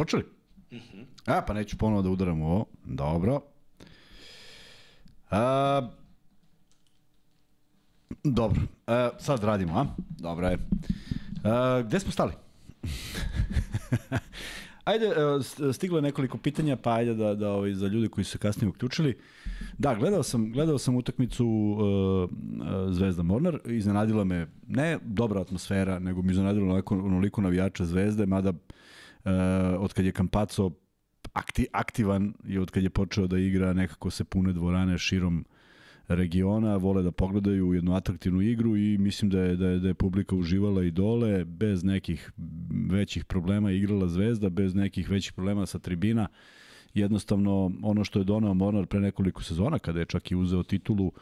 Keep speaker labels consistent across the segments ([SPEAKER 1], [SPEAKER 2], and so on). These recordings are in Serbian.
[SPEAKER 1] počeli? Mm -hmm. A, pa neću ponovo da udaram u ovo. Dobro. A, dobro. A, sad radimo, a? Dobro je. A, gde smo stali? ajde, e, stiglo je nekoliko pitanja, pa ajde da, da ovaj, za ljude koji su se kasnije uključili. Da, gledao sam, gledao sam utakmicu uh, Zvezda Mornar, iznenadila me ne dobra atmosfera, nego mi iznenadilo onako, onoliko navijača Zvezde, mada uh, uh, eh, od kad je Kampaco akti, aktivan i od kad je počeo da igra nekako se pune dvorane širom regiona, vole da pogledaju jednu atraktivnu igru i mislim da je, da je, da je publika uživala i dole, bez nekih većih problema igrala Zvezda, bez nekih većih problema sa tribina. Jednostavno, ono što je donao Mornar pre nekoliko sezona, kada je čak i uzeo titulu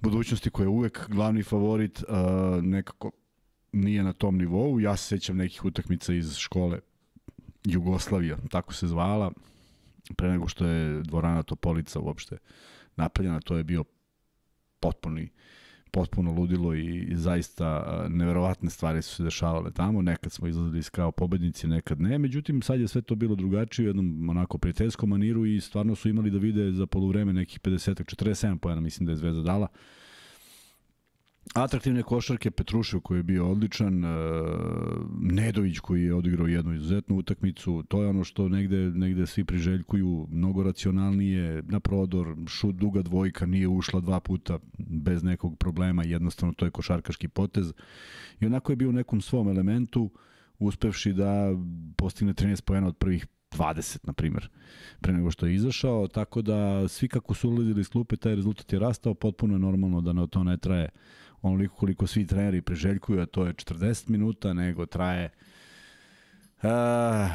[SPEAKER 1] budućnosti koja je uvek glavni favorit, eh, nekako nije na tom nivou. Ja se sećam nekih utakmica iz škole Jugoslavija, tako se zvala, pre nego što je dvorana Topolica uopšte napravljena, to je bio potpuni potpuno ludilo i zaista neverovatne stvari su se dešavale tamo. Nekad smo izlazili iz kao pobednici, nekad ne. Međutim, sad je sve to bilo drugačije u jednom onako prijateljskom maniru i stvarno su imali da vide za polovreme nekih 50-47 pojena, mislim da je Zvezda dala. Uh, Atraktivne košarke, Petrušev koji je bio odličan, e, Nedović koji je odigrao jednu izuzetnu utakmicu, to je ono što negde, negde svi priželjkuju, mnogo racionalnije, na prodor, šut duga dvojka, nije ušla dva puta bez nekog problema, jednostavno to je košarkaški potez. I onako je bio u nekom svom elementu, uspevši da postigne 13 pojena od prvih 20, na primjer, pre nego što je izašao, tako da svi kako su ulazili iz klupe, taj rezultat je rastao, potpuno je normalno da to ne traje onoliko koliko svi treneri preželjkuju, a to je 40 minuta, nego traje a,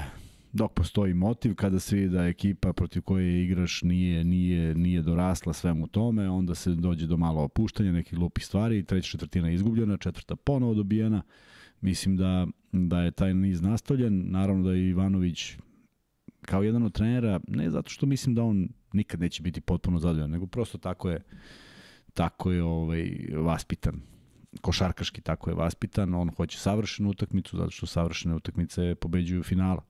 [SPEAKER 1] dok postoji motiv, kada se vidi da ekipa protiv koje igraš nije, nije, nije dorasla svemu tome, onda se dođe do malo opuštanja, nekih lupih stvari, treća četvrtina izgubljena, četvrta ponovo dobijena. Mislim da, da je taj niz nastavljen. Naravno da je Ivanović kao jedan od trenera, ne zato što mislim da on nikad neće biti potpuno zadovoljan, nego prosto tako je tako je ovaj, vaspitan košarkaški tako je vaspitan, on hoće savršenu utakmicu, zato što savršene utakmice pobeđuju finala.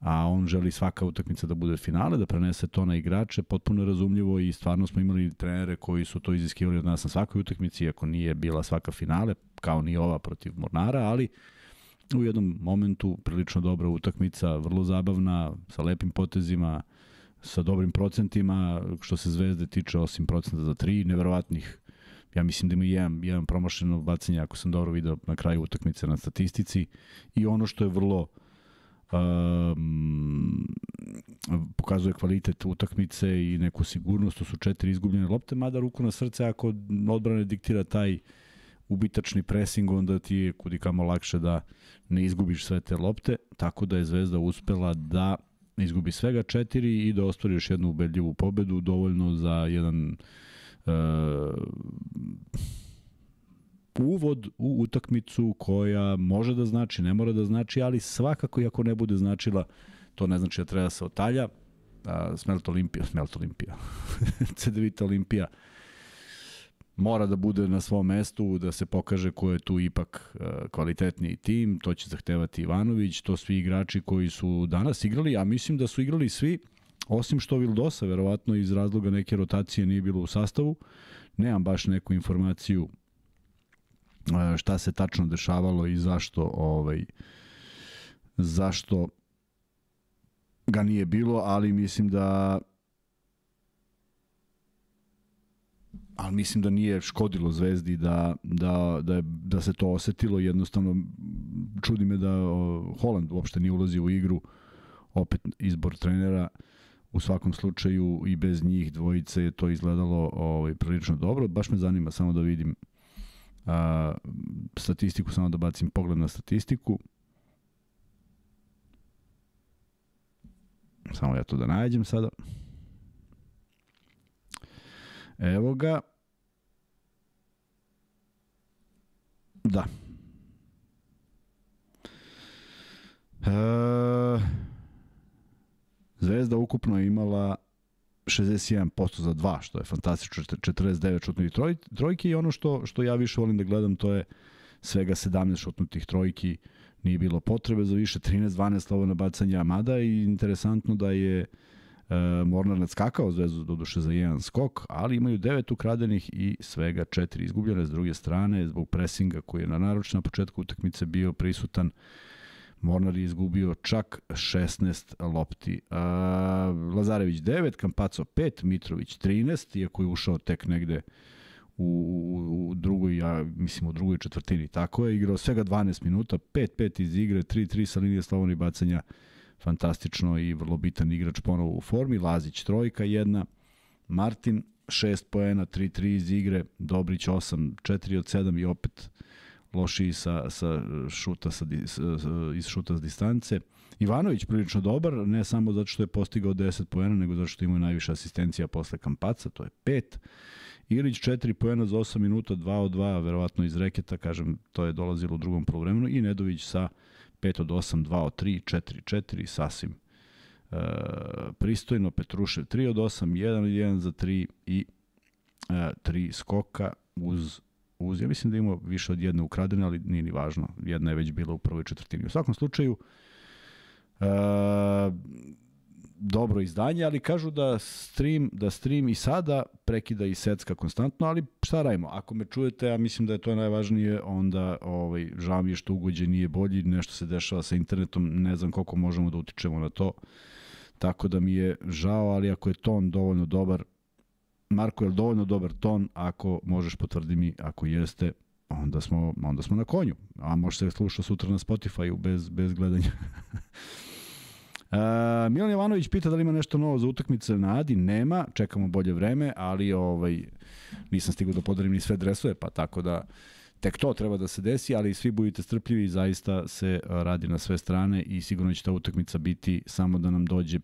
[SPEAKER 1] A on želi svaka utakmica da bude finale, da prenese to na igrače, potpuno razumljivo i stvarno smo imali trenere koji su to iziskivali od nas na svakoj utakmici, iako nije bila svaka finale, kao ni ova protiv Mornara, ali u jednom momentu prilično dobra utakmica, vrlo zabavna, sa lepim potezima, sa dobrim procentima, što se Zvezde tiče procenta za 3, neverovatnih ja mislim da ima jedan, jedan promašeno bacanje, ako sam dobro video na kraju utakmice na statistici, i ono što je vrlo um, pokazuje kvalitet utakmice i neku sigurnost, to su četiri izgubljene lopte, mada ruku na srce, ako odbrane diktira taj ubitačni presing, onda ti je kudikamo lakše da ne izgubiš sve te lopte, tako da je Zvezda uspela da izgubi svega četiri i da ostvari još jednu ubedljivu pobedu, dovoljno za jedan uh, uvod u utakmicu koja može da znači, ne mora da znači, ali svakako i ako ne bude značila, to ne znači da treba da se otalja. Uh, Smelt Olimpija, Smelt Olimpija, CDVita Olimpija, uh, mora da bude na svom mestu, da se pokaže ko je tu ipak eh, kvalitetniji tim, to će zahtevati Ivanović, to svi igrači koji su danas igrali, a mislim da su igrali svi, osim što Vildosa, verovatno iz razloga neke rotacije nije bilo u sastavu, nemam baš neku informaciju eh, šta se tačno dešavalo i zašto ovaj zašto ga nije bilo, ali mislim da ali mislim da nije škodilo Zvezdi da, da, da, je, da se to osetilo. Jednostavno, čudi me da Holand uopšte nije ulazi u igru. Opet izbor trenera u svakom slučaju i bez njih dvojice je to izgledalo ovaj, prilično dobro. Baš me zanima samo da vidim a, statistiku, samo da bacim pogled na statistiku. Samo ja to da nađem sada. Evo ga. Da. E, Zvezda ukupno je imala 61% za dva, što je fantastično, 49 šutnutih troj, trojki i ono što, što ja više volim da gledam to je svega 17 šutnutih trojki, nije bilo potrebe za više, 13-12 slobodna bacanja, mada i interesantno da je uh, E, Mornar nadskakao Zvezdu doduše za jedan skok, ali imaju devet ukradenih i svega četiri izgubljene. S druge strane, zbog presinga koji je na na početku utakmice bio prisutan, Mornar je izgubio čak 16 lopti. A, e, Lazarević 9, Kampaco 5, Mitrović 13, iako je ušao tek negde u, u, drugoj, ja mislim u drugoj četvrtini. Tako je, igrao svega 12 minuta, 5-5 iz igre, 3-3 sa linije slobodnih bacanja, fantastično i vrlo bitan igrač ponovo u formi. Lazić trojka jedna, Martin 6 poena, 3-3 iz igre, Dobrić 8, 4 od 7 i opet lošiji sa, sa šuta sa, iz šuta s distance. Ivanović prilično dobar, ne samo zato što je postigao 10 poena, nego zato što ima najviše asistencija posle Kampaca, to je 5. Ilić 4 poena za 8 minuta, 2 od 2, verovatno iz reketa, kažem, to je dolazilo u drugom polovremenu i Nedović sa 5 od 8, 2 od 3, 4, 4, sasvim e, pristojno. Petrušev 3 od 8, 1 od 1 za 3 i e, 3 skoka uz uz, ja mislim da ima više od jedne ukradene, ali nije ni važno, jedna je već bila u prvoj četvrtini. U svakom slučaju, e, dobro izdanje, ali kažu da stream, da stream i sada prekida i secka konstantno, ali šta radimo? Ako me čujete, ja mislim da je to najvažnije, onda ovaj, žao mi je što ugođe nije bolji, nešto se dešava sa internetom, ne znam koliko možemo da utičemo na to. Tako da mi je žao, ali ako je ton dovoljno dobar, Marko, je li dovoljno dobar ton? Ako možeš, potvrdi mi, ako jeste, onda smo, onda smo na konju. A može se slušati sutra na Spotify-u bez, bez gledanja. Milan Jovanović pita da li ima nešto novo za utakmice na Adi. Nema, čekamo bolje vreme, ali ovaj, nisam stigao da podarim ni sve dresove, pa tako da tek to treba da se desi, ali svi budite strpljivi, zaista se radi na sve strane i sigurno će ta utakmica biti samo da nam dođe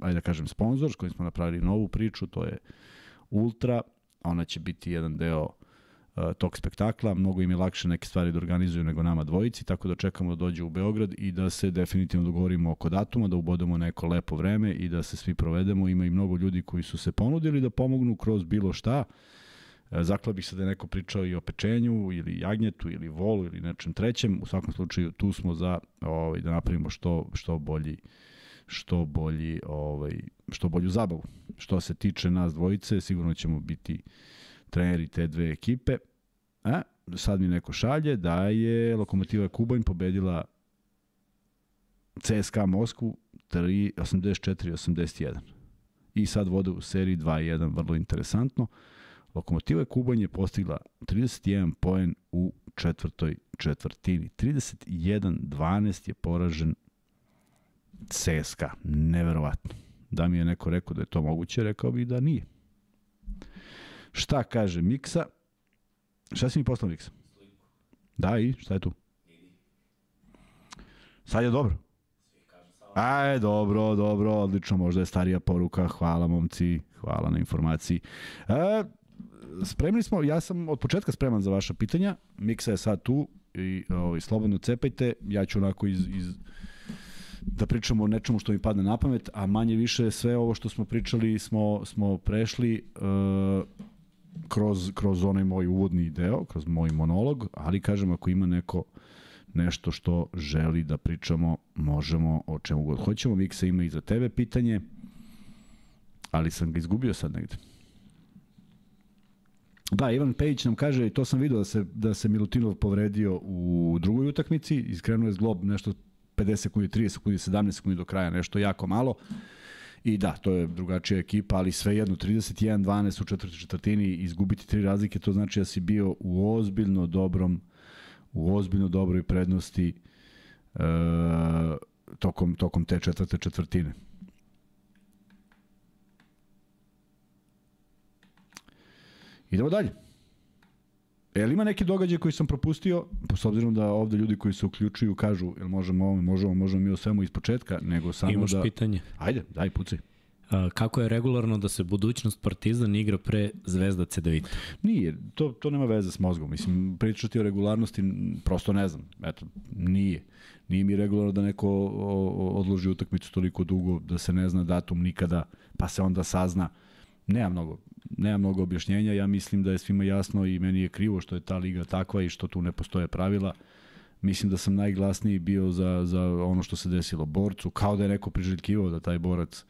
[SPEAKER 1] ajde da kažem sponsor s kojim smo napravili novu priču, to je Ultra, ona će biti jedan deo Eh, tog spektakla, mnogo im je lakše neke stvari da organizuju nego nama dvojici, tako da čekamo da dođe u Beograd i da se definitivno dogovorimo oko datuma, da ubodemo neko lepo vreme i da se svi provedemo. Ima i mnogo ljudi koji su se ponudili da pomognu kroz bilo šta. Eh, Zakla bih se da je neko pričao i o pečenju, ili jagnjetu, ili volu, ili nečem trećem. U svakom slučaju tu smo za ovaj, da napravimo što, što bolji što bolji ovaj što bolju zabavu. Što se tiče nas dvojice, sigurno ćemo biti uh, treneri te dve ekipe. A, sad mi neko šalje da je Lokomotiva Kubanj pobedila CSKA Moskvu 84-81. I sad vode u seriji 2-1, vrlo interesantno. Lokomotiva Kubanj je postigla 31 poen u četvrtoj četvrtini. 31-12 je poražen CSKA. Neverovatno. Da mi je neko rekao da je to moguće, rekao bi da nije. Šta kaže Miksa? Šta si mi poslao Miksa? Da, i šta je tu? Sad je dobro. Aj, dobro, dobro, odlično, možda je starija poruka, hvala momci, hvala na informaciji. E, spremni smo, ja sam od početka spreman za vaša pitanja, Miksa je sad tu i ovaj, slobodno cepajte, ja ću onako iz, iz, da pričamo o nečemu što mi padne na pamet, a manje više sve ovo što smo pričali smo, smo prešli. E, kroz, kroz onaj moj uvodni deo, kroz moj monolog, ali kažem, ako ima neko nešto što želi da pričamo, možemo o čemu god hoćemo. Miksa ima i za tebe pitanje, ali sam ga izgubio sad negde. Da, Ivan Pejić nam kaže, i to sam vidio da se, da se Milutinov povredio u drugoj utakmici, iskrenuo je zglob nešto 50 sekundi, 30 sekundi, 17 sekundi do kraja, nešto jako malo. I da, to je drugačija ekipa, ali svejedno 31-12 u četvrtoj četvrtini izgubiti tri razlike, to znači da si bio u ozbiljno dobrom u ozbiljno dobroj prednosti e, tokom, tokom te četvrte četvrtine. Idemo dalje. Jel ima neki događaj koji sam propustio, s obzirom da ovde ljudi koji se uključuju kažu jel možemo ovo, možemo, možemo mi o
[SPEAKER 2] svemu iz početka, nego samo Imaš da... Imaš pitanje. Ajde, daj, pucaj. A, kako je regularno da se budućnost Partizan igra pre Zvezda C9? Nije, to, to nema veze s mozgom. Mislim,
[SPEAKER 1] pričati o regularnosti, prosto ne znam. Eto, nije. Nije mi regularno da neko odloži utakmicu toliko dugo da se ne zna datum nikada, pa se onda sazna. Uh, nema mnogo, nema mnogo objašnjenja, ja mislim da je svima jasno i meni je krivo što je ta liga takva i što tu ne postoje pravila. Mislim da sam najglasniji bio za, za ono što se desilo borcu, kao da je neko priželjkivao da taj borac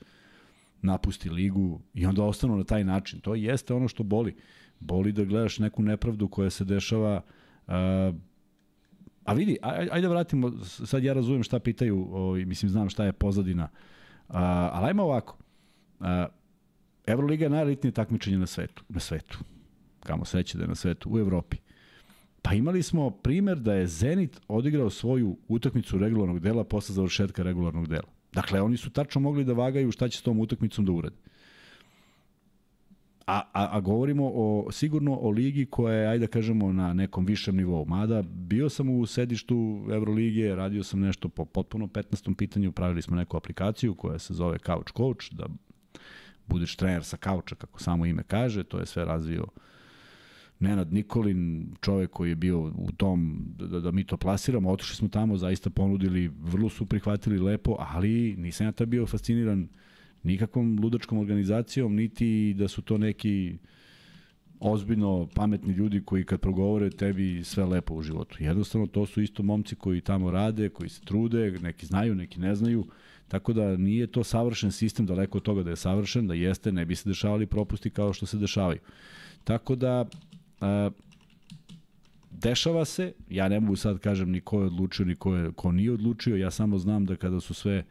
[SPEAKER 1] napusti ligu i onda ostanu na taj način. To jeste ono što boli. Boli da gledaš neku nepravdu koja se dešava a, a vidi, aj, ajde vratimo, sad ja razumijem šta pitaju, o, ovaj, mislim znam šta je pozadina, a, ali ajmo ovako. A, Euroliga je najelitnije takmičenje na svetu. Na svetu. Kamo sreće da je na svetu. U Evropi. Pa imali smo primer da je Zenit odigrao svoju utakmicu regularnog dela posle završetka regularnog dela. Dakle, oni su tačno mogli da vagaju šta će s tom utakmicom da urade. A, a, a govorimo o, sigurno o ligi koja je, ajde da kažemo, na nekom višem nivou. Mada, bio sam u sedištu Euroligije, radio sam nešto po potpuno 15. pitanju, pravili smo neku aplikaciju koja se zove Couch Coach, da budeš trener sa kauča, kako samo ime kaže, to je sve razvio Nenad Nikolin, čovek koji je bio u tom, da, da mi to plasiramo, otišli smo tamo, zaista ponudili, vrlo su prihvatili lepo, ali nisam ja ta bio fasciniran nikakvom ludačkom organizacijom, niti da su to neki ozbiljno pametni ljudi koji kad progovore tebi sve lepo u životu. Jednostavno, to su isto momci koji tamo rade, koji se trude, neki znaju, neki ne znaju, Tako da nije to savršen sistem, daleko od toga da je savršen, da jeste, ne bi se dešavali propusti kao što se dešavaju. Tako da, a, e, dešava se, ja ne mogu sad kažem ni ko je odlučio, ni ko, je, ko nije odlučio, ja samo znam da kada su sve uh,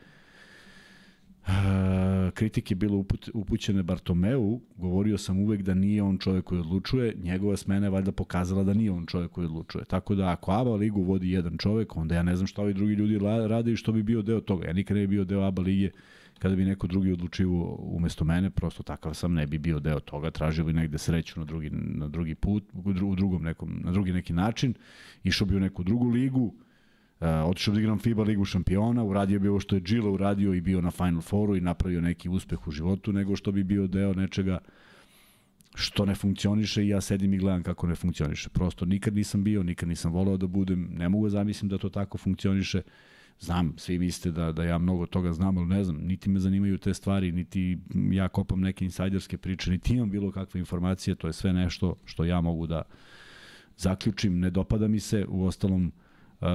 [SPEAKER 1] Eh, kritike bilo uput, upućene Bartomeu, govorio sam uvek da nije on čovjek koji odlučuje, njegova smena je valjda pokazala da nije on čovjek koji odlučuje. Tako da ako ABA ligu vodi jedan čovjek, onda ja ne znam šta ovi drugi ljudi rade i što bi bio deo toga. Ja nikad ne bi bio deo ABA lige kada bi neko drugi odlučio umesto mene, prosto takav sam, ne bi bio deo toga, tražio bi negde sreću na drugi, na drugi put, u drugom nekom, na drugi neki način, išao bi u neku drugu ligu, Eh, otišao da igram FIBA ligu šampiona, uradio bi ovo što je Džilo uradio i bio na Final Fouru i napravio neki uspeh u životu, nego što bi bio deo nečega što ne funkcioniše i ja sedim i gledam kako ne funkcioniše. Prosto nikad nisam bio, nikad nisam voleo da budem, ne mogu da zamislim da to tako funkcioniše. Znam, svi mislite da, da ja mnogo toga znam, ali ne znam, niti me zanimaju te stvari, niti ja kopam neke insajderske priče, niti imam bilo kakve informacije, to je sve nešto što ja mogu da zaključim, ne dopada mi se, u ostalom, uh,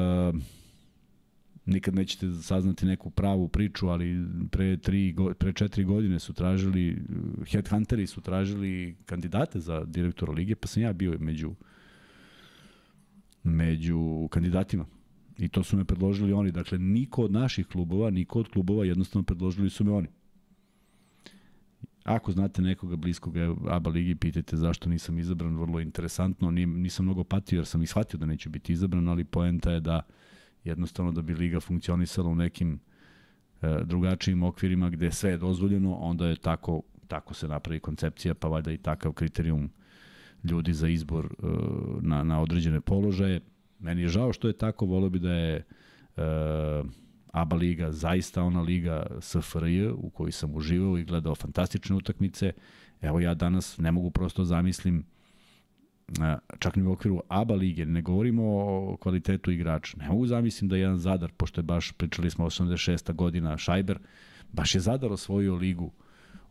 [SPEAKER 1] nikad nećete saznati neku pravu priču, ali pre, tri, pre četiri godine su tražili, headhunteri su tražili kandidate za direktora lige, pa sam ja bio među među kandidatima. I to su me predložili oni. Dakle, niko od naših klubova, niko od klubova, jednostavno predložili su me oni. Ako znate nekoga bliskog ABA ligi, pitajte zašto nisam izabran, vrlo interesantno. Nisam mnogo patio jer sam shvatio da neću biti izabran, ali poenta je da uh, jednostavno da bi liga funkcionisala u nekim e, drugačijim okvirima gde sve je dozvoljeno, onda je tako, tako se napravi koncepcija, pa valjda i takav kriterijum ljudi za izbor e, na, na određene položaje. Meni je žao što je tako, volio bi da je e, ABA liga zaista ona liga SFRJ u kojoj sam uživao i gledao fantastične utakmice. Evo ja danas ne mogu prosto zamislim E, čak ni u okviru ABA lige, ne govorimo o kvalitetu igrača. Ne mogu zamislim da je jedan Zadar, pošto je baš, pričali smo 86. godina, Šajber, baš je Zadar osvojio ligu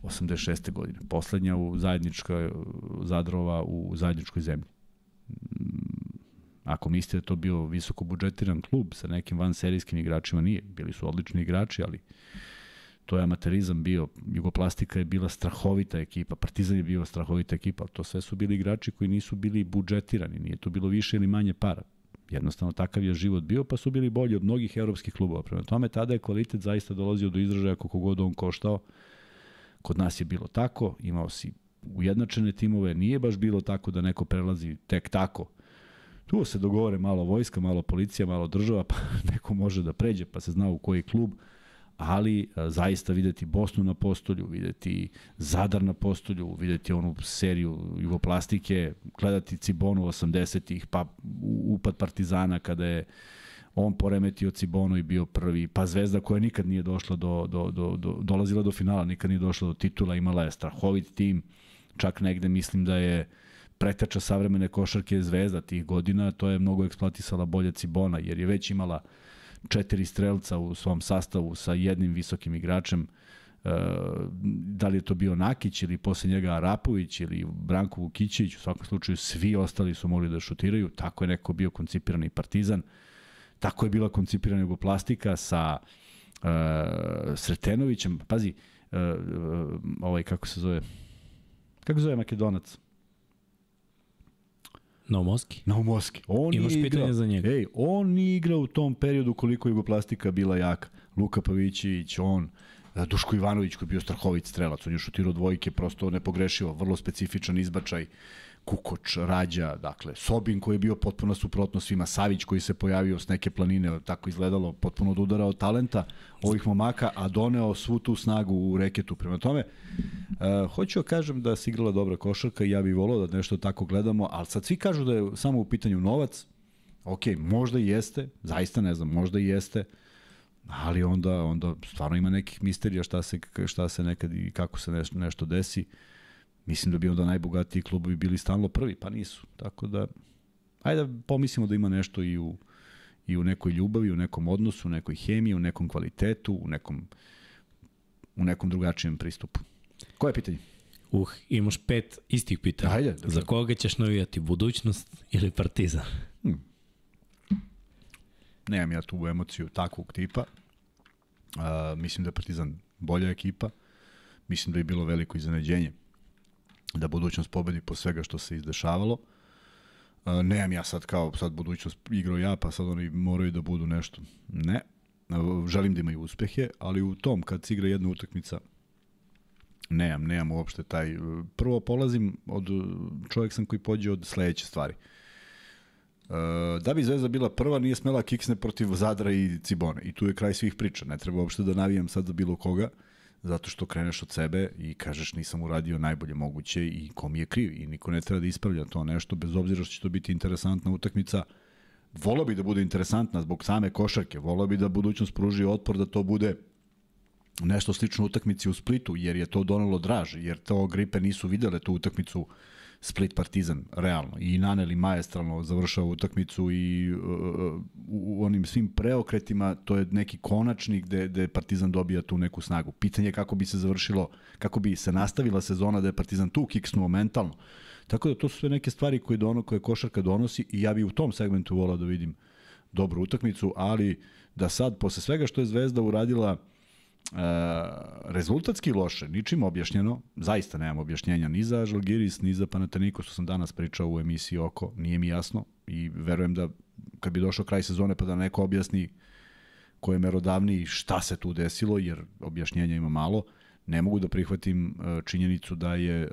[SPEAKER 1] 86. godine. Poslednja u zajedničkoj Zadrova u zajedničkoj zemlji. Ako mislite da to bio visoko budžetiran klub sa nekim vanserijskim igračima, nije. Bili su odlični igrači, ali to je amaterizam bio, Jugoplastika je bila strahovita ekipa, Partizan je bio strahovita ekipa, ali to sve su bili igrači koji nisu bili budžetirani, nije to bilo više ili manje para. Jednostavno takav je život bio, pa su bili bolji od mnogih evropskih klubova. Prema tome, tada je kvalitet zaista dolazio do izražaja koliko god on koštao. Kod nas je bilo tako, imao si ujednačene timove, nije baš bilo tako da neko prelazi tek tako Tu se dogovore malo vojska, malo policija, malo država, pa neko može da pređe, pa se zna u koji klub ali eh, zaista videti Bosnu na postolju, videti Zadar na postolju, videti onu seriju jugoplastike, gledati Cibonu 80-ih, pa upad Partizana kada je on poremetio Cibonu i bio prvi, pa Zvezda koja nikad nije došla do, do, do, do dolazila do finala, nikad nije došla do titula, imala je strahovit tim, čak negde mislim da je preteča savremene košarke Zvezda tih godina, to je mnogo eksploatisala bolje Cibona, jer je već imala uh, četiri strelca u svom sastavu sa jednim visokim igračem, e, da li je to bio Nakić ili posle njega Arapović ili Branko Vukićević, u svakom slučaju svi ostali su mogli da šutiraju, tako je neko bio koncipirani Partizan, tako je bila koncipirana Jugoplastika sa uh, Sretenovićem, pazi, uh, ovaj, kako se zove, kako se zove Makedonac? Naumoski. Naumoski. On Imaš igra, pitanje za njega. Ej, on igra u tom periodu koliko je Jugoplastika bila jaka. Luka Pavićić, on, Duško Ivanović koji je bio strahovic strelac, on je šutirao dvojke, prosto nepogrešivo, vrlo specifičan izbačaj. Uh, Kukoč, Rađa, dakle, Sobin koji je bio potpuno suprotno svima, Savić koji se pojavio s neke planine, tako izgledalo, potpuno od udara od talenta ovih momaka, a doneo svu tu snagu u reketu. Prema tome, uh, hoću da kažem da se igrala dobra košarka i ja bih volao da nešto tako gledamo, ali sad svi kažu da je samo u pitanju novac, ok, možda i jeste, zaista ne znam, možda i jeste, ali onda, onda stvarno ima nekih misterija šta se, šta se nekad i kako se nešto desi. Uh, mislim da bi onda najbogatiji klubovi bili stalno prvi, pa nisu. Tako da, ajde da pomislimo da ima nešto i u, i u nekoj ljubavi, u nekom odnosu, u nekoj hemiji, u nekom kvalitetu,
[SPEAKER 2] u nekom, u nekom drugačijem pristupu. Koje je pitanje? Uh, imaš pet istih pitanja. Ajde. Dakle. Za koga ćeš navijati, budućnost ili partizan? Hmm.
[SPEAKER 1] Nemam ja tu emociju takvog tipa. Uh, mislim da je partizan bolja ekipa. Mislim da je bilo veliko iznenađenje da budućnost pobedi po svega što se izdešavalo. Nemam ja sad kao sad budućnost igrao ja, pa sad oni moraju da budu nešto. Ne. Želim da imaju uspehe, ali u tom kad se igra jedna utakmica nemam, nemam uopšte taj... Prvo polazim od... Čovjek sam koji pođe od sledeće stvari. Da bi Zvezda bila prva, nije smela kiksne protiv Zadra i Cibone. I tu je kraj svih priča. Ne treba uopšte da navijam sad za bilo koga. Uh, zato što kreneš od sebe i kažeš nisam uradio najbolje moguće i ko mi je kriv i niko ne treba da ispravlja to nešto, bez obzira što će to biti interesantna utakmica. Volao bi da bude interesantna zbog same košarke, volao bi da budućnost pruži otpor da to bude nešto slično utakmici u Splitu, jer je to donalo draž, jer to gripe nisu videle tu utakmicu Split Partizan, realno. I naneli majestralno završava utakmicu i uh, uh, u onim svim preokretima to je neki konačnik gde, gde Partizan dobija tu neku snagu. Pitanje je kako bi se završilo, kako bi se nastavila sezona da je Partizan tu kiksnuo mentalno. Tako da to su sve neke stvari koje, dono, koje košarka donosi i ja bi u tom segmentu volao da vidim dobru utakmicu, ali da sad, posle svega što je Zvezda uradila, uh, Uh, rezultatski loše, ničim objašnjeno, zaista nemam objašnjenja ni za Žalgiris, ni za Panateniko, što sam danas pričao u emisiji oko, nije mi jasno i verujem da kad bi došao kraj sezone pa da neko objasni ko je i šta se tu desilo, jer objašnjenja ima malo, ne mogu da prihvatim e, činjenicu da je e,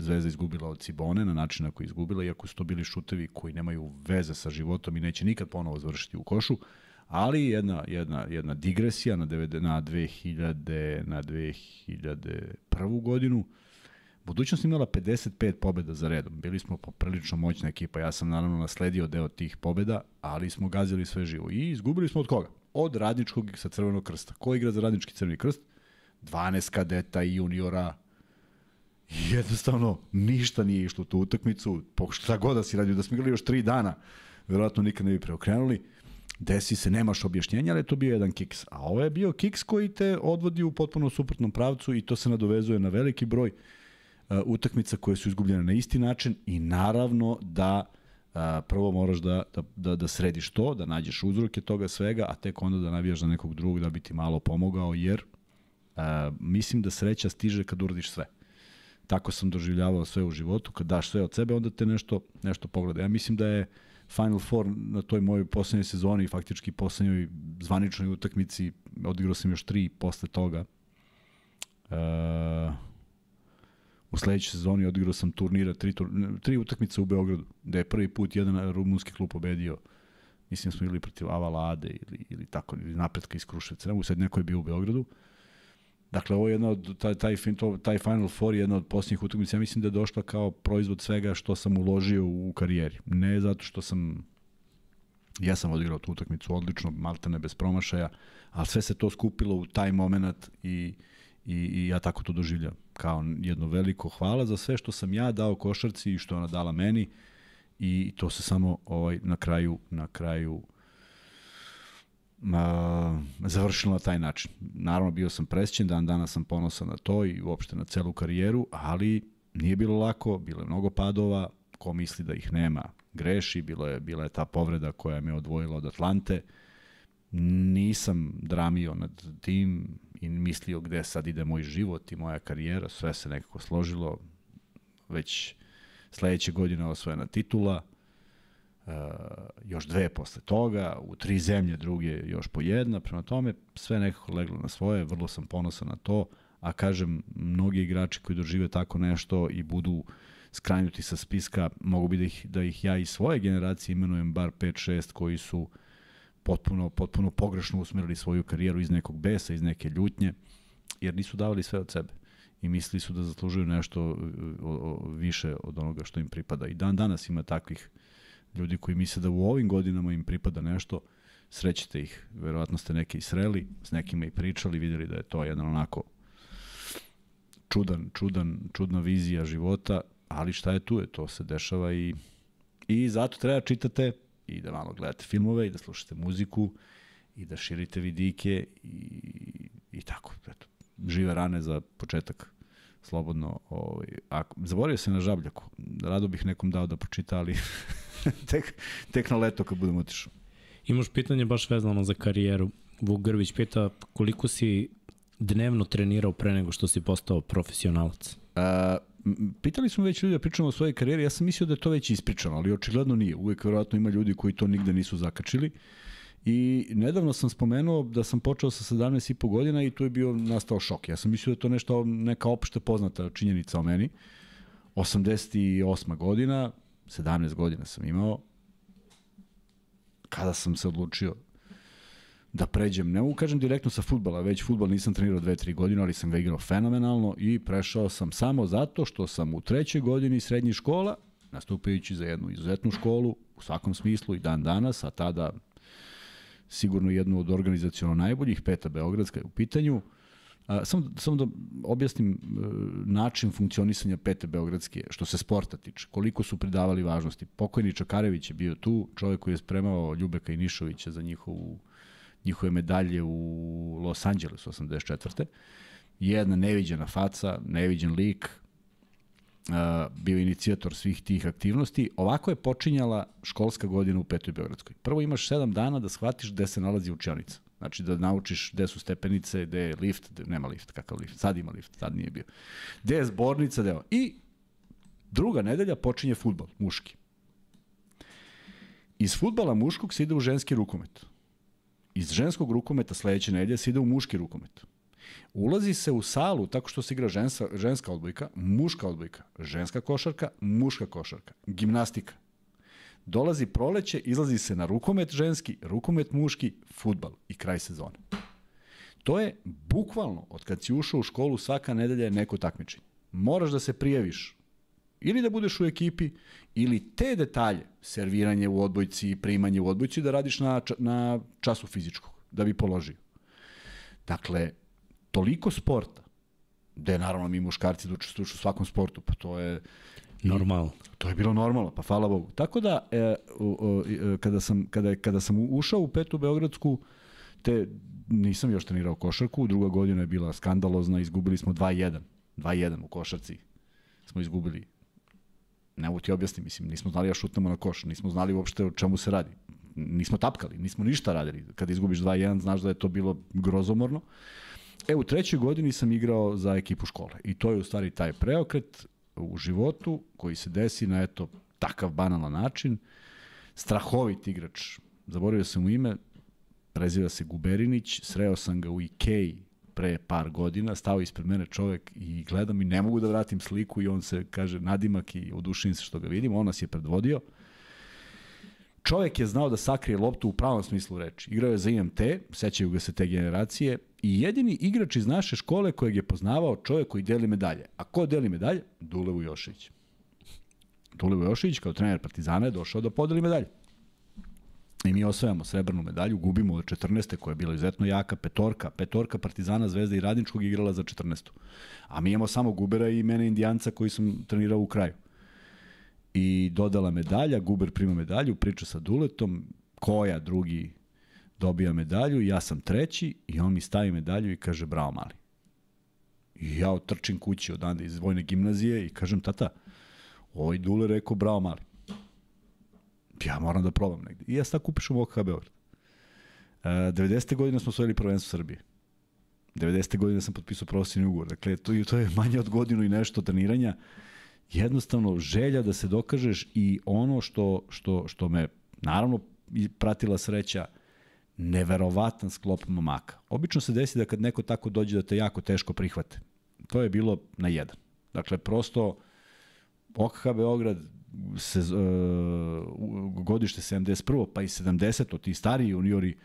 [SPEAKER 1] Zvezda izgubila od Cibone na način na koji je izgubila, iako su to bili šutevi koji nemaju veze sa životom i neće nikad ponovo završiti u košu ali jedna, jedna, jedna digresija na, 9, na, 2000, na 2001. godinu, Budućnost imala 55 pobeda za redom. Bili smo poprilično moćna ekipa. Ja sam naravno nasledio deo tih pobeda, ali smo gazili sve živo. I izgubili smo od koga? Od radničkog sa Crvenog krsta. Ko igra za radnički Crveni krst? 12 kadeta i juniora. Jednostavno, ništa nije išlo tu utakmicu. Šta god da si radio, da smo igrali još 3 dana, verovatno nikad ne bi preokrenuli desi se, nemaš objašnjenja, ali je to bio jedan kiks. A ovo je bio kiks koji te odvodi u potpuno suprotnom pravcu i to se nadovezuje na veliki broj uh, utakmica koje su izgubljene na isti način i naravno da uh, prvo moraš da, da, da, da središ to, da nađeš uzroke toga svega, a tek onda da navijaš na nekog drugog da bi ti malo pomogao, jer uh, mislim da sreća stiže kad uradiš sve. Tako sam doživljavao sve u životu, kad daš sve od sebe, onda te nešto, nešto pogleda. Ja mislim da je Final Four na toj mojoj poslednjoj sezoni i faktički poslednjoj zvaničnoj utakmici odigrao sam još tri posle toga. Uh, u sledećoj sezoni odigrao sam turnira, tri, tur, tri utakmice u Beogradu, gde je prvi put jedan rumunski klub pobedio. Mislim da smo ili protiv Avalade ili, ili tako, ili napretka iz Kruševca. Ne mogu sad, neko je bio u Beogradu. Uh, Dakle, ovo je jedna od, taj, taj, taj Final Four je jedna od posljednjih utakmica, ja mislim da je došla kao proizvod svega što sam uložio u karijeri. Ne zato što sam, ja sam odigrao tu utakmicu odlično, ne bez promašaja, ali sve se to skupilo u taj moment i, i, i ja tako to doživljam. Kao jedno veliko hvala za sve što sam ja dao košarci i što ona dala meni i to se samo ovaj na kraju na kraju završila na taj način. Naravno, bio sam presćen, dan danas sam ponosan na to i uopšte na celu karijeru, ali nije bilo lako, bilo je mnogo padova, ko misli da ih nema, greši, bilo je, bila je ta povreda koja me odvojila od Atlante, nisam dramio nad tim i mislio gde sad ide moj život i moja karijera, sve se nekako složilo, već sledeće godine osvojena titula, Eh, još dve posle toga, u tri zemlje druge još po jedna, prema tome sve nekako leglo na svoje, vrlo sam ponosan na to, a kažem, mnogi igrači koji dožive tako nešto i budu skranjuti sa spiska, mogu bi da ih, da ih ja i svoje generacije imenujem bar 5-6 koji su potpuno, potpuno pogrešno usmerili svoju karijeru iz nekog besa, iz neke ljutnje, jer nisu davali sve od sebe i mislili su da zaslužuju nešto eh, više od onoga što im pripada. I dan danas ima takvih uh, Ljudi koji misle da u ovim godinama im pripada nešto, srećete ih. Verovatno ste neke i sreli, s nekima i pričali, videli da je to jedan onako čudan, čudan, čudna vizija života, ali šta je tu je, to se dešava i, i zato treba čitate i da malo gledate filmove i da slušate muziku i da širite vidike i, i tako. Eto, žive rane za početak slobodno. Ovaj, ako, zaborio se na žabljaku. Rado bih nekom dao da pročita, ali tek, tek
[SPEAKER 2] na leto kad budem otišao. Imaš pitanje baš vezano za karijeru. Vuk Grvić pita koliko si dnevno trenirao pre nego što si postao profesionalac? A,
[SPEAKER 1] pitali smo već ljudi da pričamo o svojoj karijeri, ja sam mislio da je to već ispričano, ali očigledno nije. Uvek vjerojatno ima ljudi koji to nigde nisu zakačili. Uh, I nedavno sam spomenuo da sam počeo sa 17,5 godina i tu je bio nastao šok. Ja sam mislio da je to nešto, neka opšte poznata činjenica o meni. 88 godina, 17 godina sam imao, kada sam se odlučio da pređem, ne mogu kažem direktno sa futbala, već futbal nisam trenirao 2-3 godine, ali sam ga igrao fenomenalno i prešao sam samo zato što sam u trećoj godini srednjih škola, nastupajući za jednu izuzetnu školu, u svakom smislu i dan danas, a tada sigurno jednu od organizacijalno najboljih, peta Beogradska je u pitanju. Samo sam da objasnim e, način funkcionisanja pete Beogradske, što se sporta tiče, koliko su pridavali važnosti. Pokojni Čakarević je bio tu, čovjek koji je spremao Ljubeka i Nišovića za njihovu, njihove medalje u Los Angelesu 84. Jedna neviđena faca, neviđen lik, Uh, bio inicijator svih tih aktivnosti. Ovako je počinjala školska godina u Petoj Beogradskoj. Prvo imaš 7 dana da shvatiš gde se nalazi učionica. Znači da naučiš gde su stepenice, gde je lift, gde nema lift, kakav lift, sad ima lift, sad nije bio. Gde je zbornica, gde je... I druga nedelja počinje futbal, muški. Iz futbala muškog se ide u ženski rukomet. Iz ženskog rukometa sledeće nedelje se ide u muški rukomet. Ulazi se u salu tako što se igra ženska, ženska odbojka, muška odbojka, ženska košarka, muška košarka, gimnastika. Dolazi proleće, izlazi se na rukomet ženski, rukomet muški, futbal i kraj sezone. To je bukvalno, od kad si ušao u školu, svaka nedelja je neko takmičenje. Moraš da se prijaviš ili da budeš u ekipi, ili te detalje, serviranje u odbojci, i primanje u odbojci, da radiš na, na času fizičkog, da bi položio. Dakle, toliko sporta, gde naravno mi muškarci učestuju u svakom sportu, pa to je... Normalno. To je bilo normalno, pa hvala Bogu. Tako da, e, o, o, e, kada, sam, kada, kada sam ušao u petu Beogradsku, te nisam još trenirao košarku, druga godina je bila skandalozna, izgubili smo 2-1. 2-1 u košarci smo izgubili. Ne mogu ti objasniti, mislim, nismo znali ja da šutnemo na koš, nismo znali uopšte o čemu se radi. Nismo tapkali, nismo ništa radili. Kada izgubiš 2-1, znaš da je to bilo grozomorno. E, u trećoj godini sam igrao za ekipu škole i to je u stvari taj preokret u životu koji se desi na eto takav banalan način. Strahovit igrač, zaboravio sam mu ime, preziva se Guberinić, sreo sam ga u Ikeji pre par godina, stao ispred mene čovek i gledam i ne mogu da vratim sliku i on se, kaže, nadimak i odušim se što ga vidim, on nas je predvodio čovek je znao da sakrije loptu u pravom smislu reči. Igrao je za IMT, sećaju ga se te generacije, i jedini igrač iz naše škole kojeg je poznavao čovek koji deli medalje. A ko deli medalje? Dule Vujošević. Dule Vujošević kao trener Partizana je došao da podeli medalje. I mi osvajamo srebrnu medalju, gubimo od 14. koja je bila izuzetno jaka, petorka, petorka Partizana, Zvezda i Radničkog igrala za 14. A mi imamo samo Gubera i mene Indijanca koji sam trenirao u kraju i dodala medalja, Guber prima medalju, priča sa Duletom, koja drugi dobija medalju, ja sam treći i on mi stavi medalju i kaže bravo mali. I ja otrčim kući odande iz vojne gimnazije i kažem tata, ovaj Dule rekao bravo mali. Ja moram da probam negde. I ja sad kupiš u Moka Beograd. E, 90. godine smo osvojili prvenstvo Srbije. 90. godine sam potpisao profesivni ugovor. Dakle, to, to je manje od godinu i nešto treniranja. Uh, jednostavno želja da se dokažeš i ono što, što, što me naravno pratila sreća, neverovatan sklop momaka. Obično se desi da kad neko tako dođe da te jako teško prihvate. To je bilo na jedan. Dakle, prosto OKH Beograd se, e, uh, godište 71. pa i 70. ti stariji juniori uh,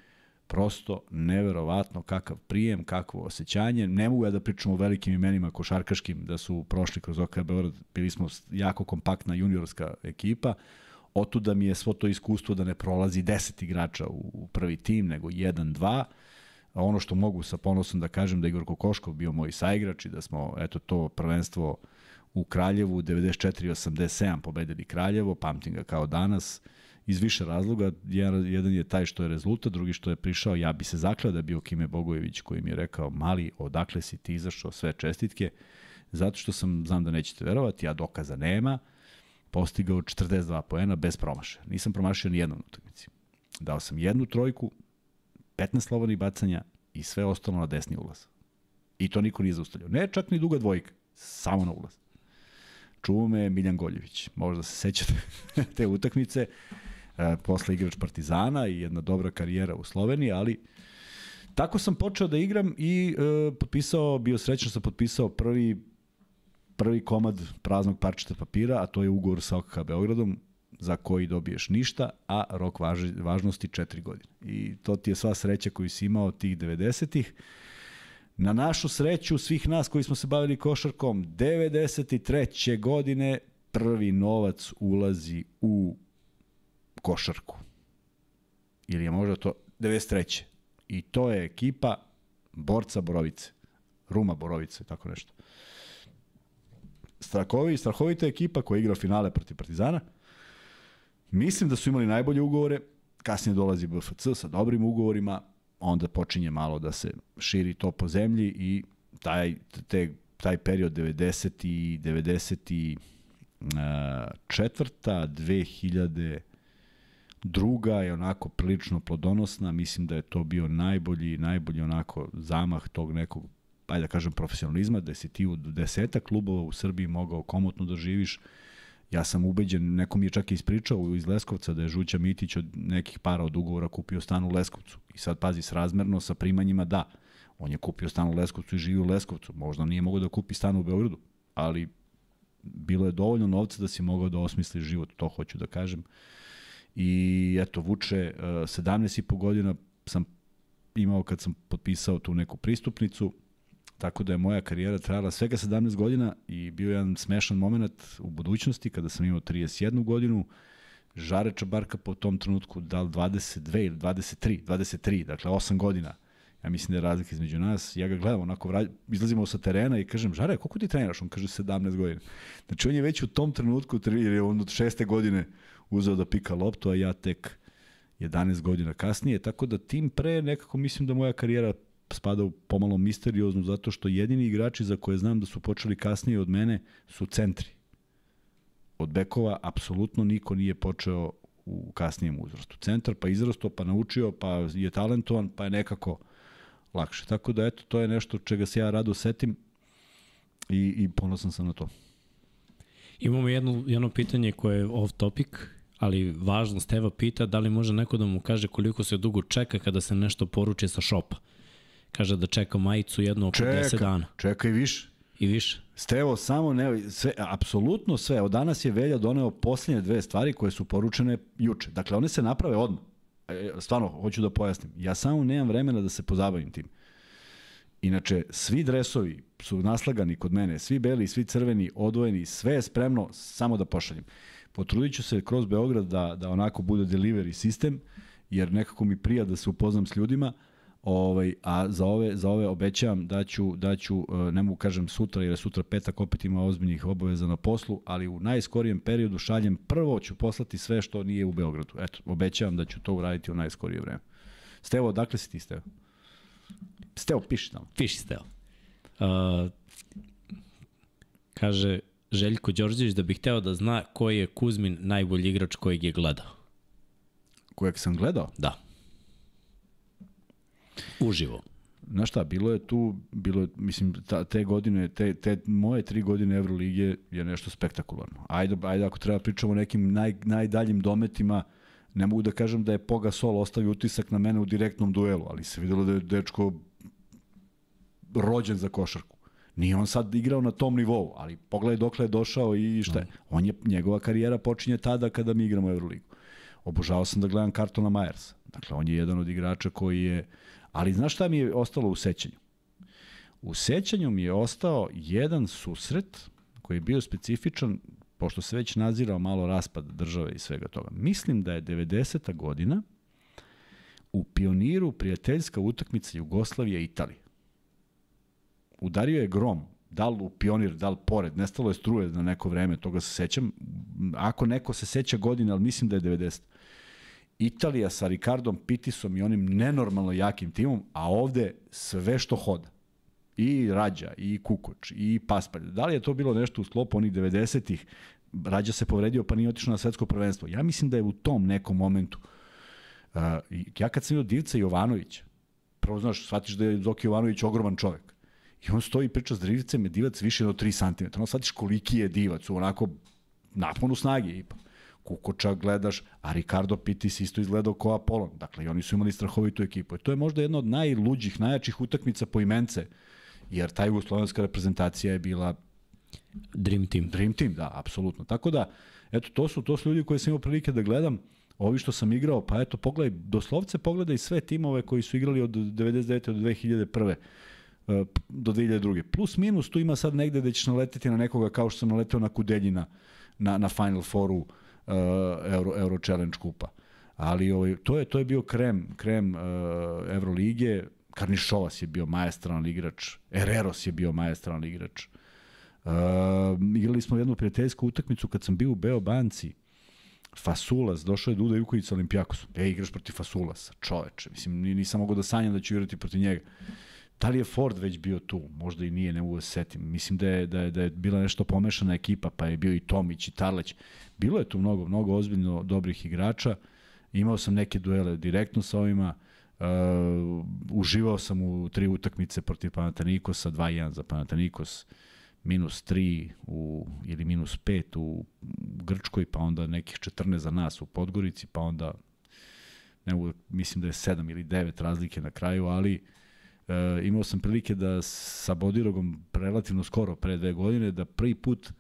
[SPEAKER 1] prosto neverovatno kakav prijem, kakvo osjećanje. Ne mogu ja da pričam o velikim imenima košarkaškim da su prošli kroz OK Beograd, bili smo jako kompaktna juniorska ekipa. Otuda mi je svo to iskustvo da ne prolazi 10 igrača u, prvi tim, nego 1 2 A ono što mogu sa ponosom da kažem da Igor Kokoškov bio moj saigrač i da smo eto to prvenstvo u Kraljevu 94-87 pobedili Kraljevo, pamtim ga kao danas. Uh, iz više razloga. Jedan, jedan je taj što je rezultat, drugi što je prišao, ja bi se zaklao da bio Kime Bogojević koji mi je rekao, mali, odakle si ti izašao sve čestitke, zato što sam, znam da nećete verovati, a dokaza nema, postigao 42 poena bez promašaja. Nisam promašio ni jednom utakmici. Dao sam jednu trojku, 15 slobodnih bacanja i sve ostalo na desni ulaz. I to niko nije zaustavljao. Ne, čak ni duga dvojka, samo na ulaz. Čuo me Miljan Goljević, možda se sećate te utakmice e, posle igrač Partizana i jedna dobra karijera u Sloveniji, ali tako sam počeo da igram i e, potpisao, bio srećan sam potpisao prvi prvi komad praznog parčeta papira, a to je ugovor sa OKK Beogradom, za koji dobiješ ništa, a rok važi, važnosti 4 godine. I to ti je sva sreća koju si imao tih 90-ih. Na našu sreću svih nas koji smo se bavili košarkom, 93. godine prvi novac ulazi u košarku. Ili je možda to 93. I to je ekipa borca Borovice. Ruma Borovice, tako nešto. Strakovi, strahovita ekipa koja igra finale protiv Partizana. Mislim da su imali najbolje ugovore, kasnije dolazi BFC sa dobrim ugovorima, onda počinje malo da se širi to po zemlji i taj, te, taj period 90. i 90. i, e, četvrta, 2000 Druga je onako prilično plodonosna, mislim da je to bio najbolji, najbolji onako zamah tog nekog, ajde da kažem, profesionalizma, da si ti u deseta klubova u Srbiji mogao komotno da živiš. Ja sam ubeđen, neko mi je čak ispričao iz Leskovca da je Žuća Mitić od nekih para od ugovora kupio stan u Leskovcu. I sad pazi, s razmerno sa primanjima da. On je kupio stan u Leskovcu i živi u Leskovcu. Možda nije mogao da kupi stan u Beogradu, ali bilo je dovoljno novca da si mogao da osmisliš život, to hoću da kažem. Uh, i eto, vuče eh, i po godina sam imao kad sam potpisao tu neku pristupnicu, tako da je moja karijera trajala svega 17 godina i bio je jedan smešan moment u budućnosti kada sam imao 31 godinu, Žare Čabarka po tom trenutku da li 22 ili 23, 23, dakle 8 godina. Ja mislim da je razlika između nas. Ja ga gledam onako, vrać, izlazimo sa terena i kažem, Žare, koliko ti treniraš? On kaže 17 godina. Znači on je već u tom trenutku, jer je on od šeste godine uzeo da pika loptu, a ja tek 11 godina kasnije, tako da tim pre nekako mislim da moja karijera spada u pomalo misteriozno, zato što jedini igrači za koje znam da su počeli kasnije od mene su centri. Od bekova apsolutno niko nije počeo u kasnijem uzrastu. Centar pa izrasto, pa naučio, pa je talentovan, pa je nekako lakše. Tako da eto, to je nešto čega se ja rado setim i, i ponosan sam na to.
[SPEAKER 2] Imamo jedno, jedno pitanje koje je off topic, ali važno, Steva pita da li može neko da mu kaže koliko se dugo čeka kada se nešto poruči sa šopa. Kaže da čeka majicu jedno oko čeka, 10 dana. Čeka i više. I više.
[SPEAKER 1] Stevo, samo ne, sve, apsolutno sve. Od danas je Velja doneo posljednje dve stvari koje su poručene juče. Dakle, one se naprave odmah. E, stvarno, hoću da pojasnim. Ja samo nemam vremena da se pozabavim tim. Inače, svi dresovi su naslagani kod mene, svi beli, svi crveni, odvojeni, sve je spremno, samo da pošaljem. Potrudit ću se kroz Beograd da, da onako bude delivery sistem, jer nekako mi prija da se upoznam s ljudima, Ovaj, a za ove, za ove obećavam da ću, da ću, e, ne mogu kažem sutra, jer je sutra petak opet ima ozbiljnih obaveza na poslu, ali u najskorijem periodu šaljem prvo ću poslati sve što nije u Beogradu. Eto, obećavam da ću to uraditi u najskorije vreme. Stevo, dakle si ti, Stevo? Steo piši tamo.
[SPEAKER 2] Piši Steo. Uh, kaže Željko Đorđević da bih hteo da zna koji je Kuzmin najbolji igrač kojeg je gledao. Kojeg sam gledao? Da.
[SPEAKER 1] Uživo. Znaš šta, bilo je tu, bilo je, mislim, ta, te godine, te, te moje tri godine Evrolige je nešto spektakularno. Ajde, ajde ako treba pričamo o nekim naj, najdaljim dometima, ne mogu da kažem da je Pogasol ostavio utisak na mene u direktnom duelu, ali se videlo da je dečko rođen za košarku. Nije on sad igrao na tom nivou, ali pogledaj dokle je došao i šta je. Da. On je, njegova karijera počinje tada kada mi igramo Euroligu. Obožavao sam da gledam Kartona Myers. Dakle, on je jedan od igrača koji je... Ali znaš šta mi je ostalo u sećanju? U sećanju mi je ostao jedan susret koji je bio specifičan, pošto se već nazirao malo raspad države i svega toga. Mislim da je 90. godina u pioniru prijateljska utakmica Jugoslavije i Italije. Udario je grom, da li u pionir, da li pored, nestalo je struje na neko vreme, toga se sećam. Ako neko se seća godine, ali mislim da je 90. Italija sa Ricardom Pitisom i onim nenormalno jakim timom, a ovde sve što hoda. I Rađa, i Kukoč, i Paspalj. Da li je to bilo nešto u sklopu onih 90-ih? Rađa se povredio pa nije otišao na svetsko prvenstvo. Ja mislim da je u tom nekom momentu. Uh, ja kad sam vidio Divca Jovanovića, prvo znaš, shvatiš da je Zoki Jovanović ogroman čovek I on stoji i priča s drivicem, je divac više od 3 cm. Ono shvatiš koliki je divac, onako naponu snage ipak. Kukoča gledaš, a Ricardo Pitis isto izgledao kao Apolon. Dakle, i oni su imali strahovitu ekipu. I to je možda jedna od najluđih, najjačih utakmica po imence, jer ta jugoslovenska reprezentacija je bila Dream Team. Dream Team, da, apsolutno. Tako da, eto, to su, to su ljudi koje sam imao prilike da gledam, ovi što sam igrao, pa eto, pogledaj, doslovce pogledaj sve timove koji su igrali od 99. do 2001 E, do 2002. Plus minus tu ima sad negde da ćeš naletiti na nekoga kao što sam naletao na Kudeljina na, na Final Fouru uh, Euro, Euro Challenge kupa. Ali ovaj, to, je, to je bio krem, krem uh, e, Evrolige, Karnišovas je bio majestralan igrač, Ereros je bio majestralan igrač. Uh, igrali smo jednu prijateljsku utakmicu kad sam bio u Beobanci, Fasulas, došao je Duda Jukovic sa Olimpijakosom. E, igraš protiv Fasulasa, čoveče. Mislim, nisam mogao da sanjam da ću igrati protiv njega. Uh, Da li je Ford već bio tu? Možda i nije, ne mogu da se setim. Mislim da je, da, je, da je bila nešto pomešana ekipa, pa je bio i Tomić i Tarleć. Bilo je tu mnogo, mnogo ozbiljno dobrih igrača. Imao sam neke duele direktno sa ovima. Uh, uživao sam u tri utakmice protiv Panatanikosa, 2-1 za Panatanikos, minus 3 u, ili minus 5 u Grčkoj, pa onda nekih 14 za nas u Podgorici, pa onda ne, da, mislim da je 7 ili 9 razlike na kraju, ali uh, E, imao sam prilike da sa Bodirogom relativno skoro, pre dve godine, da prvi put e,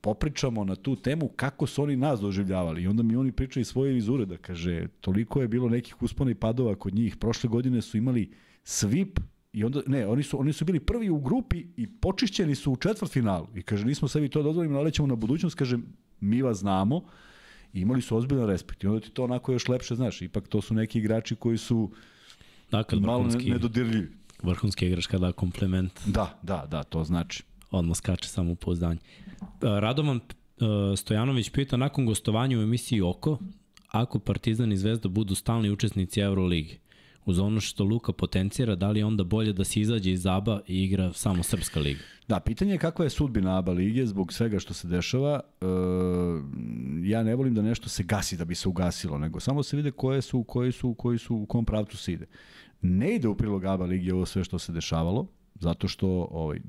[SPEAKER 1] popričamo na tu temu kako su oni nas doživljavali. I onda mi oni pričaju svoje vizure da kaže, toliko je bilo nekih uspona i padova kod njih. Prošle godine su imali svip I onda, ne, oni su, oni su bili prvi u grupi i počišćeni su u četvrt finalu. I kaže, nismo sebi to dozvolimo, nalećemo na budućnost, kaže, mi vas znamo. I imali su ozbiljan respekt. I onda ti to onako još lepše znaš. Ipak to su neki igrači koji su uh,
[SPEAKER 2] Dakle, malo vrhunski, nedodirljiv. Vrhunski igrač kada komplement. Da, da, da, to znači. Odmah skače samo u pozdanje. E, Radovan e, Stojanović pita nakon gostovanja u emisiji Oko, ako Partizan i Zvezda budu stalni učesnici Euroligi, uz ono što Luka potencira, da li je onda bolje da se izađe iz ABA i igra samo Srpska liga?
[SPEAKER 1] Da, pitanje je kakva je sudbina ABA lige zbog svega što se dešava. E, ja ne volim da nešto se gasi da bi se ugasilo, nego samo se vide koje su, koje su, koji su, u kom pravcu se ide ne ide u prilog ABA ligi ovo sve što se dešavalo, zato što ovaj,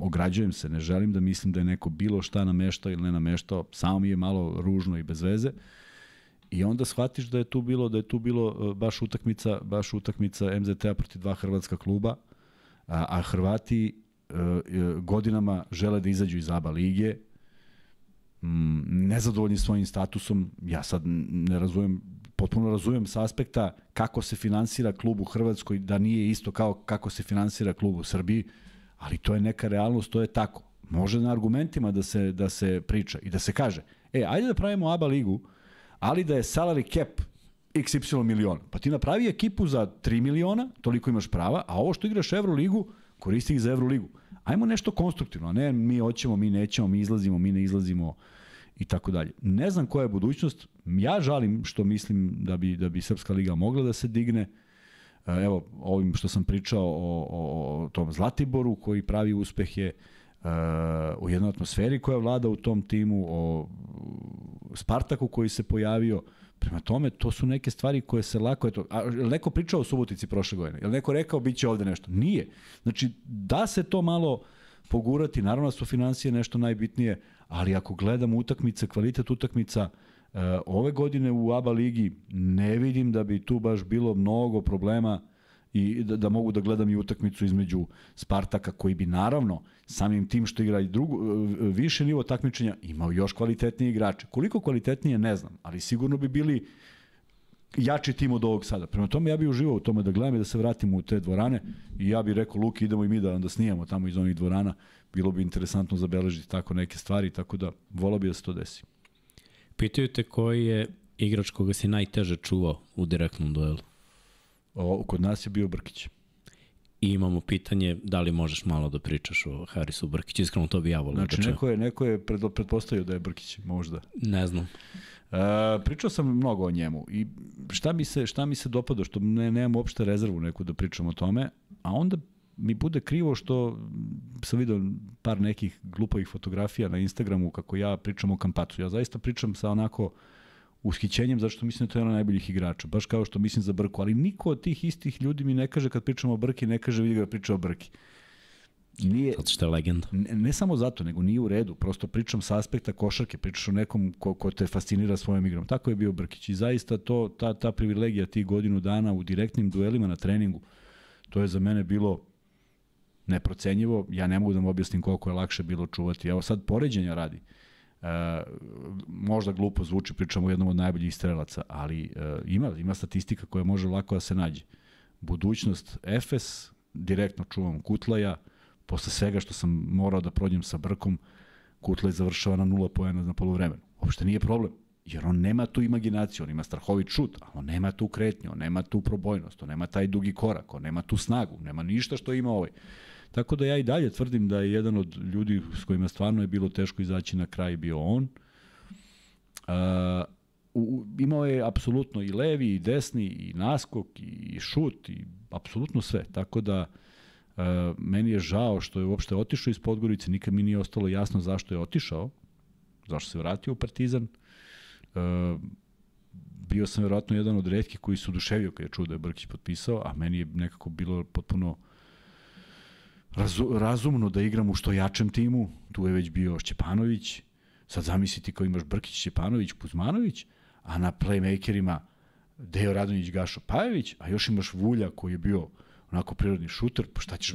[SPEAKER 1] ograđujem se, ne želim da mislim da je neko bilo šta nameštao ili ne nameštao, samo mi je malo ružno i bez veze. I onda shvatiš da je tu bilo da je tu bilo e, baš utakmica, baš utakmica MZT-a protiv dva hrvatska kluba, a, a Hrvati e, e godinama žele da izađu iz ABA lige, nezadovoljni svojim statusom, ja sad ne razumem potpuno razumem sa aspekta kako se finansira klub u Hrvatskoj, da nije isto kao kako se finansira klub u Srbiji, ali to je neka realnost, to je tako. Može na argumentima da se, da se priča i da se kaže, e, ajde da pravimo ABA ligu, ali da je salary cap XY miliona. Pa ti napravi ekipu za 3 miliona, toliko imaš prava, a ovo što igraš Euroligu, koristi ih za Euroligu. Ajmo nešto konstruktivno, a ne mi hoćemo, mi nećemo, mi izlazimo, mi ne izlazimo i tako dalje. Ne znam koja je budućnost, Ja žalim što mislim da bi, da bi Srpska liga mogla da se digne, e, evo ovim što sam pričao o, o, o tom Zlatiboru koji pravi uspehe e, u jednoj atmosferi koja vlada u tom timu, o Spartaku koji se pojavio. Prema tome, to su neke stvari koje se lako... Eto, a, je neko pričao o Subotici prošle godine? Je li neko rekao bit će ovde nešto? Nije. Znači, da se to malo pogurati, naravno da su financije nešto najbitnije, ali ako gledamo utakmice, kvalitet utakmica, uh, Eh, ove godine u ABA ligi ne vidim da bi tu baš bilo mnogo problema i da, da mogu da gledam i utakmicu između Spartaka koji bi naravno samim tim što igra i drugu, eh, više nivo takmičenja imao još kvalitetnije igrače. Koliko kvalitetnije ne znam, ali sigurno bi bili jači tim od ovog sada. Prema tome ja bih uživao u tome da gledam i da se vratimo u te dvorane i ja bih rekao Luki idemo i mi da onda snijemo tamo iz onih dvorana. Bilo bi interesantno zabeležiti
[SPEAKER 2] tako neke stvari, tako da volao bih da se to desi. Pitaju te koji je igrač koga si najteže čuvao u direktnom duelu? O, kod nas je bio Brkić. I imamo pitanje da li možeš malo da pričaš o Harisu Brkiću, iskreno to bi ja volio znači, da neko
[SPEAKER 1] je, neko je pred, da je Brkić, možda. Ne znam. E, pričao sam mnogo o njemu i šta mi se, šta mi se dopada, što ne, nemam uopšte rezervu neku da pričam o tome, a onda mi bude krivo što sam vidio par nekih glupovih fotografija na Instagramu kako ja pričam o Kampacu. Ja zaista pričam sa onako ushićenjem zato što mislim da to je jedan od najboljih igrača, baš kao što mislim za Brku, ali niko od tih istih ljudi mi ne kaže kad pričamo o Brki, ne kaže vidi ga da priča o Brki. Nije, zato što je legenda. Ne, ne samo zato, nego nije u redu. Prosto pričam sa aspekta košarke, pričaš o nekom ko, ko te fascinira svojom igrom. Tako je bio Brkić i zaista to, ta, ta privilegija tih godinu dana u direktnim duelima na treningu, to je za mene bilo neprocenjivo, ja ne mogu da vam objasnim koliko je lakše bilo čuvati. Evo sad poređenja radi. E, možda glupo zvuči, pričamo o jednom od najboljih strelaca, ali e, ima, ima statistika koja može lako da se nađe. Budućnost Efes, direktno čuvam Kutlaja, posle svega što sam morao da prođem sa Brkom, Kutlaj završava na 0 poena na polovremenu. Uopšte nije problem, jer on nema tu imaginaciju, on ima strahovit šut, a on nema tu kretnju, on nema tu probojnost, on nema taj dugi korak, on nema tu snagu, nema ništa što ima ovaj. Tako da ja i dalje tvrdim da je jedan od ljudi s kojima stvarno je bilo teško izaći na kraj bio on. A, u, imao je apsolutno i levi i desni i naskok i šut i apsolutno sve. Tako da e, meni je žao što je uopšte otišao iz Podgorice, nikad mi nije ostalo jasno zašto je otišao, zašto se vratio u Partizan. Uh, bio sam verovatno jedan od redkih koji su oduševio kada je čuo da je Brkić potpisao, a meni je nekako bilo potpuno razu, razumno da igram u što jačem timu, tu je već bio Šćepanović, sad zamisli ti ko imaš Brkić, Šćepanović, Kuzmanović, a na playmakerima Deo Radonjić, Gašo Pajević, a još imaš Vulja koji je bio onako prirodni šuter, pa šta ćeš,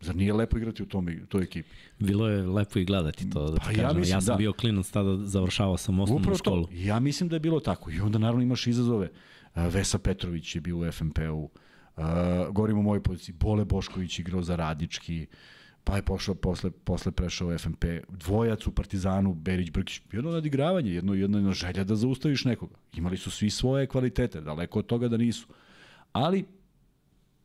[SPEAKER 1] Zar nije lepo igrati u tom, u toj ekipi?
[SPEAKER 2] Bilo je lepo i gledati to,
[SPEAKER 1] da pa, kažem. Ja, mislim, ja sam da. bio klinac tada, završavao sam osnovnu Upravo školu. To. Ja mislim da je bilo tako. I onda naravno imaš izazove. E, Vesa Petrović je bio u FNP-u. Uh, govorim o mojoj poziciji, Bole Bošković igrao za radnički, pa je pošao, posle, posle prešao FNP, dvojac u Partizanu, Berić Brkić, jedno nadigravanje, jedno, jedno želja da zaustaviš nekoga. Imali su svi svoje kvalitete, daleko od toga da nisu. Ali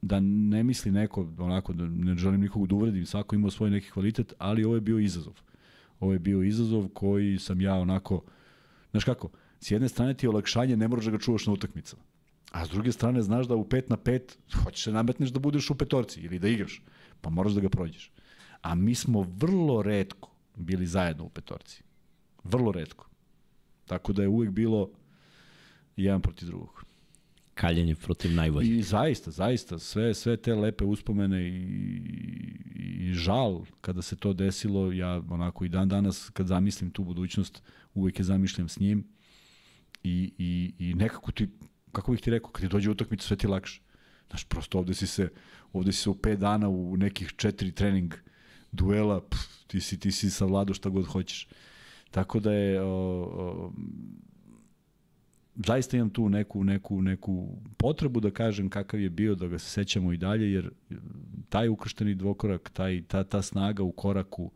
[SPEAKER 1] da ne misli neko, onako, da ne želim nikog da uvredim, svako imao svoj neki kvalitet, ali ovo je bio izazov. Ovo je bio izazov koji sam ja onako, znaš kako, s jedne strane ti je olakšanje, ne moraš da ga čuvaš na utakmicama. A s druge strane, znaš da u 5 na 5 hoćeš da nametneš da budeš u petorci ili da igraš, pa moraš da ga prođeš. A mi smo vrlo redko bili zajedno u petorci. Vrlo redko. Tako da je uvek bilo
[SPEAKER 2] jedan protiv drugog. Kaljenje protiv najboljih.
[SPEAKER 1] I zaista, zaista, sve, sve te lepe uspomene i, i žal kada se to desilo, ja onako i dan danas kad zamislim tu budućnost, uvek je zamišljam s njim i, i, i nekako ti kako bih ti rekao, kad ti dođe utakmica sve ti lakše. Znaš, prosto ovde si se, ovde si se u 5 dana u nekih četiri trening duela, pff, ti si, ti si savladao šta god hoćeš. Tako da je, o, o, zaista imam tu neku, neku, neku potrebu da kažem kakav je bio, da ga se sećamo i dalje, jer taj ukršteni dvokorak, taj, ta, ta snaga u koraku, uh,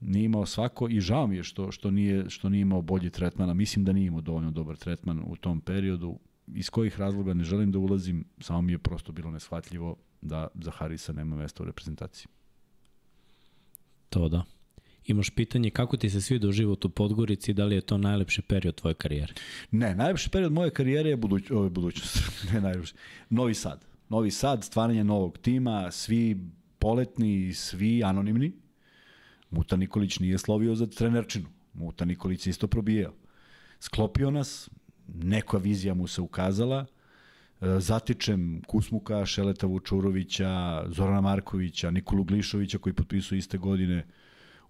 [SPEAKER 1] nije imao svako i žao mi je što, što, nije, što nije imao bolji tretman, a mislim da nije imao dovoljno dobar tretman u tom periodu. Iz kojih razloga ne želim da ulazim, samo mi je prosto bilo neshvatljivo da za Harisa nema mesta u reprezentaciji.
[SPEAKER 2] To da. Imaš pitanje kako ti se sviđa život u Podgorici i da li je to najlepši period tvoje karijere?
[SPEAKER 1] Ne, najlepši period moje karijere je buduć, ove, budućnost. ne najlepši. Novi Sad. Novi Sad, stvaranje novog tima, svi poletni, svi anonimni Muta Nikolić nije slovio za trenerčinu. Muta Nikolić isto probijao. Sklopio nas, neka vizija mu se ukazala, e, zatičem Kusmuka, Šeleta Vučurovića, Zorana Markovića, Nikolu Glišovića koji potpisuju iste godine.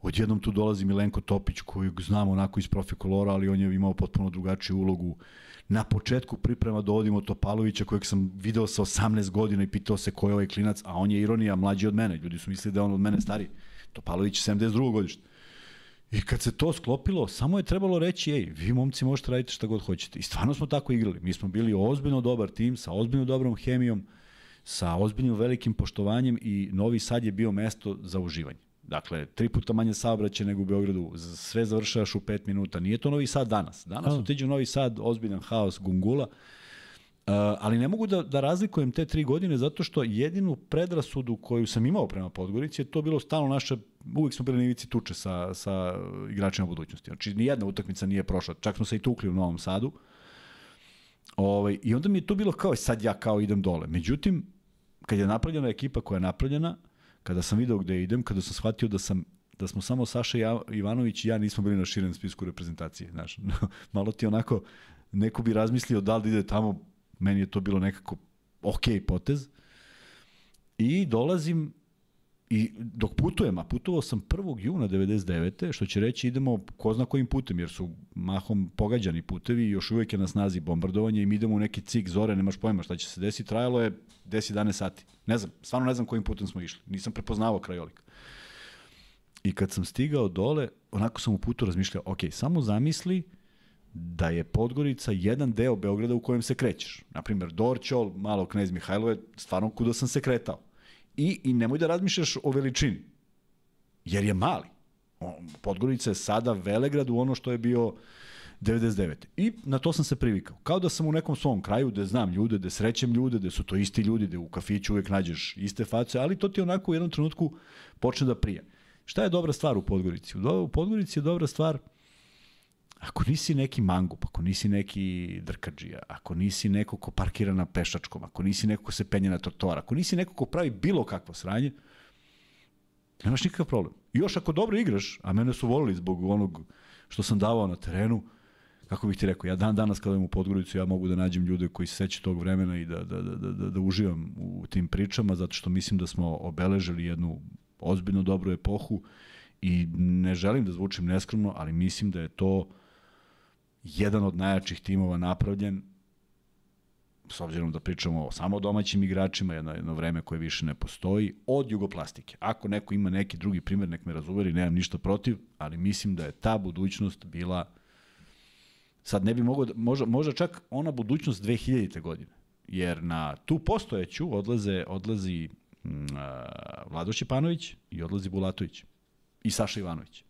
[SPEAKER 1] Odjednom tu dolazi Milenko Topić koji znam onako iz profi kolora, ali on je imao potpuno drugačiju ulogu. Na početku priprema dovodimo Topalovića kojeg sam video sa 18 godina i pitao se ko je ovaj klinac, a on je ironija mlađi od mene. Ljudi su mislili da je on od mene stariji. Topalović 72. godište. I kad se to sklopilo, samo je trebalo reći, ej, vi momci možete raditi šta god hoćete. I stvarno smo tako igrali. Mi smo bili ozbiljno dobar tim, sa ozbiljno dobrom hemijom, sa ozbiljno velikim poštovanjem i Novi Sad je bio mesto za uživanje. Dakle, tri puta manje saobraćaja nego u Beogradu, sve završavaš u pet minuta. Nije to Novi Sad danas. Danas otiđe u Novi Sad, ozbiljan haos, gungula, E, ali ne mogu da, da razlikujem te tri godine zato što jedinu predrasudu koju sam imao prema Podgorici je to bilo stalno naše, uvijek smo bili na ivici tuče sa, sa igračima budućnosti. Znači, nijedna utakmica nije prošla. Čak smo se i tukli u Novom Sadu. Ovaj, I onda mi je to bilo kao, e, sad ja kao idem dole. Međutim, kad je napravljena ekipa koja je napravljena, kada sam video gde idem, kada sam shvatio da sam da smo samo Saša ja, Ivanović i ja nismo bili na širen spisku reprezentacije. Znaš, malo ti onako, neko bi razmislio da li da ide tamo Meni je to bilo nekako ok potez. I dolazim I dok putujem, a putovao sam 1. juna 99. što će reći idemo ko zna kojim putem, jer su mahom pogađani putevi i još uvek je na snazi bombardovanje i mi idemo u neki cik zore, nemaš pojma šta će se desiti, trajalo je 10-11 sati. Ne znam, stvarno ne znam kojim putem smo išli, nisam prepoznavao krajolik. I kad sam stigao dole, onako sam u putu razmišljao, ok, samo zamisli da je Podgorica jedan deo Beograda u kojem se krećeš. Naprimer, Dorćol, malo Knez Mihajlove, stvarno kuda sam se kretao. I, I nemoj da razmišljaš o veličini, jer je mali. Podgorica je sada Velegrad u ono što je bio 99. I na to sam se privikao. Kao da sam u nekom svom kraju da znam ljude, da srećem ljude, da su to isti ljudi, da u kafiću uvek nađeš iste face, ali to ti onako u jednom trenutku počne da prija. Šta je dobra stvar u Podgorici? U Podgorici je dobra stvar uh, Ako nisi neki mangup, ako nisi neki drkađija, ako nisi neko ko parkira na pešačkom, ako nisi neko ko se penje na trotoar, ako nisi neko ko pravi bilo kakvo sranje, nemaš nikakav problem. I još ako dobro igraš, a mene su volili zbog onog što sam davao na terenu, kako bih ti rekao, ja dan danas kada idem u Podgoricu, ja mogu da nađem ljude koji se sećaju tog vremena i da, da, da, da, da uživam u tim pričama, zato što mislim da smo obeležili jednu ozbiljno dobru epohu i ne želim da zvučim neskromno, ali mislim da je to jedan od najjačih timova napravljen, s obzirom da pričamo o samo domaćim igračima, jedno, jedno vreme koje više ne postoji, od jugoplastike. Ako neko ima neki drugi primer, nek me razuveri, nemam ništa protiv, ali mislim da je ta budućnost bila, sad ne bi mogo, da, možda, možda čak ona budućnost 2000. godine, jer na tu postojeću odlaze, odlazi uh, Vlado Šipanović i odlazi Bulatović i Saša Ivanović.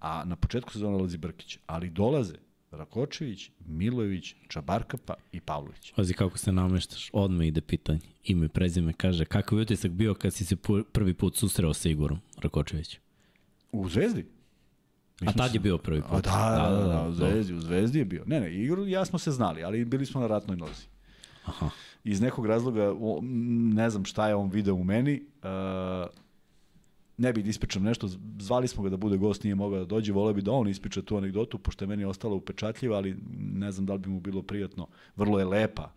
[SPEAKER 1] A na početku sezona odlazi Brkić, ali dolaze Rakočević, Milojević, Čabarkapa i Pavlović.
[SPEAKER 2] Pazi kako se nameštaš, odme ide pitanje. Ime, prezime, kaže, kakav je utisak bio kad si se prvi put susreo sa Igorom Rakočević?
[SPEAKER 1] U Zvezdi? Mislim, a tad je bio prvi put. A, da, da, da, da, u Zvezdi, u Zvezdi je bio. Ne, ne, Igor ja smo se znali, ali bili smo na ratnoj nozi. Aha. Iz nekog razloga, ne znam šta je on video u meni, uh, ne bi da ispričam nešto, zvali smo ga da bude gost, nije mogao da dođe, voleo bi da on ispriča tu anegdotu, pošto je meni ostala upečatljiva, ali ne znam da li bi mu bilo prijatno. Vrlo je lepa,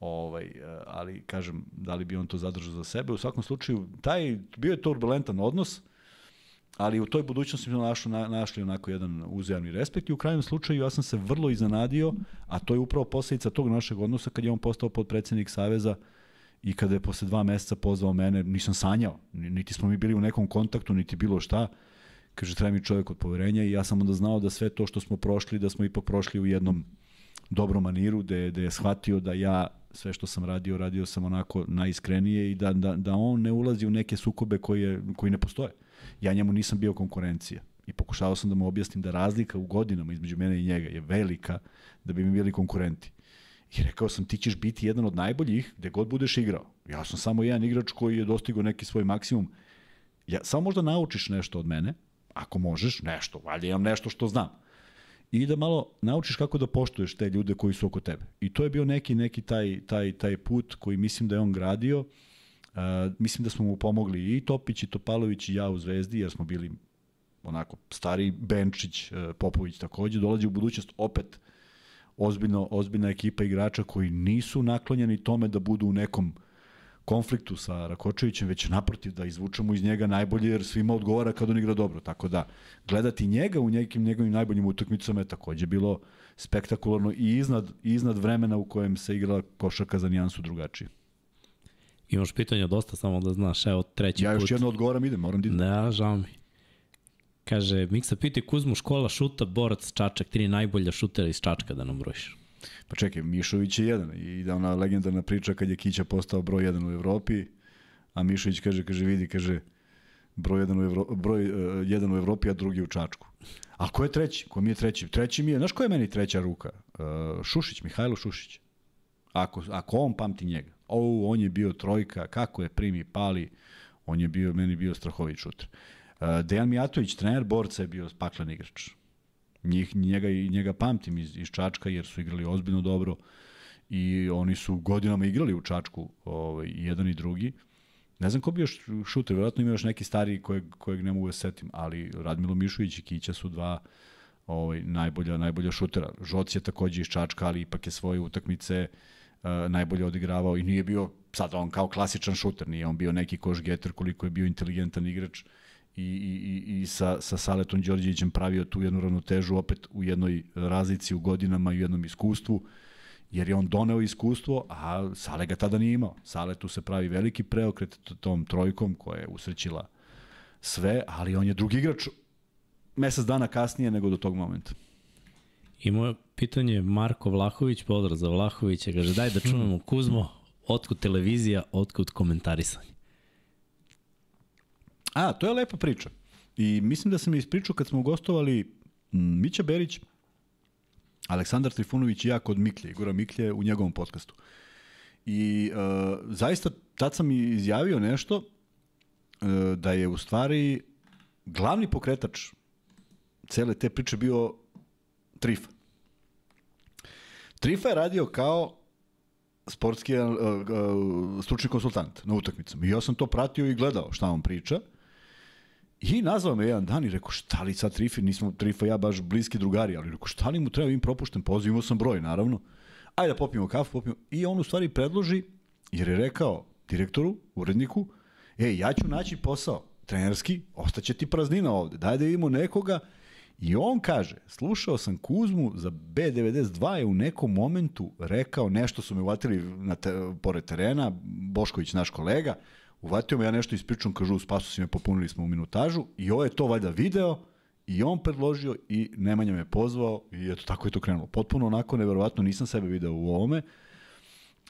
[SPEAKER 1] ovaj, eh, ali kažem, da li bi on to zadržao za sebe. U svakom slučaju, taj, bio je turbulentan odnos, ali u toj budućnosti smo našli, na, našli onako jedan uzajamni respekt i u krajnjem slučaju ja sam se vrlo iznenadio, a to je upravo posljedica tog našeg odnosa kad je on postao podpredsednik Saveza uh, i kada je posle dva meseca pozvao mene, nisam sanjao, niti smo mi bili u nekom kontaktu, niti bilo šta, kaže, treba mi čovjek od poverenja i ja sam onda znao da sve to što smo prošli, da smo ipak prošli u jednom dobrom maniru, da je, da je shvatio da ja sve što sam radio, radio sam onako najiskrenije i da, da, da on ne ulazi u neke sukobe koje, koji ne postoje. Ja njemu nisam bio konkurencija i pokušavao sam da mu objasnim da razlika u godinama između mene i njega je velika da bi mi bili konkurenti. I rekao sam ti ćeš biti jedan od najboljih gde god budeš igrao. Ja sam samo jedan igrač koji je dostigao neki svoj maksimum. Ja, samo možda naučiš nešto od mene, ako možeš, nešto, valjda imam nešto što znam. I da malo naučiš kako da poštuješ te ljude koji su oko tebe. I to je bio neki, neki taj, taj, taj put koji mislim da je on gradio. Uh, mislim da smo mu pomogli i Topić i Topalović i ja u Zvezdi, jer smo bili onako stari Benčić, e, Popović takođe, dolazi u budućnost opet uh, ozbiljno, ozbiljna ekipa igrača koji nisu naklonjeni tome da budu u nekom konfliktu sa Rakočevićem, već naprotiv da izvučemo iz njega najbolje jer svima odgovara kad on igra dobro. Tako da gledati njega u nekim njegovim najboljim utakmicama je takođe bilo spektakularno i iznad, iznad vremena u kojem se igrala košaka za nijansu drugačije.
[SPEAKER 2] Imaš pitanja dosta, samo da znaš, evo treći ja put. Ja još jedno odgovaram, idem, moram da idem. Ne, žao mi. Kaže, Miksa piti Kuzmu škola šuta, borac Čačak, tri najbolja šutera iz Čačka da nam brojiš.
[SPEAKER 1] Pa čekaj, Mišović je jedan i da ona legendarna priča kad je Kića postao broj jedan u Evropi, a Mišović kaže, kaže, vidi, kaže, broj jedan u, Evro, broj, uh, jedan u Evropi, a drugi u Čačku. A ko je treći? Ko mi je treći? Treći mi je, znaš ko je meni treća ruka? Uh, Šušić, Mihajlo Šušić. Ako, ako on pamti njega. O, on je bio trojka, kako je primi, pali, on je bio, meni bio strahovi šuter. Uh, Eh, Dejan Mijatović, trener borca, je bio paklen igrač. Njih, njega, njega pamtim iz, iz Čačka jer su igrali ozbiljno dobro i oni su godinama igrali u Čačku, ovaj, jedan i drugi. Ne znam ko bi još šuter, vjerojatno ima još neki stari kojeg, kojeg ne mogu da setim, ali Radmilo Mišović i Kića su dva ovaj, najbolja, najbolja šutera. Žoc je takođe iz Čačka, ali ipak je svoje utakmice uh, najbolje odigravao i nije bio sad on kao klasičan šuter, nije on bio neki koš koliko je bio inteligentan igrač i, i, i i sa, sa Saletom Đorđevićem pravio tu jednu ravnotežu opet u jednoj razlici u godinama i u jednom iskustvu, jer je on doneo iskustvo, a Sale ga tada nije imao. Sale tu se pravi veliki preokret tom trojkom koja je usrećila sve, ali on je drugi igrač mesec dana kasnije nego do tog momenta.
[SPEAKER 2] I moje pitanje Marko Vlahović, pozdrav za Vlahovića, kaže daj da čujemo Kuzmo, otkud televizija, otkud komentarisanje.
[SPEAKER 1] A, to je lepa priča. I mislim da sam je ispričao kad smo gostovali mm, Mića Berić, Aleksandar Trifunović i ja kod Miklje, Igora Miklje u njegovom podcastu. I uh, zaista tad sam izjavio nešto uh, da je u stvari glavni pokretač cele te priče bio Trifa. Trifa je radio kao sportski uh, uh, stručni konsultant na utakmicama. I ja sam to pratio i gledao šta on priča. Uh, I nazvao me jedan dan i rekao šta li sad Trifi, nismo Trifa ja baš bliski drugari, ali rekao šta li mu treba, im propušten poziv, imao sam broj naravno. Ajde da popijemo kafu, popijemo. I on u stvari predloži, jer je rekao direktoru, uredniku, ej, ja ću naći posao, trenerski, ostaće ti praznina ovde, daj da imamo nekoga. I on kaže, slušao sam Kuzmu za B92 je u nekom momentu rekao, nešto su me uvatili na te, pored terena, Bošković, naš kolega, Uvatio me, ja nešto ispričam, kažu, spasu si me popunili smo u minutažu i ovo je to valjda video i on predložio i Nemanja me pozvao i eto tako je to krenulo. Potpuno onako, neverovatno, nisam sebe video u ovome.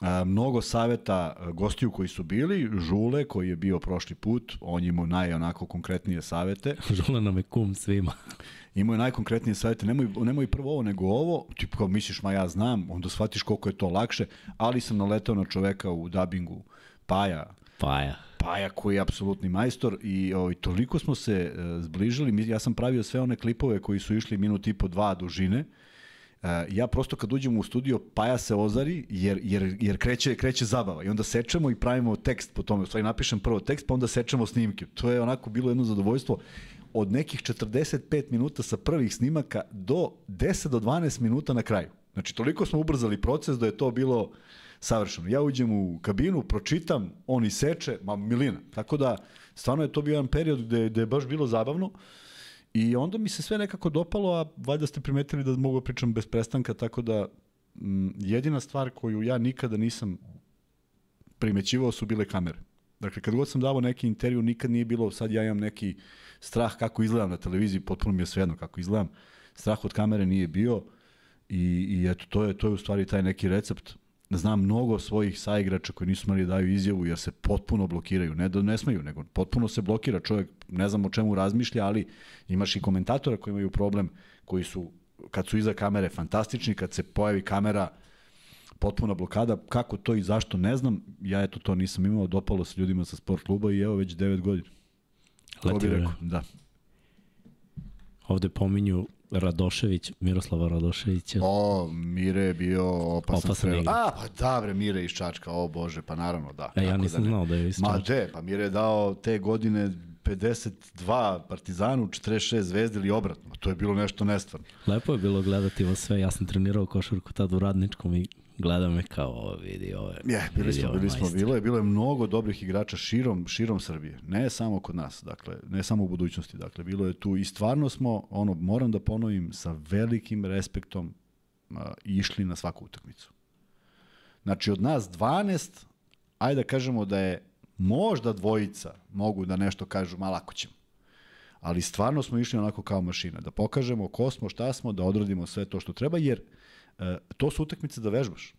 [SPEAKER 1] A, e, mnogo saveta e, gostiju koji su bili, Žule koji je bio prošli put, on je imao najonako konkretnije savete. Žule nam je kum svima. imao je najkonkretnije savete, nemoj, nemoj prvo ovo nego ovo, tipo kao misliš ma ja znam, onda shvatiš koliko je to lakše, ali sam naletao na čoveka u dabingu Paja Paja. Paja koji je apsolutni majstor i ovaj, toliko smo se uh, zbližili. Ja sam pravio sve one klipove koji su išli minut i po dva dužine. Uh, ja prosto kad uđem u studio, Paja se ozari jer, jer, jer kreće, kreće zabava i onda sečemo i pravimo tekst po tome. U stvari napišem prvo tekst pa onda sečemo snimke. To je onako bilo jedno zadovoljstvo od nekih 45 minuta sa prvih snimaka do 10 do 12 minuta na kraju. Znači, toliko smo ubrzali proces da je to bilo savršeno. Ja uđem u kabinu, pročitam, on iseče, ma milina. Tako da, stvarno je to bio jedan period gde, gde je baš bilo zabavno. I onda mi se sve nekako dopalo, a valjda ste primetili da mogu da pričam bez prestanka, tako da m, jedina stvar koju ja nikada nisam primećivao su bile kamere. Dakle, kad god sam davao neki intervju, nikad nije bilo, sad ja imam neki strah kako izgledam na televiziji, potpuno mi je svejedno kako izgledam. Strah od kamere nije bio i, i eto, to je, to je u stvari taj neki recept Da znam mnogo svojih saigrača koji nisu mali da daju izjavu jer se potpuno blokiraju. Ne da ne smaju, nego potpuno se blokira čovjek. Ne znam o čemu razmišlja, ali imaš i komentatora koji imaju problem, koji su, kad su iza kamere, fantastični, kad se pojavi kamera, potpuna blokada. Kako to i zašto, ne znam. Ja eto to nisam imao, dopalo se
[SPEAKER 2] ljudima sa sport kluba i evo već 9 godina. Leti da. Ovde pominju Radošević, Miroslava Radoševića. O, Mire je bio opasan, opasan strel. A,
[SPEAKER 1] pa da bre, Mire iz Čačka, o bože, pa naravno da. E, ja nisam da
[SPEAKER 2] znao da je iz Čačka. Ma
[SPEAKER 1] de, pa Mire je dao te godine 52 Partizanu, 46 Zvezdi ili obratno. To je bilo nešto nestvarno.
[SPEAKER 2] Lepo je bilo gledati vas sve. Ja sam trenirao košarku tad u Radničkom i gleda me kao ovo vidi ove. Je, bili smo, bili smo, bilo
[SPEAKER 1] je, bilo je mnogo dobrih igrača širom, širom Srbije, ne samo kod nas, dakle, ne samo u budućnosti, dakle, bilo je tu i stvarno smo, ono, moram da ponovim, sa velikim respektom a, išli na svaku utakmicu. Znači, od nas 12, ajde da kažemo da je možda dvojica mogu da nešto kažu, malako ćemo ali stvarno smo išli onako kao mašina, da pokažemo ko smo, šta smo, da odradimo sve to što treba, jer uh, E, to su utakmice da vežbaš.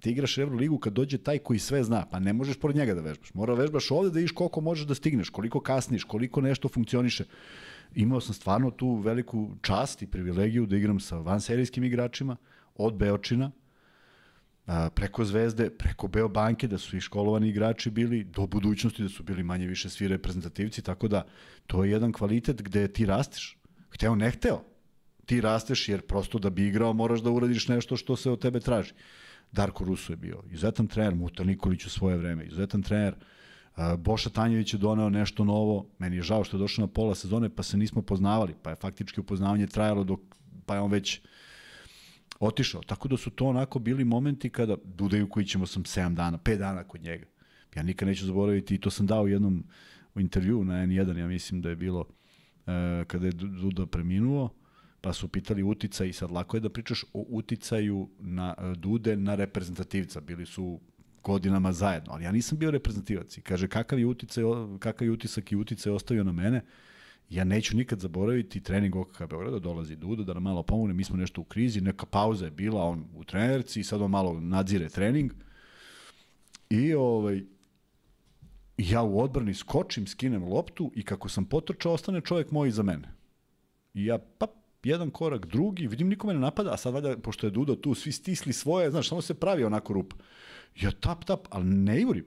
[SPEAKER 1] Ti igraš Euroligu kad dođe taj koji sve zna, pa ne možeš pored njega da vežbaš. Mora da vežbaš ovde da viš koliko možeš da stigneš, koliko kasniš, koliko nešto funkcioniše. Imao sam stvarno tu veliku čast i privilegiju da igram sa vanserijskim igračima od Beočina, preko Zvezde, preko Beobanke, da su i školovani igrači bili, do budućnosti da su bili manje više svi reprezentativci, tako da to je jedan kvalitet gde ti rastiš. Hteo, ne hteo, ti rasteš jer prosto da bi igrao moraš da uradiš nešto što se od tebe traži. Darko Rusu je bio izuzetan trener, Muta Nikolić u svoje vreme, izuzetan trener, Boša Tanjević je doneo nešto novo, meni je žao što je došao na pola sezone pa se nismo poznavali, pa je faktički upoznavanje trajalo dok, pa je on već otišao. Tako da su to onako bili momenti kada Dudaju koji ćemo sam 7 dana, 5 dana kod njega. Ja nikad neću zaboraviti i to sam dao u jednom intervju na N1, ja mislim da je bilo e, kada je Duda preminuo, pa su pitali uticaj i sad lako je da pričaš o uticaju na e, Dude na reprezentativca, bili su godinama zajedno, ali ja nisam bio reprezentativac i kaže kakav je, uticaj, kakav je utisak i uticaj ostavio na mene, ja neću nikad zaboraviti trening OKK Beograda, dolazi Duda da nam malo pomogne, mi smo nešto u krizi, neka pauza je bila, on u trenerci sad on malo nadzire trening i ovaj, ja u odbrani skočim, skinem loptu i kako sam potrčao, ostane čovjek moj iza mene. I ja pap, jedan korak, drugi, vidim nikome ne napada, a sad valjda, pošto je Duda tu, svi stisli svoje, znaš, samo se pravi onako rupa. Ja tap, tap, ali ne jurim,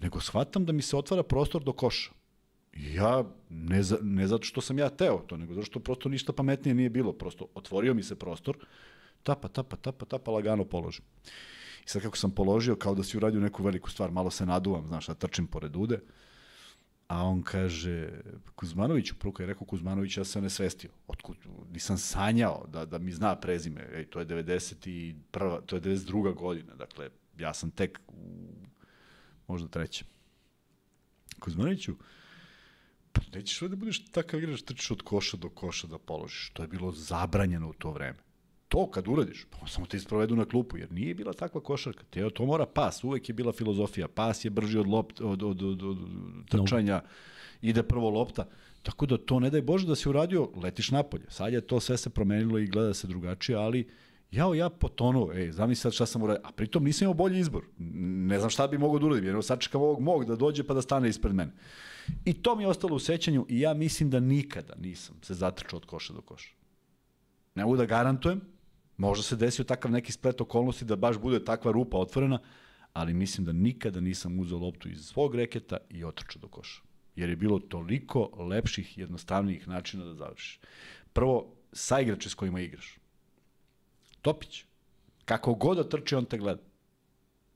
[SPEAKER 1] nego shvatam da mi se otvara prostor do koša. ja, ne, za, ne zato što sam ja teo to, nego zato što prosto ništa pametnije nije bilo, prosto otvorio mi se prostor, tapa, tapa, tapa, tapa, lagano položim. I sad kako sam položio, kao da si uradio neku veliku stvar, malo se naduvam, znaš, da trčim pored Dude, A on kaže, Kuzmanoviću, prvo je rekao Kuzmanović, ja sam ne svestio. Otkud, nisam sanjao da, da mi zna prezime. Ej, to je 91. to je 92. godina, dakle, ja sam tek u, možda treće. Kuzmanoviću, pa nećeš da budeš takav igrač, trčiš od koša do koša da položiš. To je bilo zabranjeno u to vreme to kad uradiš, pa samo te isprovedu na klupu, jer nije bila takva košarka. Teo, to mora pas, uvek je bila filozofija. Pas je brži od, lopta, od, od, od, od trčanja, no. ide prvo lopta. Tako da to, ne daj Bože da si uradio, letiš napolje. Sad je to sve se promenilo i gleda se drugačije, ali jao, ja potonuo, ej, zamisli sad šta sam uradio, a pritom nisam imao bolji izbor. Ne znam šta bi mogao da uradim, jer čekam ovog mog da dođe pa da stane ispred mene. I to mi je ostalo u sećanju i ja mislim da nikada nisam se zatrčao od koša do koša. Ne mogu da garantujem, Možda se desio takav neki splet okolnosti da baš bude takva rupa otvorena, ali mislim da nikada nisam uzeo loptu iz svog reketa i otrčao do koša. Jer je bilo toliko lepših jednostavnijih načina da završiš. Prvo, sa igrače s kojima igraš. Topić. Kako god da trči, on te gleda.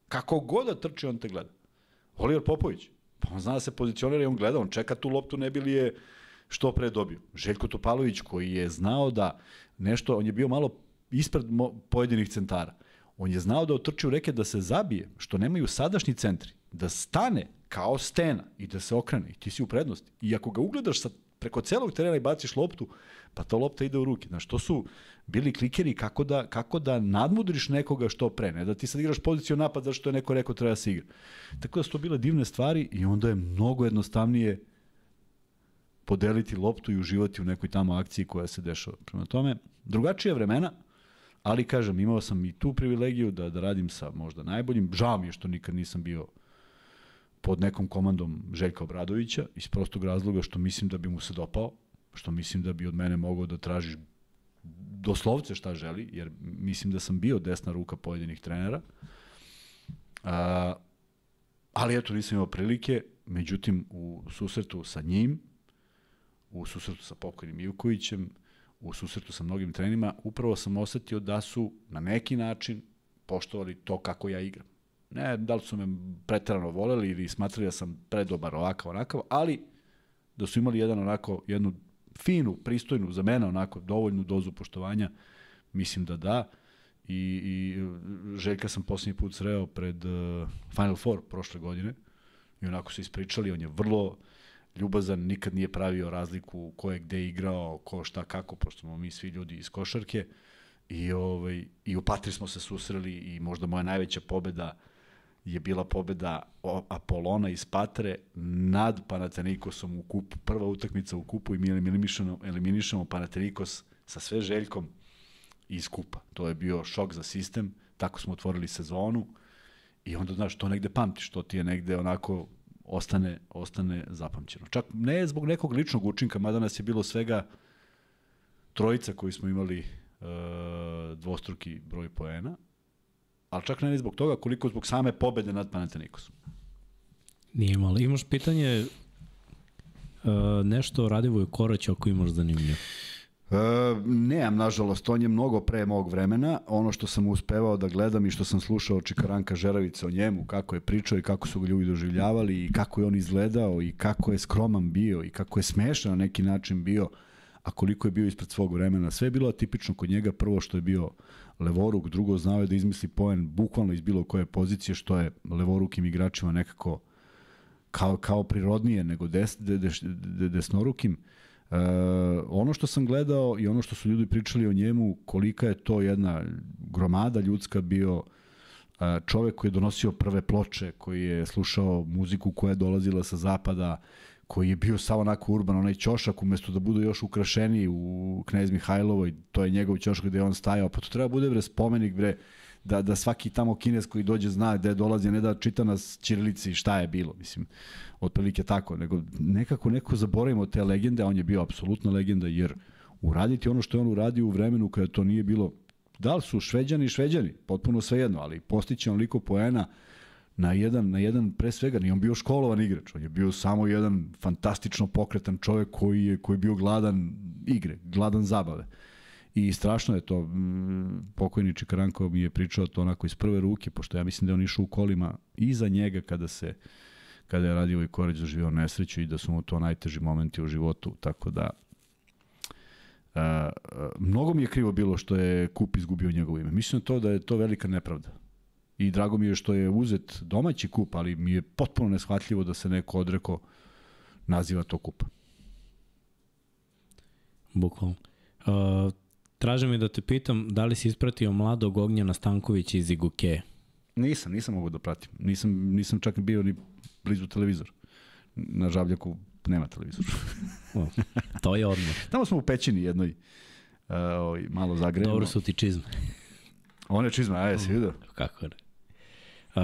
[SPEAKER 1] Kako god da trči, on te gleda. Oliver Popović. Pa on zna da se pozicionira i on gleda, on čeka tu loptu, ne bi li je što pre dobio. Željko Topalović koji je znao da nešto, on je bio malo ispred pojedinih centara. On je znao da otrči u reke da se zabije, što nemaju sadašnji centri, da stane kao stena i da se okrene i ti si u prednosti. I ako ga ugledaš sa preko celog terena i baciš loptu, pa ta lopta ide u ruke. Znaš, to su bili klikeri kako da, kako da nadmudriš nekoga što pre, ne da ti sad igraš poziciju napad zato što je neko rekao treba da se igra. Tako da su to bile divne stvari i onda je mnogo jednostavnije podeliti loptu i uživati u nekoj tamo akciji koja se dešava. Prema tome, drugačije vremena, Ali kažem, imao sam i tu privilegiju da, da radim sa možda najboljim. Žao mi je što nikad nisam bio pod nekom komandom Željka Obradovića iz prostog razloga što mislim da bi mu se dopao, što mislim da bi od mene mogao da tražiš doslovce šta želi, jer mislim da sam bio desna ruka pojedinih trenera. A, ali eto, nisam imao prilike, međutim, u susretu sa njim, u susretu sa pokojnim Ivkovićem, u susretu sa mnogim trenima, upravo sam osetio da su na neki način poštovali to kako ja igram. Ne, da li su me pretrano voleli ili smatrali da sam predobar ovakav, onakav, ali da su imali jedan onako, jednu finu, pristojnu, za mene onako, dovoljnu dozu poštovanja, mislim da da. I, i Željka sam posljednji put sreo pred uh, Final Four prošle godine i onako se ispričali, on je vrlo, uh, ljubazan, nikad nije pravio razliku ko je gde igrao, ko šta kako, pošto smo mi svi ljudi iz košarke. I, ovaj, i u Patri smo se susreli i možda moja najveća pobeda je bila pobeda Apolona iz Patre nad Panatenikosom u kupu. Prva utakmica u kupu i mi eliminišemo, eliminišamo Panatenikos sa sve željkom iz kupa. To je bio šok za sistem, tako smo otvorili sezonu i onda, znaš, to negde pamtiš, to ti je negde onako ostane, ostane zapamćeno. Čak ne zbog nekog ličnog učinka, mada nas je bilo svega trojica koji smo imali e, dvostruki broj poena, ali čak ne zbog toga koliko zbog same pobede nad Panatenikosom.
[SPEAKER 2] Nije malo. Imaš pitanje e, nešto o Radivoju Koraću ako imaš zanimljivo.
[SPEAKER 1] E, nemam, nažalost, on je mnogo pre mog vremena. Ono što sam uspevao da gledam i što sam slušao Čikaranka Žeravica o njemu, kako je pričao i kako su ga ljudi doživljavali i kako je on izgledao i kako je skroman bio i kako je smešan na neki način bio, a koliko je bio ispred svog vremena. Sve je bilo atipično kod njega. Prvo što je bio levoruk, drugo znao je da izmisli poen bukvalno iz bilo koje pozicije, što je levorukim igračima nekako kao, kao prirodnije nego des, de, de, de, desnorukim. Uh, E, ono što sam gledao i ono što su ljudi pričali o njemu, kolika je to jedna gromada ljudska bio e, čovek koji je donosio prve ploče, koji je slušao muziku koja je dolazila sa zapada, koji je bio samo onako urban, onaj ćošak, umesto da bude još ukrašeniji u Knez Mihajlovoj, to je njegov ćošak gde je on stajao, pa to treba bude bre spomenik bre da, da svaki tamo kines koji dođe zna gde dolazi, ne da čita nas Čirilici šta je bilo, mislim, otprilike tako, nego nekako neko zaboravimo te legende, on je bio apsolutna legenda, jer uraditi ono što je on uradio u vremenu kada to nije bilo, da li su šveđani i šveđani, potpuno svejedno, ali postići onoliko poena, na jedan, na jedan pre svega, nije on bio školovan igrač, on je bio samo jedan fantastično pokretan čovek koji je, koji je bio gladan igre, gladan zabave. Uh, I strašno je to. Mm, Pokojni Čikaranko mi je pričao to onako iz prve ruke, pošto ja mislim da je on išao u kolima iza njega kada se kada je radio i Korać doživio nesreću i da su mu to najteži momenti u životu, tako da a, a, mnogo mi je krivo bilo što je Kup izgubio njegovo ime. Mislim to da je to velika nepravda. I drago mi je što je uzet domaći kup, ali mi je potpuno neshvatljivo da se neko
[SPEAKER 2] odreko naziva to kupa. Bukvalno. Uh, Traže mi da te pitam da li si ispratio mladog Ognjana Stankovića iz Iguke?
[SPEAKER 1] Nisam, nisam mogu da pratim. Nisam, nisam čak bio ni blizu televizor. Na Žavljaku nema televizor. to je odmah. Tamo smo u pećini jednoj.
[SPEAKER 2] Uh, malo zagrejemo. Dobro su ti čizme. On je čizme, ajde, si vidio? Kako ne. Uh,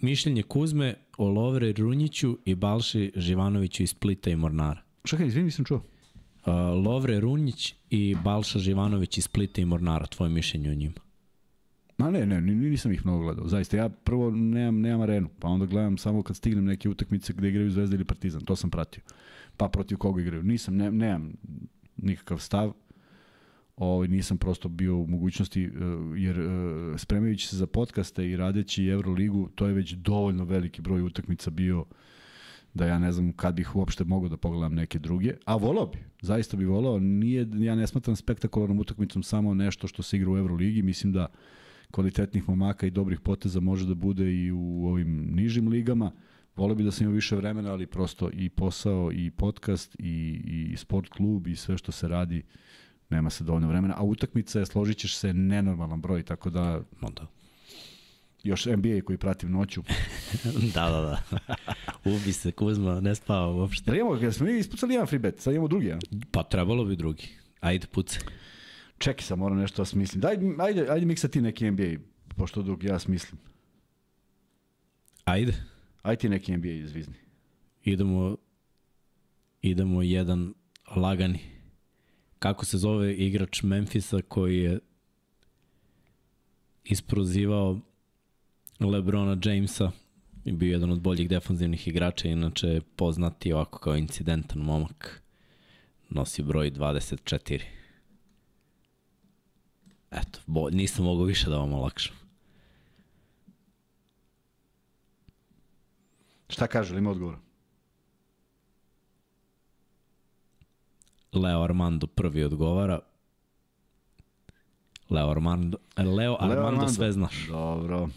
[SPEAKER 2] mišljenje Kuzme o Lovre Runjiću i Balši Živanoviću iz Splita i Mornara. Čekaj, izvini, nisam čuo. Uh, Lovre Runjić i Balša Živanović iz Splita i Mornara, tvoje mišljenje o njima?
[SPEAKER 1] Ma ne, ne, nisam ih mnogo gledao. Zaista, ja prvo nemam, nemam arenu, pa onda gledam samo kad stignem neke utakmice gde igraju Zvezda ili Partizan, to sam pratio. Pa protiv koga igraju. Nisam, ne, nemam nikakav stav, ovaj, nisam prosto bio u mogućnosti, eh, jer eh, spremajući se za podcaste i radeći Euroligu, to je već dovoljno veliki broj utakmica bio uh, da ja ne znam kad bih uopšte mogao da pogledam neke druge, a volao bi, zaista bi volao, nije, ja ne smatram spektakularnom utakmicom samo nešto što se igra u Euroligi, mislim da kvalitetnih momaka i dobrih poteza može da bude i u ovim nižim ligama, volao bi da sam imao više vremena, ali prosto i posao, i podcast, i, i sport klub, i sve što se radi, nema se dovoljno vremena, a utakmica je, složit ćeš se, nenormalan broj, tako da... Onda još NBA koji pratim noću.
[SPEAKER 2] da, da, da. Ubi se, Kuzma,
[SPEAKER 1] ne spava uopšte. Da imamo, jer smo mi ispucali jedan free bet, sad imamo drugi, ja? Pa trebalo bi drugi. Ajde, puce. Čekaj sam, moram nešto da smislim. Daj, ajde, ajde miksa ti neki NBA, pošto dok ja
[SPEAKER 2] smislim. Ajde. Ajde ti neki NBA Vizni. Idemo, idemo jedan lagani. Kako se zove igrač Memfisa koji je isprozivao Lebrona Jamesa i bio jedan od boljih defanzivnih igrača, inače poznati ovako kao incidentan momak. Nosi broj 24. Eto, bo, nisam mogao više da vam olakšam. Šta kažu, ima odgovor? Leo Armando prvi odgovara. Leo Armando, Leo Armando, Leo Armando. sve znaš. Dobro.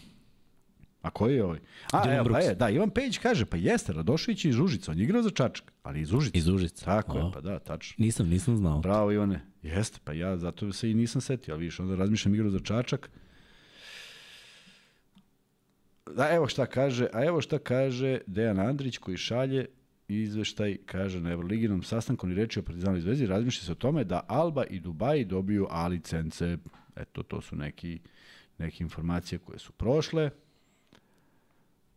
[SPEAKER 1] A koji je ovaj? A, evo, pa je, da, Ivan Pejić kaže, pa jeste, Radošević je iz Užica, on je igrao za Čačak, ali iz Užica. Iz Užica. Tako o. je, pa da, tačno. Nisam, nisam znao. Bravo, Ivane. Jeste, pa ja zato se i nisam setio, ali više, onda razmišljam igrao za Čačak. Da, evo šta kaže, a evo šta kaže Dejan Andrić koji šalje izveštaj, kaže na Evroliginom sastanku ni reči o Partizanu izvezi, razmišlja se o tome da Alba i Dubai dobiju A licence. Eto, to su neki, neke informacije koje su prošle.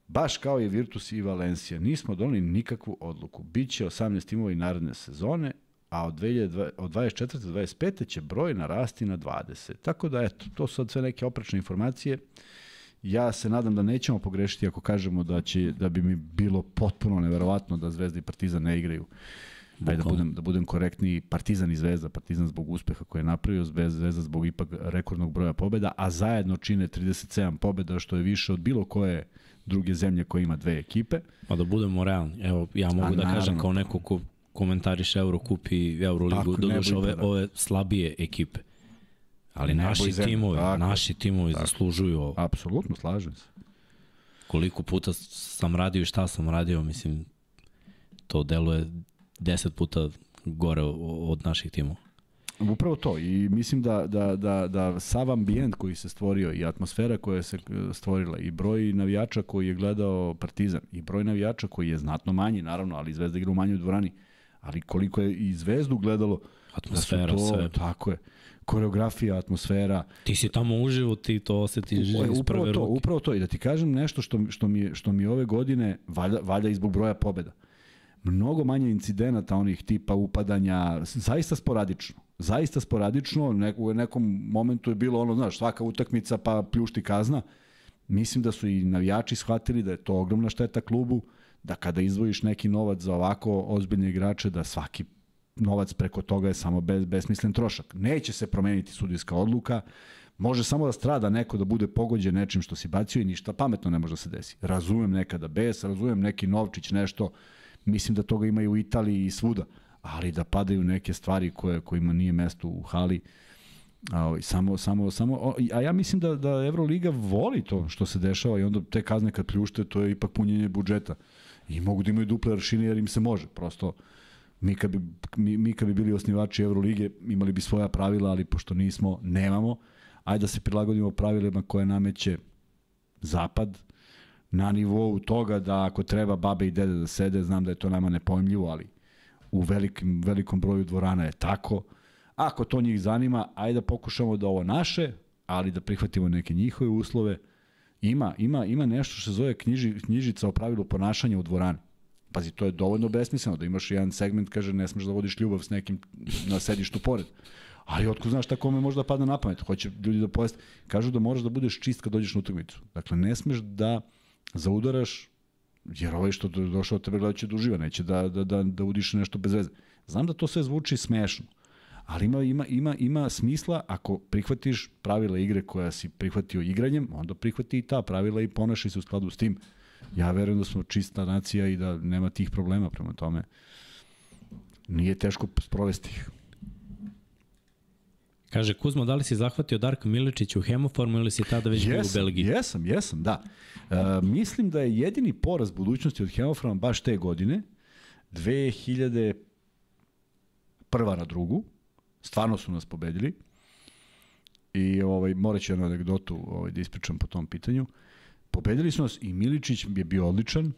[SPEAKER 1] Baš kao i Virtus i Valencija, nismo doneli nikakvu odluku. Biće 18 timova i naredne sezone, a od, 2020, od 24. do 25. će broj narasti na 20. Tako da, eto, to su sad sve neke oprečne informacije. Ja se nadam da nećemo pogrešiti ako kažemo da, će, da bi mi bilo potpuno neverovatno da Zvezda i Partizan ne igraju. Ajde da budem, da budem korektni, Partizan i Zvezda, Partizan zbog uspeha koje je napravio, Zvezda zbog ipak rekordnog broja pobeda, a zajedno čine 37 pobeda,
[SPEAKER 2] što je više od bilo koje uh, druge zemlje koja ima dve ekipe. Pa da budemo realni, evo ja mogu A, da naravno, kažem kao neko ko komentariš Eurokup i Euroligu, doduš da ove, da. ove slabije ekipe. Ali naši zemlje, timovi, tako, naši timovi tako. zaslužuju ovo. Apsolutno, slažem se. Koliko puta sam radio i šta sam radio, mislim, to deluje deset puta gore od naših timova.
[SPEAKER 1] Upravo to i mislim da, da, da, da sav ambijent koji se stvorio i atmosfera koja se e, stvorila i broj navijača koji je gledao Partizan i broj navijača koji je znatno manji naravno, ali Zvezda igra u manjoj dvorani, ali koliko je i Zvezdu gledalo da atmosfera, da to, sve. Tako je koreografija, atmosfera.
[SPEAKER 2] Ti si tamo uživo, ti to osetiš upravo iz prve ruke.
[SPEAKER 1] Upravo to, i da ti kažem nešto što, što, mi, što mi ove godine valja, valja izbog broja pobeda mnogo manje incidenata onih tipa upadanja, zaista sporadično zaista sporadično, neko, u nekom momentu je bilo ono, znaš, svaka utakmica pa pljušti kazna. Mislim da su i navijači shvatili da je to ogromna šteta klubu, da kada izvojiš neki novac za ovako ozbiljne igrače, da svaki novac preko toga je samo bez, besmislen trošak. Neće se promeniti sudijska odluka, može samo da strada neko da bude pogođen nečim što si bacio i ništa pametno ne može da se desi. Razumem nekada bes, razumem neki novčić, nešto, Mislim da toga imaju i u Italiji i svuda, ali da padaju neke stvari koje, kojima nije mesto u hali, A, ovaj, samo, samo, samo, a ja mislim da, da Euroliga voli to što se dešava i onda te kazne kad pljušte, to je ipak punjenje budžeta. I mogu da imaju duple aršine jer im se može, prosto mi kad bi, mi, mi kad bi bili osnivači Evrolige, imali bi svoja pravila, ali pošto nismo, nemamo. Ajde da se prilagodimo pravilima koje nameće Zapad, na nivou toga da ako treba babe i dede da sede, znam da je to nama nepojmljivo, ali u velikim, velikom broju dvorana je tako. Ako to njih zanima, ajde da pokušamo da ovo naše, ali da prihvatimo neke njihove uslove. Ima, ima, ima nešto što se zove knjiži, knjižica o pravilu ponašanja u dvorani. Pazi, to je dovoljno besmisleno da imaš jedan segment, kaže, ne smeš da vodiš ljubav s nekim na sedištu pored. Ali otko znaš tako kome možda padne na pamet, hoće ljudi da pojeste. Kažu da moraš da budeš čist kad dođeš na utakmicu. Dakle, ne smeš da zaudaraš, jer ovaj što je došao od tebe gledat će da uživa, neće da, da, da, da udiše nešto bez veze. Znam da to sve zvuči smešno, ali ima, ima, ima, ima smisla ako prihvatiš pravila igre koja si prihvatio igranjem, onda prihvati i ta pravila i ponašaj se u skladu s tim. Ja verujem da smo čista nacija i da nema tih problema prema tome. Nije teško sprovesti ih.
[SPEAKER 2] Kaže, Kuzmo, da li si zahvatio Darka Miličić u hemoformu ili si tada već jesam, bio u Belgiji? Jesam, jesam, da. E, mislim da je jedini poraz budućnosti od hemoforma baš te godine,
[SPEAKER 1] 2000 prva na drugu, stvarno su nas pobedili. I ovaj, morat ću jednu anegdotu ovaj, da ispričam po tom pitanju. Pobedili su nas i Miličić je bio odličan,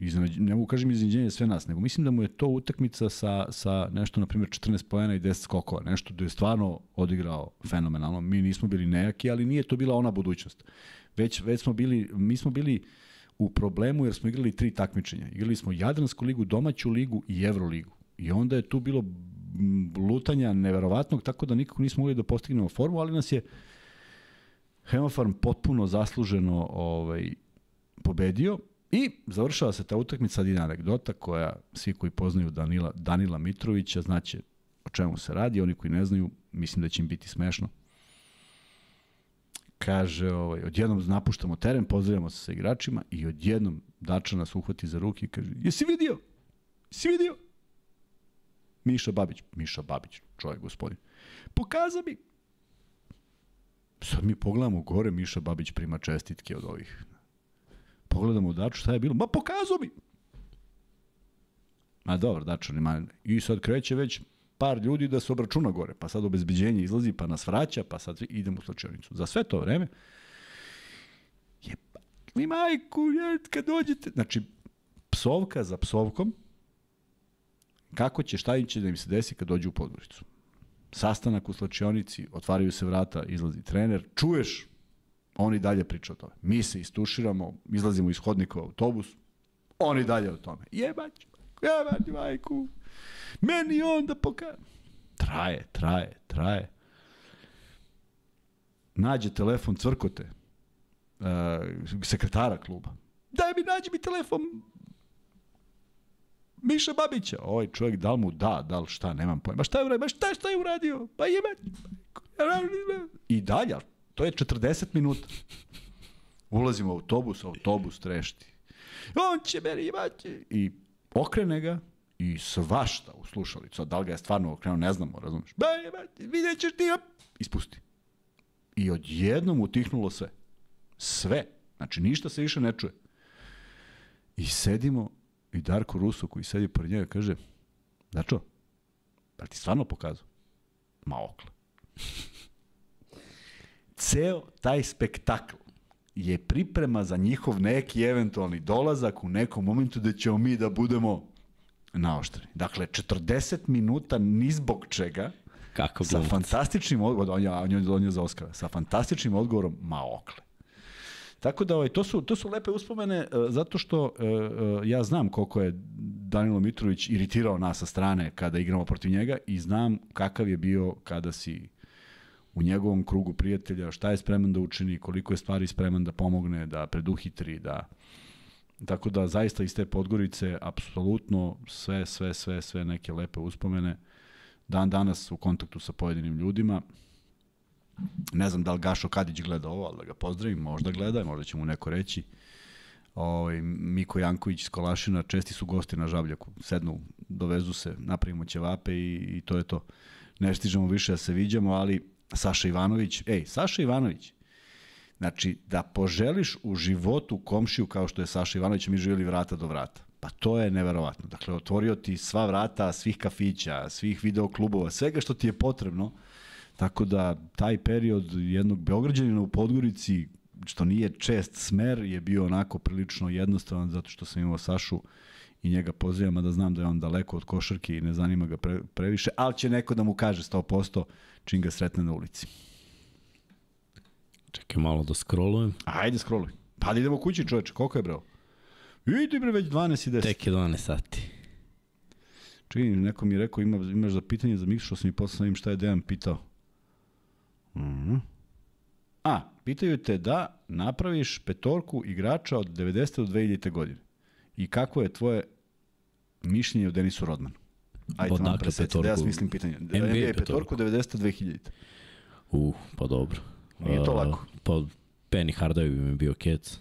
[SPEAKER 1] iznenađenje, ne mogu kažem iznenađenje sve nas, nego mislim da mu je to utakmica sa, sa nešto, na primjer, 14 pojena i 10 skokova, nešto da je stvarno odigrao fenomenalno. Mi nismo bili nejaki, ali nije to bila ona budućnost. Već, već smo bili, mi smo bili u problemu jer smo igrali tri takmičenja. Igrali smo Jadransku ligu, domaću ligu i Evroligu. I onda je tu bilo lutanja neverovatnog, tako da nikako nismo mogli da postignemo formu, ali nas je Hemofarm potpuno zasluženo ovaj, pobedio I završava se ta utakmica jedna anegdota koja svi koji poznaju Danila, Danila Mitrovića znaće o čemu se radi, oni koji ne znaju, mislim da će im biti smešno. Kaže, ovaj, odjednom napuštamo teren, pozdravljamo se sa igračima i odjednom Dača nas uhvati za ruke i kaže, jesi vidio? Jesi vidio? Miša Babić, Miša Babić, čovjek gospodin. Pokaza mi. Sad mi pogledamo gore, Miša Babić prima čestitke od ovih pogledamo Daču šta je bilo, ma pokazao mi! Ma dobro, Daču, nema, i sad kreće već par ljudi da se obračuna gore, pa sad obezbeđenje izlazi, pa nas vraća, pa sad idemo u slučajnicu. Za sve to vreme, je, mi majku, je, kad dođete, znači, psovka za psovkom, kako će, šta im će da im se desi kad dođu u Podgoricu. Sastanak u slačionici, otvaraju se vrata, izlazi trener, čuješ oni dalje pričaju o tome. Mi se istuširamo, izlazimo iz hodnika u autobus, oni dalje o tome. Jebać, jebać majku. Meni onda poka... Traje, traje, traje. Nađe telefon crkote, uh, sekretara kluba. Daj mi, nađi mi telefon Miša Babića. Oj, čovjek, da li mu da, da li šta, nemam pojma. Šta je uradio? Šta, šta je uradio? Pa jebać. I dalje, To je 40 minuta. Ulazimo u autobus, autobus trešti. On će meni imati. I okrene ga i svašta u slušalicu. Da li ga je stvarno okrenuo, ne znamo, razumeš. Ba, vidjet ćeš ti, op. Ispusti. I odjednom utihnulo sve. Sve. Znači, ništa se više ne čuje. I sedimo i Darko Ruso koji sedi pored njega kaže, Začo, da li ti stvarno pokazao? Ma okle ceo taj spektakl je priprema za njihov neki eventualni dolazak u nekom momentu da ćemo mi da budemo naoštreni. Dakle, 40 minuta ni zbog čega Kako sa glumac. fantastičnim odgovorom, on je, on je donio za Oscara, sa fantastičnim odgovorom, ma okle. Tako da ovaj, to, su, to su lepe uspomene e, zato što e, e, ja znam koliko je Danilo Mitrović iritirao nas sa strane kada igramo protiv njega i znam kakav je bio kada si u njegovom krugu prijatelja, šta je spreman da učini, koliko je stvari spreman da pomogne, da preduhitri, da... Tako da zaista iz te Podgorice apsolutno sve, sve, sve, sve neke lepe uspomene. Dan danas u kontaktu sa pojedinim ljudima. Ne znam da li Gašo Kadić gleda ovo, ali da ga pozdravim, možda gleda, možda će mu neko reći. O, ovaj, Miko Janković iz Kolašina, česti su gosti na Žavljaku, Sednu, dovezu se, napravimo ćevape i, i to je to. Ne stižemo više da se viđamo, ali Saša Ivanović, ej, Saša Ivanović, znači da poželiš u životu komšiju kao što je Saša Ivanović, mi živjeli vrata do vrata. Pa to je neverovatno. Dakle, otvorio ti sva vrata svih kafića, svih videoklubova, svega što ti je potrebno. Tako da taj period jednog Beograđanina u Podgorici, što nije čest smer, je bio onako prilično jednostavan zato što sam imao Sašu i njega pozivam, a da znam da je on daleko od košarke i ne zanima ga pre, previše, ali će neko da mu kaže 100% čim ga sretne na ulici. Čekaj malo da scrollujem. Ajde, scrolluj. Pa da idemo kući, čoveče, koliko je bro? Idi bre, već 12 i 10. Tek je 12 sati. Čekaj, neko mi je rekao, ima, imaš za pitanje za Mikšu, sam mi poslao im šta je Dejan pitao. Mm -hmm. A, pitaju te da napraviš petorku igrača od 90. do 2000. godine. I kako je tvoje
[SPEAKER 2] mišljenje o Denisu Rodmanu? Ajde, Odakle petorku? Da ja smislim pitanje. NBA, NBA petorku,
[SPEAKER 1] petorku 90-2000.
[SPEAKER 2] Uh, pa dobro. Nije to lako. Uh, pa Penny Hardaway bi mi bio kec.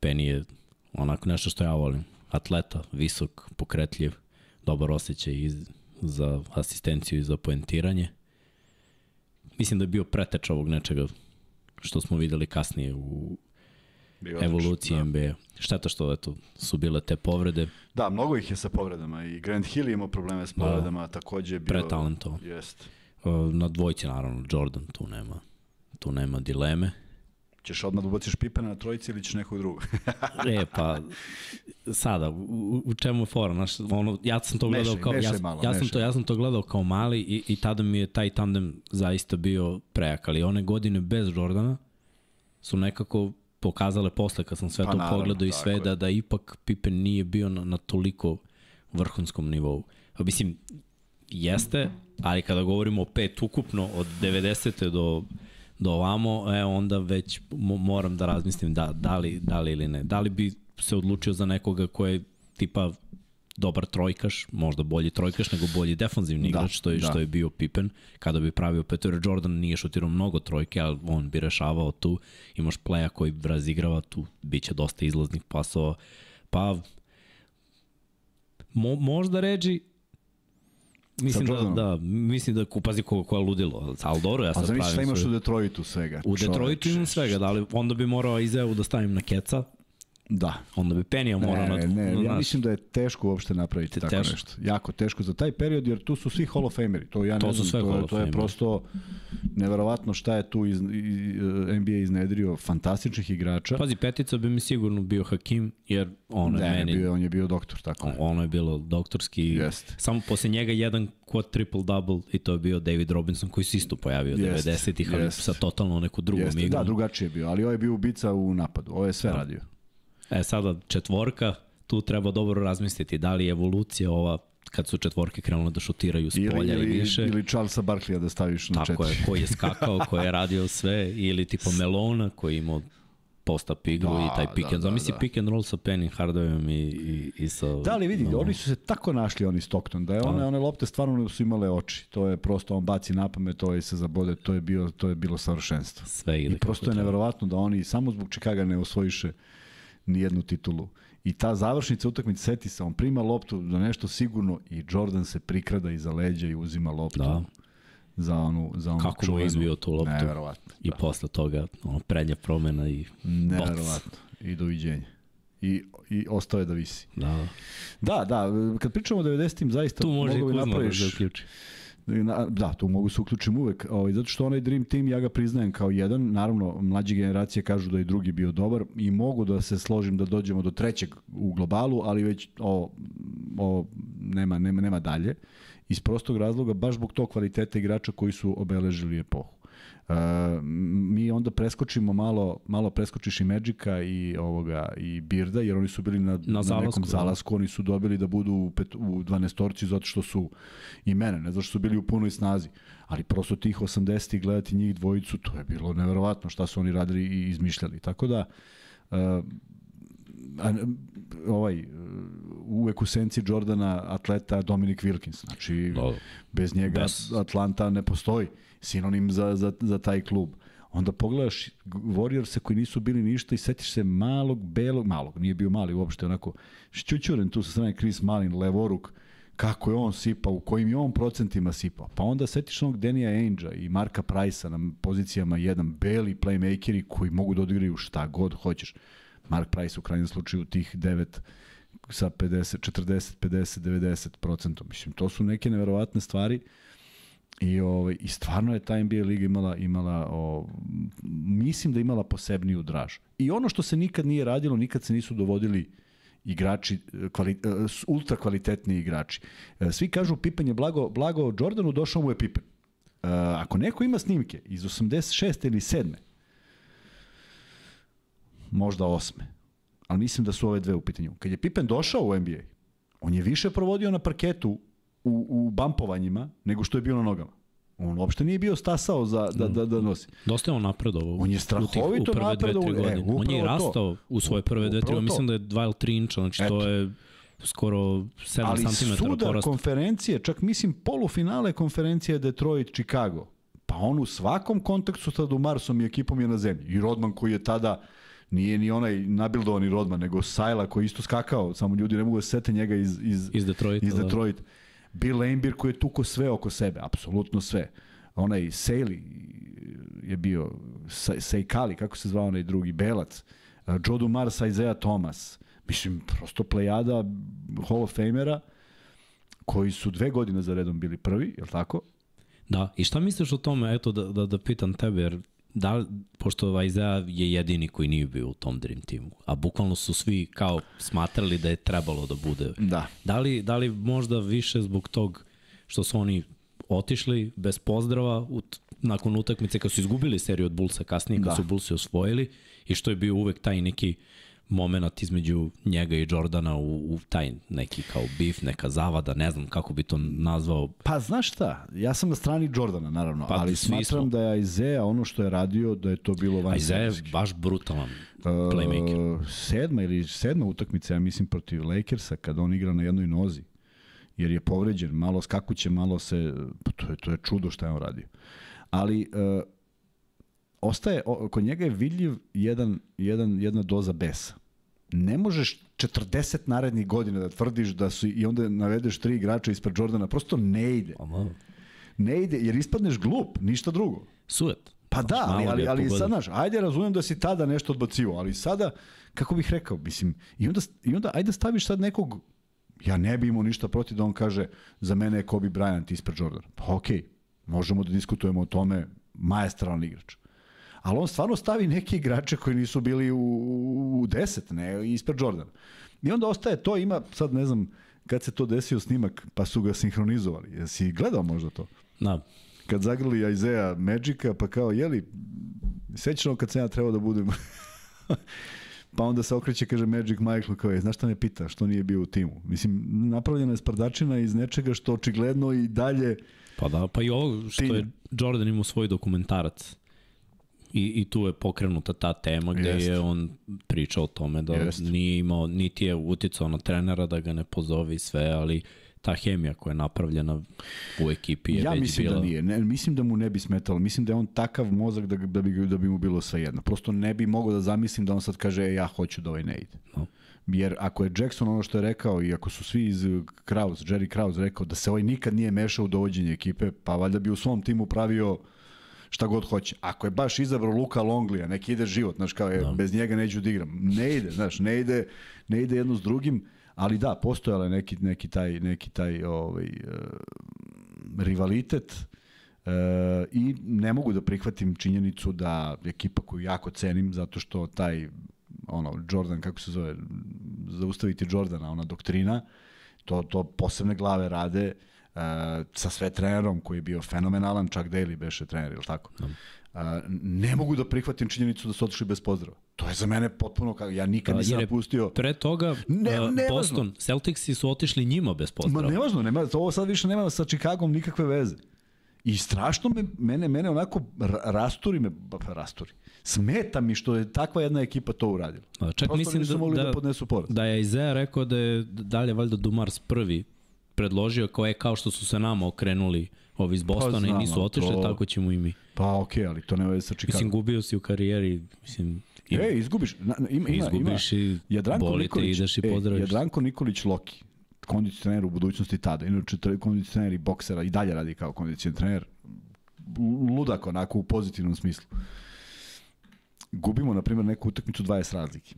[SPEAKER 2] Penny je onako nešto što ja volim. Atleta, visok, pokretljiv, dobar osjećaj iz, za asistenciju i za poentiranje. Mislim da je bio preteč ovog nečega što smo videli kasnije u evolucije NBA. Da. to što eto, su bile te povrede.
[SPEAKER 1] Da, mnogo ih je sa povredama i Grant Hill imao probleme s da. povredama, da, takođe je bio... Pretalentovan. Jest.
[SPEAKER 2] Na dvojci naravno, Jordan tu nema, tu nema dileme.
[SPEAKER 1] Češ odmah da ubaciš Pippena na trojici ili ćeš nekog drugog?
[SPEAKER 2] e, pa, sada, u, u čemu je fora? Znaš, ono, ja sam to gledao kao... Mešaj ja, malo, ja, sam mešaj. to, ja sam to gledao kao mali i, i tada mi je taj tandem zaista bio prejak, ali one godine bez Jordana su nekako pokazale posle kad sam sve pa, to naravno, pogledao i sve, da, da ipak Pippen nije bio na, na toliko vrhunskom nivou. A, mislim, jeste, ali kada govorimo o pet ukupno, od 90. do, do ovamo, e, onda već moram da razmislim da, da, li, da li ili ne. Da li bi se odlučio za nekoga ko je tipa dobar trojkaš, možda bolji trojkaš nego bolji defanzivni igrač, da, igrač, što je, da. što je bio Pippen. Kada bi pravio Peter Jordan nije šutirao mnogo trojke, ali on bi rešavao tu. Imaš pleja koji razigrava tu, bit će dosta izlaznih pasova. Pa, mo, možda ređi Mislim da, da, mislim da kupazi ko, koja ludilo, ali dobro, ja sad pravim... A zamisli šta imaš u
[SPEAKER 1] Detroitu svega. U Detroitu
[SPEAKER 2] imam svega, da, ali onda bi morao Izeu da stavim na keca, Da. Onda bi penio morao... na, ne, ne, ja mislim
[SPEAKER 1] da je teško uopšte napraviti tako teško. nešto. Jako teško za taj period, jer tu su svi Hall of Famer-i. To ja ne to znam, sve to, je, to je prosto neverovatno šta je tu iz, iz, NBA iznedrio fantastičnih igrača. Pazi,
[SPEAKER 2] petica bi mi sigurno bio Hakim, jer on je ne, meni... Bio, on je bio doktor, tako on, je. Ono je bilo doktorski. Jest. Samo posle njega jedan quad triple-double i to je bio David Robinson koji se isto pojavio 90-ih, ali sa totalno neku drugom Jeste. Da, igrom. Da,
[SPEAKER 1] drugačije je bio, ali ovo je bio ubica u napadu.
[SPEAKER 2] Ovo je sve da. radio. E, sada četvorka, tu treba dobro razmisliti da li je evolucija ova kad su četvorke krenule da šutiraju s polja ili, ili, više. Ili Charlesa Barklija da staviš na Tako četiri. Tako je, koji je skakao, koji je radio sve, ili tipo Melona koji imao postap igru da, i taj da, pick da, and roll. Da, da, da. pick and roll sa Penny Hardovim i, i, i sa... Da, li vidi, no. oni su se
[SPEAKER 1] tako našli, oni Stockton, da je one, da. one lopte stvarno su imale oči. To je prosto, on baci napamet, to je se zabode, to je, bilo, to je bilo savršenstvo. Sve ide I prosto je neverovatno da oni samo zbog Čikaga ne osvojiše uh, ni jednu titulu. I ta završnica utakmice, seti se, on prima loptu na nešto sigurno i Jordan se prikrada iza leđa i uzima loptu. Da za onu za onu kako čuvenu. mu izbio tu loptu neverovatno i da. posle toga ono prednja promena i neverovatno i doviđenje. i, i ostao je da visi. Da. Da, da, kad pričamo o 90-im zaista tu može mogao bi da napraviš. Da uključi. Da, tu mogu se uključim uvek, ovaj, zato što onaj Dream Team ja ga priznajem kao jedan, naravno mlađe generacije kažu da je drugi bio dobar i mogu da se složim da dođemo do trećeg u globalu, ali već o, o nema, nema, nema dalje. Iz prostog razloga, baš zbog to kvaliteta igrača koji su obeležili epohu. Uh, mi onda preskočimo malo, malo preskočiš i Magica i ovoga i Birda, jer oni su bili na, na, na zalasku, nekom da. zalasku, oni su dobili da budu u, pet, u 12 torci zato što su i mene, ne zato što su bili u punoj snazi. Ali prosto tih 80 gledati njih dvojicu, to je bilo neverovatno šta su oni radili i izmišljali. Tako da, uh, ovaj uvek u senci Jordana atleta Dominic Wilkins. Znači, no. bez njega bez... Atlanta ne postoji sinonim za, za, za taj klub. Onda pogledaš Warriorse koji nisu bili ništa i setiš se malog, belog, malog, nije bio mali uopšte, onako, šćućuren tu sa strane Chris Malin, levoruk, kako je on sipao, u kojim je on procentima sipao. Pa onda setiš onog Denija Angea i Marka Price-a na pozicijama jedan, beli playmakeri koji mogu da odigraju šta god hoćeš. Mark Price u krajnjem slučaju tih 9 sa 50, 40, 50, 90 procentom. Mislim, to su neke neverovatne stvari. I, ovaj, I stvarno je ta NBA liga imala, imala o, mislim da imala posebniju draž. I ono što se nikad nije radilo, nikad se nisu dovodili igrači, kvali, e, ultra kvalitetni igrači. E, svi kažu Pippen je blago, blago Jordanu, došao mu je Pippen. E, ako neko ima snimke iz 86. ili 7. možda 8. ali mislim da su ove dve u pitanju. Kad je Pippen došao u NBA, on je više provodio na parketu u, u bampovanjima nego što je bio na nogama. On uopšte nije bio
[SPEAKER 2] stasao za, da, da, da nosi. Dosta je on napredovao. On je strahovito u tih, u napredovao. Dve, godine. E, on je rastao to. u svoje prve dve, tri, mislim da je 2 ili 3 inča, znači Eto. to je skoro 7 cm porasta. Ali sudar porast.
[SPEAKER 1] konferencije, čak mislim polufinale konferencije Detroit-Chicago, pa on u svakom kontaktu sa Dumarsom i ekipom je na zemlji. I Rodman koji je tada nije ni onaj nabildovani Rodman, nego Sajla koji isto skakao, samo ljudi ne mogu da sete njega iz, iz, iz Detroita. Iz Detroit. Da. Bill Lambir koji je tuko sve oko sebe, apsolutno sve. Onaj Sejli je bio, Sejkali, kako se zvao onaj drugi, Belac, Joe Dumars, Isaiah Thomas, mislim, prosto plejada Hall of Famera, koji su dve godine za redom bili prvi, je li tako?
[SPEAKER 2] Da, i šta misliš o tome, eto da, da, da pitam tebe, jer da, pošto Vajza je jedini koji nije bio u tom Dream Teamu, a bukvalno su svi kao smatrali da je trebalo da bude. Da. Da li, da li možda više zbog tog što su oni otišli bez pozdrava u, nakon utakmice kad su izgubili seriju od Bullsa kasnije, kad da. su Bullsi osvojili i što je bio uvek taj neki uh, moment između njega i Jordana u, u taj neki kao bif, neka zavada, ne znam kako bi to nazvao.
[SPEAKER 1] Pa znaš šta, ja sam na strani Jordana naravno, pa, ali smatram smo. da je Isaiah ono što je radio, da je to bilo vanje. Isaiah je
[SPEAKER 2] baš brutalan
[SPEAKER 1] playmaker. Uh, sedma ili sedma utakmica, ja mislim, protiv Lakersa, kada on igra na jednoj nozi, jer je povređen, malo skakuće, malo se, pa to je, to je čudo što je on radio. Ali uh, ostaje, kod njega je vidljiv jedan, jedan, jedna doza besa ne možeš 40 narednih godina da tvrdiš da su i onda navedeš tri igrača ispred Jordana, prosto ne ide. Ama. Ne ide, jer ispadneš glup, ništa drugo. Sujet. Pa da, ali, ali, ali sad, znaš, ajde razumem da si tada nešto odbacivo, ali sada, kako bih rekao, mislim, i onda, i onda ajde staviš sad nekog, ja ne bi imao ništa protiv da on kaže, za mene je Kobe Bryant ispred Jordana. Pa okej, okay, možemo da diskutujemo o tome, majestralan igrač ali on stvarno stavi neke igrače koji nisu bili u, u 10, ne, ispred Jordana. I onda ostaje to, ima, sad ne znam kad se to desio snimak, pa su ga sinhronizovali. Jesi gledao možda to? Da. Kad zagrli Isaiah Magica, pa kao, jeli, sećano kad se ja trebao da budem... pa onda se okreće, kaže Magic Michael, kao je, znaš šta me pita, što nije bio u timu? Mislim, napravljena je spardačina iz nečega što očigledno i dalje...
[SPEAKER 2] Pa da, pa i ovo što je Jordan imao svoj dokumentarac I, I tu je pokrenuta ta tema gde Jest. je on pričao o tome da Jest. nije imao, niti je uticao na trenera da ga ne pozove sve, ali ta hemija koja je napravljena u ekipi je ja već mislim da bila... da nije,
[SPEAKER 1] ne, mislim da mu ne bi smetalo, mislim da je on takav mozak da, da, bi, da bi mu bilo sajedno. Prosto ne bi mogao da zamislim da on sad kaže e, ja hoću da ovaj ne ide. No. Jer ako je Jackson ono što je rekao i ako su svi iz Kraus, Jerry Kraus rekao da se ovaj nikad nije mešao u dovođenje ekipe, pa valjda bi u svom timu pravio šta god hoće. Ako je baš izabrao Luka Longlija, neki ide život, znaš, kao je, da. bez njega neću da igram. Ne ide, znaš, ne ide, ne ide jedno s drugim, ali da, postojala je neki, neki taj, neki taj ovaj, uh, rivalitet, uh, I ne mogu da prihvatim činjenicu da ekipa koju jako cenim, zato što taj ono, Jordan, kako se zove, zaustaviti Jordana, ona doktrina, to, to posebne glave rade, uh, E, sa sve trenerom koji je bio fenomenalan, čak Daly beše trener, ili tako? Uh, ne mogu da prihvatim činjenicu da su otišli bez pozdrava. To je za mene potpuno kao ja nikad da, nisam
[SPEAKER 2] napustio. Pre toga ne, e, ne Boston, važno. Celticsi su otišli njima bez pozdrava.
[SPEAKER 1] Ma nevažno, nema, ovo sad više nema sa Chicagom nikakve veze. I strašno me, mene, mene onako rasturi me, pa rasturi. Smeta mi što je takva jedna ekipa to uradila.
[SPEAKER 2] čak Prosto mislim da, da, da podnesu poraz. Da je Izea rekao da je dalje valjda Dumars prvi predložio koje je kao što su se nama okrenuli ovi iz pa Bostona pa, znam, i nisu otišli, to... tako ćemo i mi. Pa okej, okay, ali to ne veze sa Chicago. Mislim, gubio si u karijeri, mislim... E, ima.
[SPEAKER 1] E, izgubiš. Na, ima, ima, izgubiš ima. i Jadranko boli Nikolić, te ideš i e, pozdraviš. E, Jadranko Nikolić Loki, kondicioner u budućnosti tada. Inače, kondicioner i boksera i dalje radi kao kondicioner. Ludak onako u pozitivnom smislu. Gubimo, na primjer, neku utakmicu 20 razlike.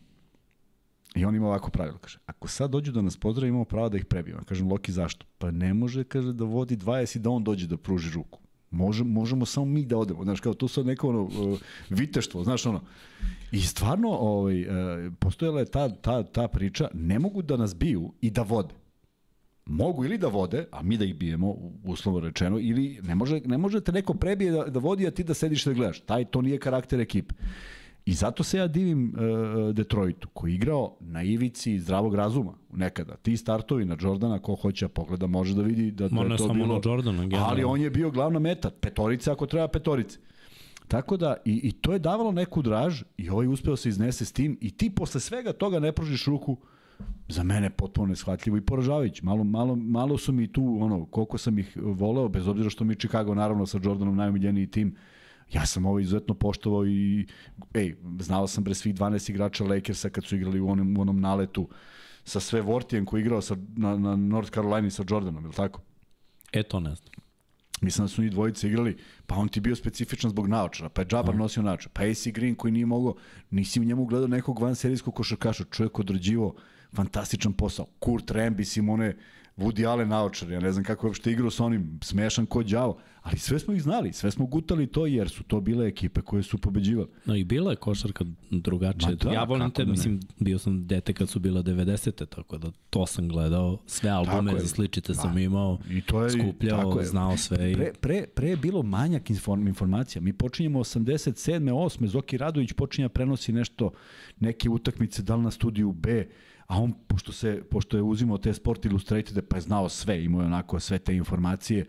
[SPEAKER 1] I on ima ovako pravilo, kaže, ako sad dođu da nas pozdrave, imamo pravo da ih prebijemo. Kažem, Loki, zašto? Pa ne može, kaže, da vodi 20 i da on dođe da pruži ruku. Može, možemo samo mi da odemo. Znaš, kao to sad neko ono, e, viteštvo, znaš, ono. I stvarno, ovaj, e, postojala je ta, ta, ta priča, ne mogu da nas biju i da vode. Mogu ili da vode, a mi da ih bijemo, uslovno rečeno, ili ne, može, ne možete neko prebije da, da vodi, a ti da sediš da gledaš. Taj, to nije karakter ekipe. I zato se ja divim uh, Detroitu, koji je igrao na ivici zdravog razuma nekada. Ti startovi na Jordana, ko hoće da pogleda, može da vidi da, da je to bilo... Na Jordana, generalno. ali on je bio glavna meta, petorica ako treba petorice. Tako da, i, i to je davalo neku draž i ovaj uspeo se iznese s tim i ti posle svega toga ne pružiš ruku za mene potpuno neshvatljivo i poražavajući. Malo, malo, malo su mi tu, ono, koliko sam ih voleo, bez obzira što mi Chicago, naravno, sa Jordanom najomiljeniji tim, uh, Ja sam ovo izuzetno poštovao i ej, znao sam pre svih 12 igrača Lakersa kad su igrali u onom, u onom naletu sa sve Vortijem koji igrao sa, na, na North Carolina i sa Jordanom, ili tako? E to ne znam. Mislim da su oni dvojice igrali, pa on ti bio specifičan zbog naočara, pa je Džabar da. nosio naočar, pa AC Green koji nije mogao, nisi u njemu gledao nekog van serijskog košarkaša, čovjek odrađivo fantastičan posao. Kurt Rambis i mone Woody Allen naočar, ja ne znam kako je uopšte igrao sa onim, smešan ko đavo, ali sve smo ih znali, sve smo gutali
[SPEAKER 2] to jer su to bile ekipe koje su pobeđivale. No i bila je košarka drugačija. da, ja volim te, da mislim, bio sam dete kad su bila 90. tako da to sam gledao, sve albume za sličite da. sam imao, I to je, skupljao, tako je. znao sve. I... Pre,
[SPEAKER 1] pre, pre je bilo manjak inform, informacija. Mi počinjemo 87. 8. Zoki Radović počinja prenosi nešto, neke utakmice, da li na studiju B, a on, pošto, se, pošto je uzimao te Sport Illustrated, pa je znao sve, imao je onako sve te informacije,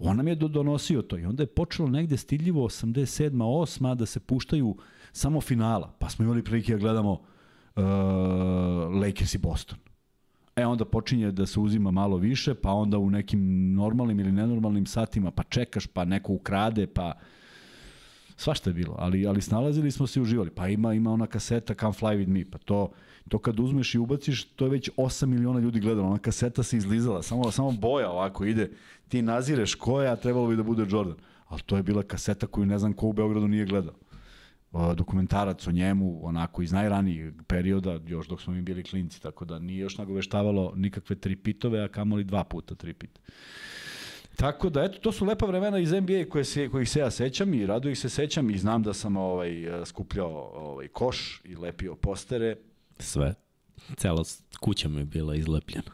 [SPEAKER 1] On nam je donosio to i onda je počelo negde stidljivo 87. 8. da se puštaju samo finala. Pa smo imali prilike da gledamo uh, Lakers i Boston. E onda počinje da se uzima malo više, pa onda u nekim normalnim ili nenormalnim satima, pa čekaš, pa neko ukrade, pa... Uh, svašta je bilo, ali, ali snalazili smo se i uživali. Pa ima, ima ona kaseta Come Fly With Me, pa to, to kad uzmeš i ubaciš, to je već 8 miliona ljudi gledalo. Ona kaseta se izlizala, samo, samo boja ovako ide. Ti nazireš ko je, a trebalo bi da bude Jordan. Ali to je bila kaseta koju ne znam ko u Beogradu nije gledao dokumentarac o njemu, onako iz najranijeg perioda, još dok smo mi bili klinci, tako da nije još nagoveštavalo nikakve tri pitove, a kamoli dva puta tri pita. Tako da, eto, to su lepa vremena iz NBA koje se, kojih se ja sećam i rado ih se sećam i znam da sam ovaj, e, skupljao ovaj, koš i lepio postere.
[SPEAKER 2] Sve. Cela kuća mi je bila izlepljena.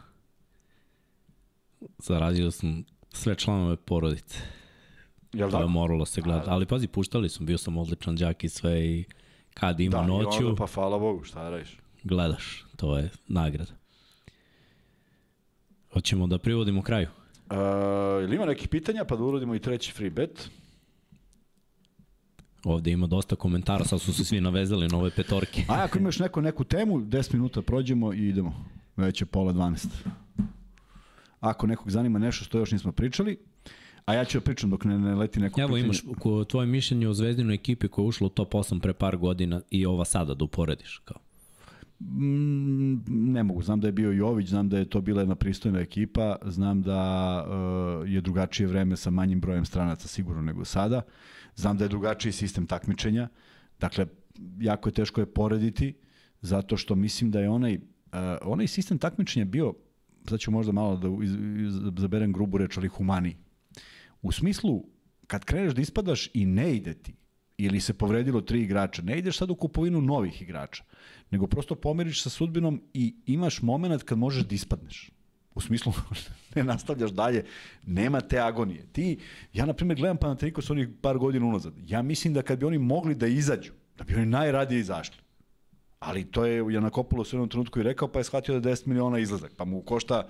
[SPEAKER 2] Zaradio sam sve članove porodice. Jel to da? je moralo se gledati. Da. Ali pazi, puštali sam, bio sam odličan đak i sve i kad ima da, noću... Da,
[SPEAKER 1] pa hvala Bogu, šta radiš?
[SPEAKER 2] Gledaš, to je nagrada. Hoćemo da privodimo kraju.
[SPEAKER 1] Uh, ima nekih
[SPEAKER 2] pitanja, pa da urodimo i treći free bet. Ovde ima dosta komentara, sad su se svi navezali na ove petorke. A
[SPEAKER 1] ako imaš neko, neku temu, 10 minuta prođemo i idemo. Već je pola 12. Ako nekog zanima nešto što još nismo pričali, a ja ću da pričam dok ne, ne leti neko Evo imaš
[SPEAKER 2] ko, tvoje mišljenje o zvezdinoj ekipi koja je ušla u top 8 pre par godina i ova sada da uporediš. Kao.
[SPEAKER 1] Mm, ne mogu, znam da je bio Jović, znam da je to bila jedna pristojna ekipa, znam da uh, je drugačije vreme sa manjim brojem stranaca sigurno nego sada, znam da je drugačiji sistem takmičenja, dakle, jako je teško je porediti, zato što mislim da je onaj, uh, onaj sistem takmičenja bio, sad ću možda malo da iz, iz, zaberem grubu reč, ali humaniji. U smislu, kad kreneš da ispadaš i ne ide ti, ili se povredilo tri igrača, ne ideš sad u kupovinu novih igrača, nego prosto pomiriš sa sudbinom i imaš moment kad možeš da ispadneš. U smislu, ne nastavljaš dalje, nema te agonije. Ti, ja na primjer gledam Panathinaikos onih par godina unazad. Ja mislim da kad bi oni mogli da izađu, da bi oni najradije izašli. Ali to je Janakopoulos u jednom trenutku i rekao, pa je shvatio da je 10 miliona izlazak, pa mu košta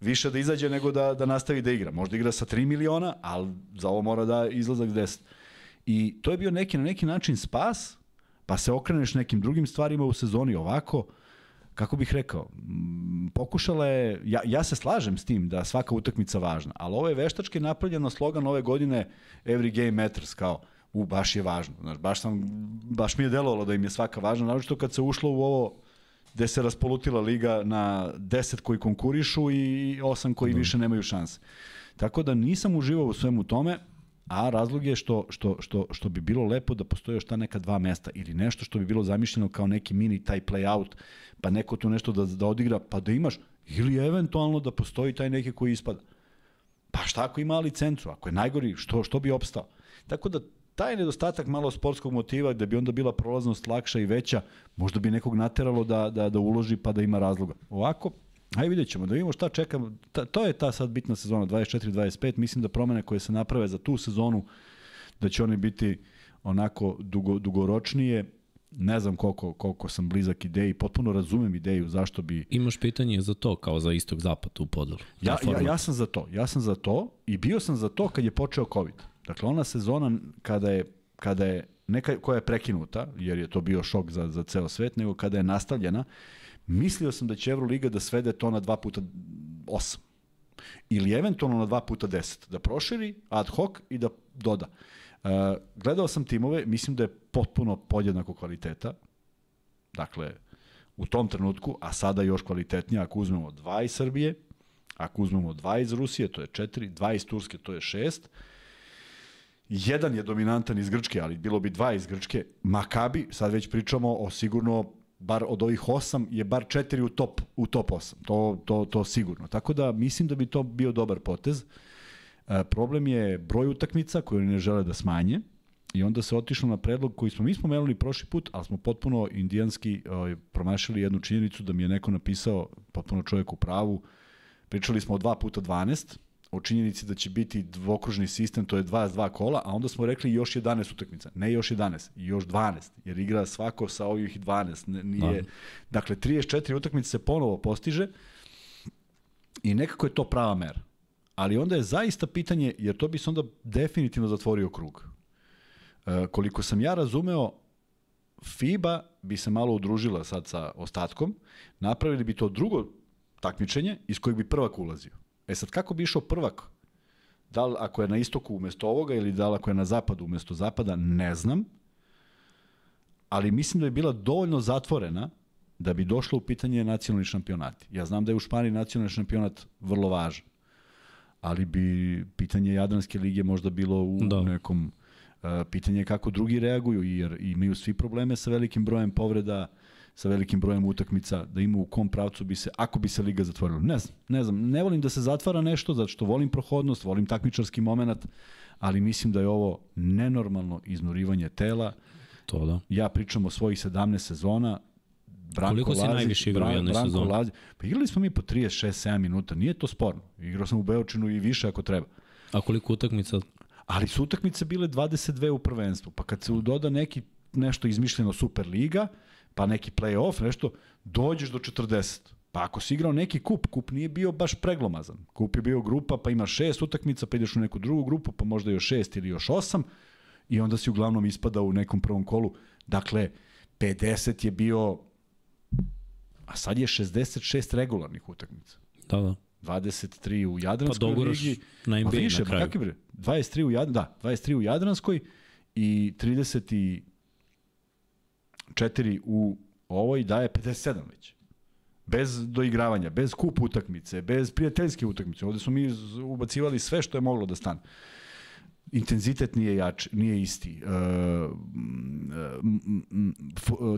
[SPEAKER 1] više da izađe nego da, da nastavi da igra. Možda igra sa 3 miliona, ali za ovo mora da izlazak 10. I to je bio neki, na neki način spas, pa se okreneš nekim drugim stvarima u sezoni ovako, kako bih rekao, pokušala je, ja, ja se slažem s tim da svaka utakmica važna, ali ovo je veštački napravljeno slogan ove godine Every Game Matters, kao u, baš je važno. Znaš, baš, sam, baš mi je delovalo da im je svaka važna, naročito kad se ušlo u ovo gde se raspolutila liga na 10 koji konkurišu i 8 koji da. više nemaju šanse. Tako da nisam uživao u svemu tome, A razlog je što, što, što, što bi bilo lepo da postoje još ta neka dva mesta ili nešto što bi bilo zamišljeno kao neki mini taj play-out, pa neko tu nešto da, da odigra, pa da imaš, ili eventualno da postoji taj neki koji ispada. Pa šta ako ima licencu, ako je najgori, što, što bi opstao? Tako da taj nedostatak malo sportskog motiva da bi onda bila prolaznost lakša i veća, možda bi nekog nateralo da, da, da uloži pa da ima razloga. Ovako, Ajde vidjet ćemo, da vidimo šta čekamo. Ta, to je ta sad bitna sezona, 24-25. Mislim da promene koje se naprave za tu sezonu, da će oni biti onako dugo, dugoročnije. Ne znam koliko, koliko sam blizak ideji,
[SPEAKER 2] potpuno razumem ideju zašto bi... Imaš pitanje za to, kao za istog zapad u podelu? Ja, ja, ja sam
[SPEAKER 1] za to, ja sam za to i bio sam za to kad je počeo COVID. Dakle, ona sezona kada je, kada je neka koja je prekinuta, jer je to bio šok za, za ceo svet, nego kada je nastavljena, Mislio sam da će Euroliga da svede to na 2 puta 8 ili eventualno na 2 puta 10, da proširi ad hoc i da doda. E, gledao sam timove, mislim da je potpuno podjednako kvaliteta. Dakle, u tom trenutku, a sada još kvalitetnija, ako uzmemo dva iz Srbije, ako uzmemo dva iz Rusije, to je četiri, dva iz Turske, to je šest, jedan je dominantan iz Grčke, ali bilo bi dva iz Grčke, Makabi, sad već pričamo o sigurno bar od ovih osam je bar četiri u top, u top osam. To, to, to sigurno. Tako da mislim da bi to bio dobar potez. E, problem je broj utakmica koje oni ne žele da smanje i onda se otišlo na predlog koji smo mi spomenuli prošli put, ali smo potpuno indijanski ovaj, promašili jednu činjenicu da mi je neko napisao, potpuno čovjek u pravu, pričali smo o 2 puta 12, o činjenici da će biti dvokružni sistem, to je 22 kola, a onda smo rekli još 11 utakmica. Ne još 11, još 12, jer igra svako sa ovih 12. Nije, da. Dakle, 34 utakmice se ponovo postiže i nekako je to prava mera. Ali onda je zaista pitanje, jer to bi se onda definitivno zatvorio krug. E, koliko sam ja razumeo, FIBA bi se malo udružila sad sa ostatkom, napravili bi to drugo takmičenje iz kojeg bi prvak ulazio. E sad, kako bi išao prvak? Da li ako je na istoku umesto ovoga ili da li ako je na zapadu umesto zapada, ne znam. Ali mislim da je bila dovoljno zatvorena da bi došlo u pitanje nacionalni šampionati. Ja znam da je u Španiji nacionalni šampionat vrlo važan, ali bi pitanje Jadranske lige možda bilo u da. nekom... Uh, pitanje je kako drugi reaguju, jer imaju svi probleme sa velikim brojem povreda, sa velikim brojem utakmica, da ima u kom pravcu bi se, ako bi se liga zatvorila. Ne znam, ne znam, ne volim da se zatvara nešto, zato što volim prohodnost, volim takmičarski moment, ali mislim da je ovo nenormalno iznurivanje tela. To da. Ja pričam o svojih 17 sezona,
[SPEAKER 2] Branko Koliko si najviše igrao u jednoj sezoni? Lazi,
[SPEAKER 1] pa igrali smo mi po 36-7 minuta, nije to sporno. Igrao sam u Beočinu i više ako treba. A koliko utakmica? Ali su utakmice bile 22 u prvenstvu, pa kad se doda neki nešto izmišljeno Superliga, Liga, pa neki play-off, nešto, dođeš do 40. Pa ako si igrao neki kup, kup nije bio baš preglomazan. Kup je bio grupa, pa ima šest utakmica, pa ideš u neku drugu grupu, pa možda još šest ili još osam, i onda si uglavnom ispadao u nekom prvom kolu. Dakle, 50 je bio, a sad je 66 regularnih utakmica. Da, da. 23 u Jadranskoj pa ligi. Na NBA pa više, na kraju. Pa kakvi bre? 23 u, Jad, da, 23 u Jadranskoj i 30 i 4 u ovoj daje 57 već. Bez doigravanja, bez kup utakmice, bez prijateljske utakmice. Ovde smo mi ubacivali sve što je moglo da stane intenzitet nije jač, nije isti. E,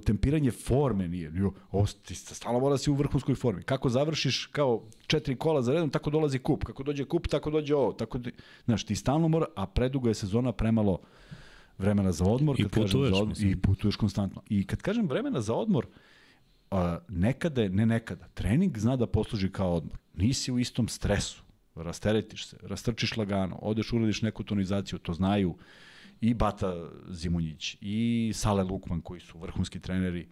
[SPEAKER 1] tempiranje forme nije. Jo, ti stalo mora si u vrhunskoj formi. Kako završiš kao četiri kola za redom, tako dolazi kup. Kako dođe kup, tako dođe ovo. Tako, znaš, ti stalno mora, a predugo je sezona premalo vremena za odmor. Kad I putuješ. Kažem, za odmor, mislim. I putuješ konstantno. I kad kažem vremena za odmor, uh, nekada je, ne nekada, trening zna da posluži kao odmor. Nisi u istom stresu, rasteretiš se, rastrčiš lagano, odeš, uradiš neku tonizaciju, to znaju i Bata Zimunjić, i Sale Lukman koji su vrhunski treneri,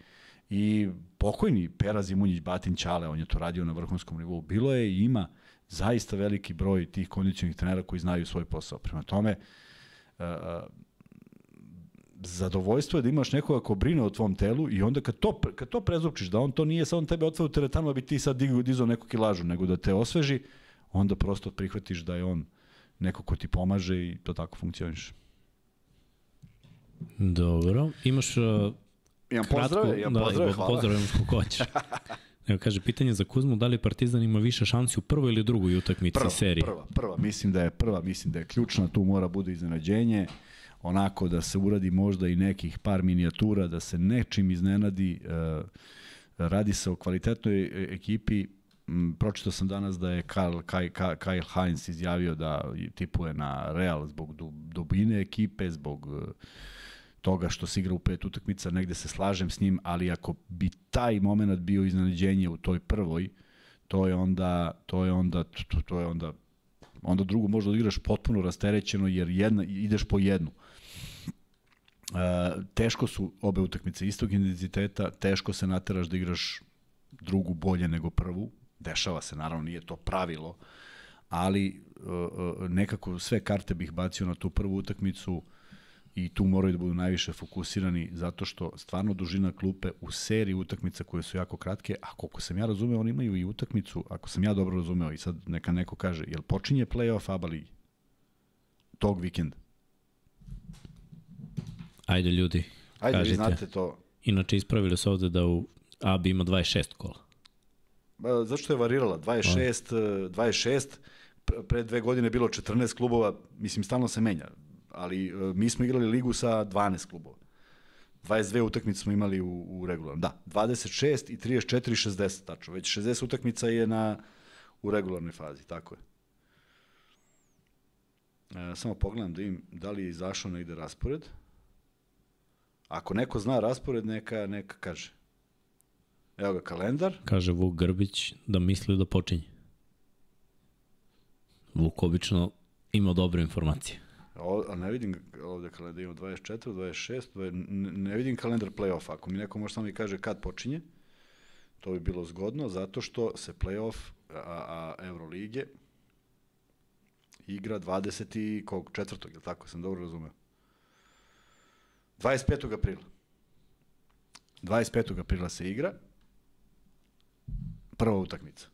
[SPEAKER 1] i pokojni Pera Zimunjić, Batin Ćale, on je to radio na vrhunskom nivou. Bilo je i ima zaista veliki broj tih kondicionih trenera koji znaju svoj posao. Prema tome, zadovoljstvo je da imaš nekoga ko brine o tvom telu i onda kad to, kad to prezupčiš, da on to nije sad on tebe otvara u teretanu da bi ti sad digao dizao neku kilažu, nego da te osveži, onda prosto prihvatiš da je on neko ko ti pomaže i to tako funkcioniše.
[SPEAKER 2] Dobro. Imaš uh,
[SPEAKER 1] Imam pozdrav, ja pozdrav, da, hvala. ko
[SPEAKER 2] hoćeš. Evo kaže, pitanje za Kuzmu, da li Partizan ima više šansi u prvoj ili drugoj utakmici prva, serije? Prva,
[SPEAKER 1] prva, mislim da je prva, mislim da je ključna, tu mora bude iznenađenje. Uh, onako da se uradi možda i nekih par minijatura, da se nečim iznenadi, e, radi se o kvalitetnoj e, ekipi, pročitao sam danas da je Karl, Kaj, Kaj, Kyle Heinz izjavio da tipuje na Real zbog dubine ekipe, zbog e, toga što se igra u pet utakmica, negde se slažem s njim, ali ako bi taj moment bio iznenađenje u toj prvoj, to je onda, to je onda, to, to je onda, onda drugu možda odigraš potpuno rasterećeno jer jedna, ideš po jednu. Uh, E, teško su obe utakmice istog intenziteta, teško se nateraš da igraš drugu bolje nego prvu, dešava se naravno, nije to pravilo, ali e, e, nekako sve karte bih bacio na tu prvu utakmicu i tu moraju da budu najviše fokusirani zato što stvarno dužina klupe u seriji utakmica koje su jako kratke, a koliko sam ja razumeo, oni imaju i utakmicu, ako sam ja dobro razumeo i sad neka neko kaže, jel počinje play-off a ligi? Tog vikenda.
[SPEAKER 2] Ajde ljudi, Ajde, Ajde, vi znate to. Inače, ispravili se ovde da u AB ima 26 kola.
[SPEAKER 1] Ba, zašto je varirala? 26, 26, pa. eh, pre dve godine bilo 14 klubova, mislim, stalno se menja, ali eh, mi smo igrali ligu sa 12 klubova. 22 utakmice smo imali u, u regularnom. Da, 26 i 34, 60 tačno. Već 60 utakmica je na, u regularnoj fazi, tako je. E, samo pogledam da im, da li je izašao negde raspored. Ako neko zna raspored, neka, neka kaže. Evo ga kalendar.
[SPEAKER 2] Kaže Vuk Grbić da misli da počinje. Vuk obično ima dobre informacije.
[SPEAKER 1] O, a ne vidim ovde kalendar, ima 24, 26, 20, ne vidim kalendar play-offa. Ako mi neko može samo i kaže kad počinje, to bi bilo zgodno, zato što se play-off a, a, Euroligije igra 20. kog četvrtog, je tako sam dobro razumeo? 25. aprila. 25. aprila se igra prva utakmica.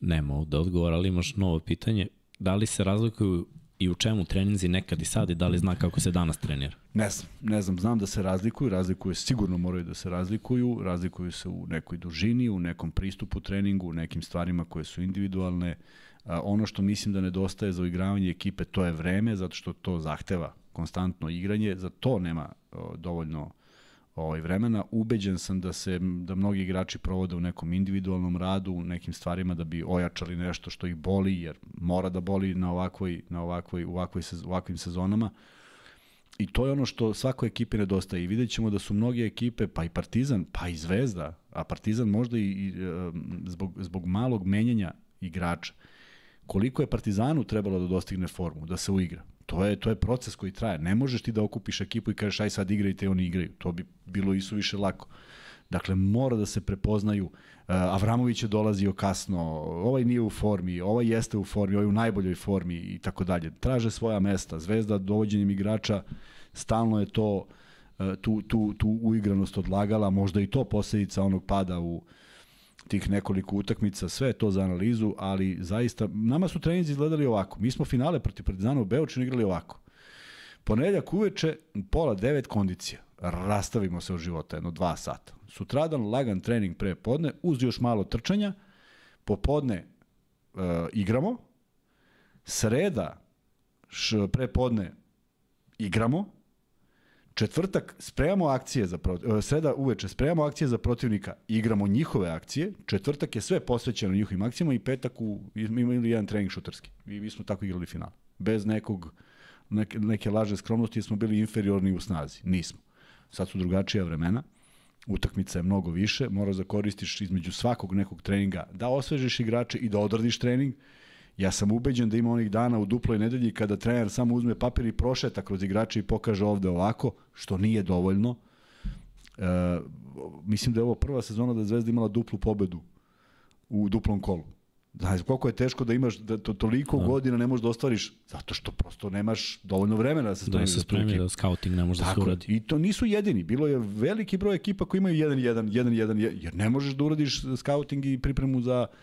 [SPEAKER 2] Nema ovde odgovor, ali imaš novo pitanje. Da li se razlikuju i u čemu treninzi nekad i sad i da li zna kako se danas trenira?
[SPEAKER 1] Ne znam, ne znam, znam da se razlikuju, razlikuju, sigurno moraju da se razlikuju, razlikuju se u nekoj dužini, u nekom pristupu treningu, u nekim stvarima koje su individualne, uh, Ono što mislim da nedostaje za uigravanje ekipe to je vreme, zato što to zahteva konstantno igranje, za to nema dovoljno ovaj vremena. Ubeđen sam da se da mnogi igrači provode u nekom individualnom radu, u nekim stvarima da bi ojačali nešto što ih boli, jer mora da boli na ovakvoj na ovakvoj u ovakvoj sez, ovakvim sezonama. I to je ono što svakoj ekipi nedostaje. I vidjet ćemo da su mnoge ekipe, pa i Partizan, pa i Zvezda, a Partizan možda i, i e, zbog, zbog malog menjanja igrača, koliko je Partizanu trebalo da dostigne formu, da se uigra. To je, to je proces koji traje. Ne možeš ti da okupiš ekipu i kažeš aj sad igrajte i oni igraju. To bi bilo i suviše lako. Dakle, mora da se prepoznaju. Eh, Avramović je dolazio kasno, ovaj nije u formi, ovaj jeste u formi, ovaj u najboljoj formi i tako dalje. Traže svoja mesta. Zvezda dovođenjem igrača stalno je to eh, tu, tu, tu uigranost odlagala, možda i to posljedica onog pada u, uh, tih nekoliko utakmica, sve to za analizu, ali zaista, nama su treninzi izgledali ovako. Mi smo finale protiv Partizana u Beočinu igrali ovako. Ponedeljak uveče, pola devet kondicija. Rastavimo se od života, jedno dva sata. Sutradan lagan trening pre podne, uz još malo trčanja, popodne e, igramo, sreda š, pre podne igramo, Četvrtak spremamo akcije za e, sreda uveče spremamo akcije za protivnika, igramo njihove akcije, četvrtak je sve posvećeno njihovim akcijama i petak u, imali jedan trening šuterski. I mi smo tako igrali final. Bez nekog, neke, neke laže skromnosti smo bili inferiorni u snazi. Nismo. Sad su drugačija vremena, utakmica je mnogo više, moraš da koristiš između svakog nekog treninga, da osvežiš igrače i da odradiš trening, Ja sam ubeđen da ima onih dana u duploj nedelji kada trener samo uzme papir i prošeta kroz igrače i pokaže ovde ovako, što nije dovoljno. E, mislim da je ovo prva sezona da je Zvezda imala duplu pobedu u duplom kolu. Znaš, koliko je teško da imaš da to, toliko da. godina ne možeš da ostvariš, zato što prosto nemaš dovoljno vremena da se da spremi. Da se spremi
[SPEAKER 2] da scouting ne može da se uradi.
[SPEAKER 1] I to nisu jedini. Bilo je veliki broj ekipa koji imaju 1-1, 1-1, jer ne možeš da uradiš scouting i pripremu za uh,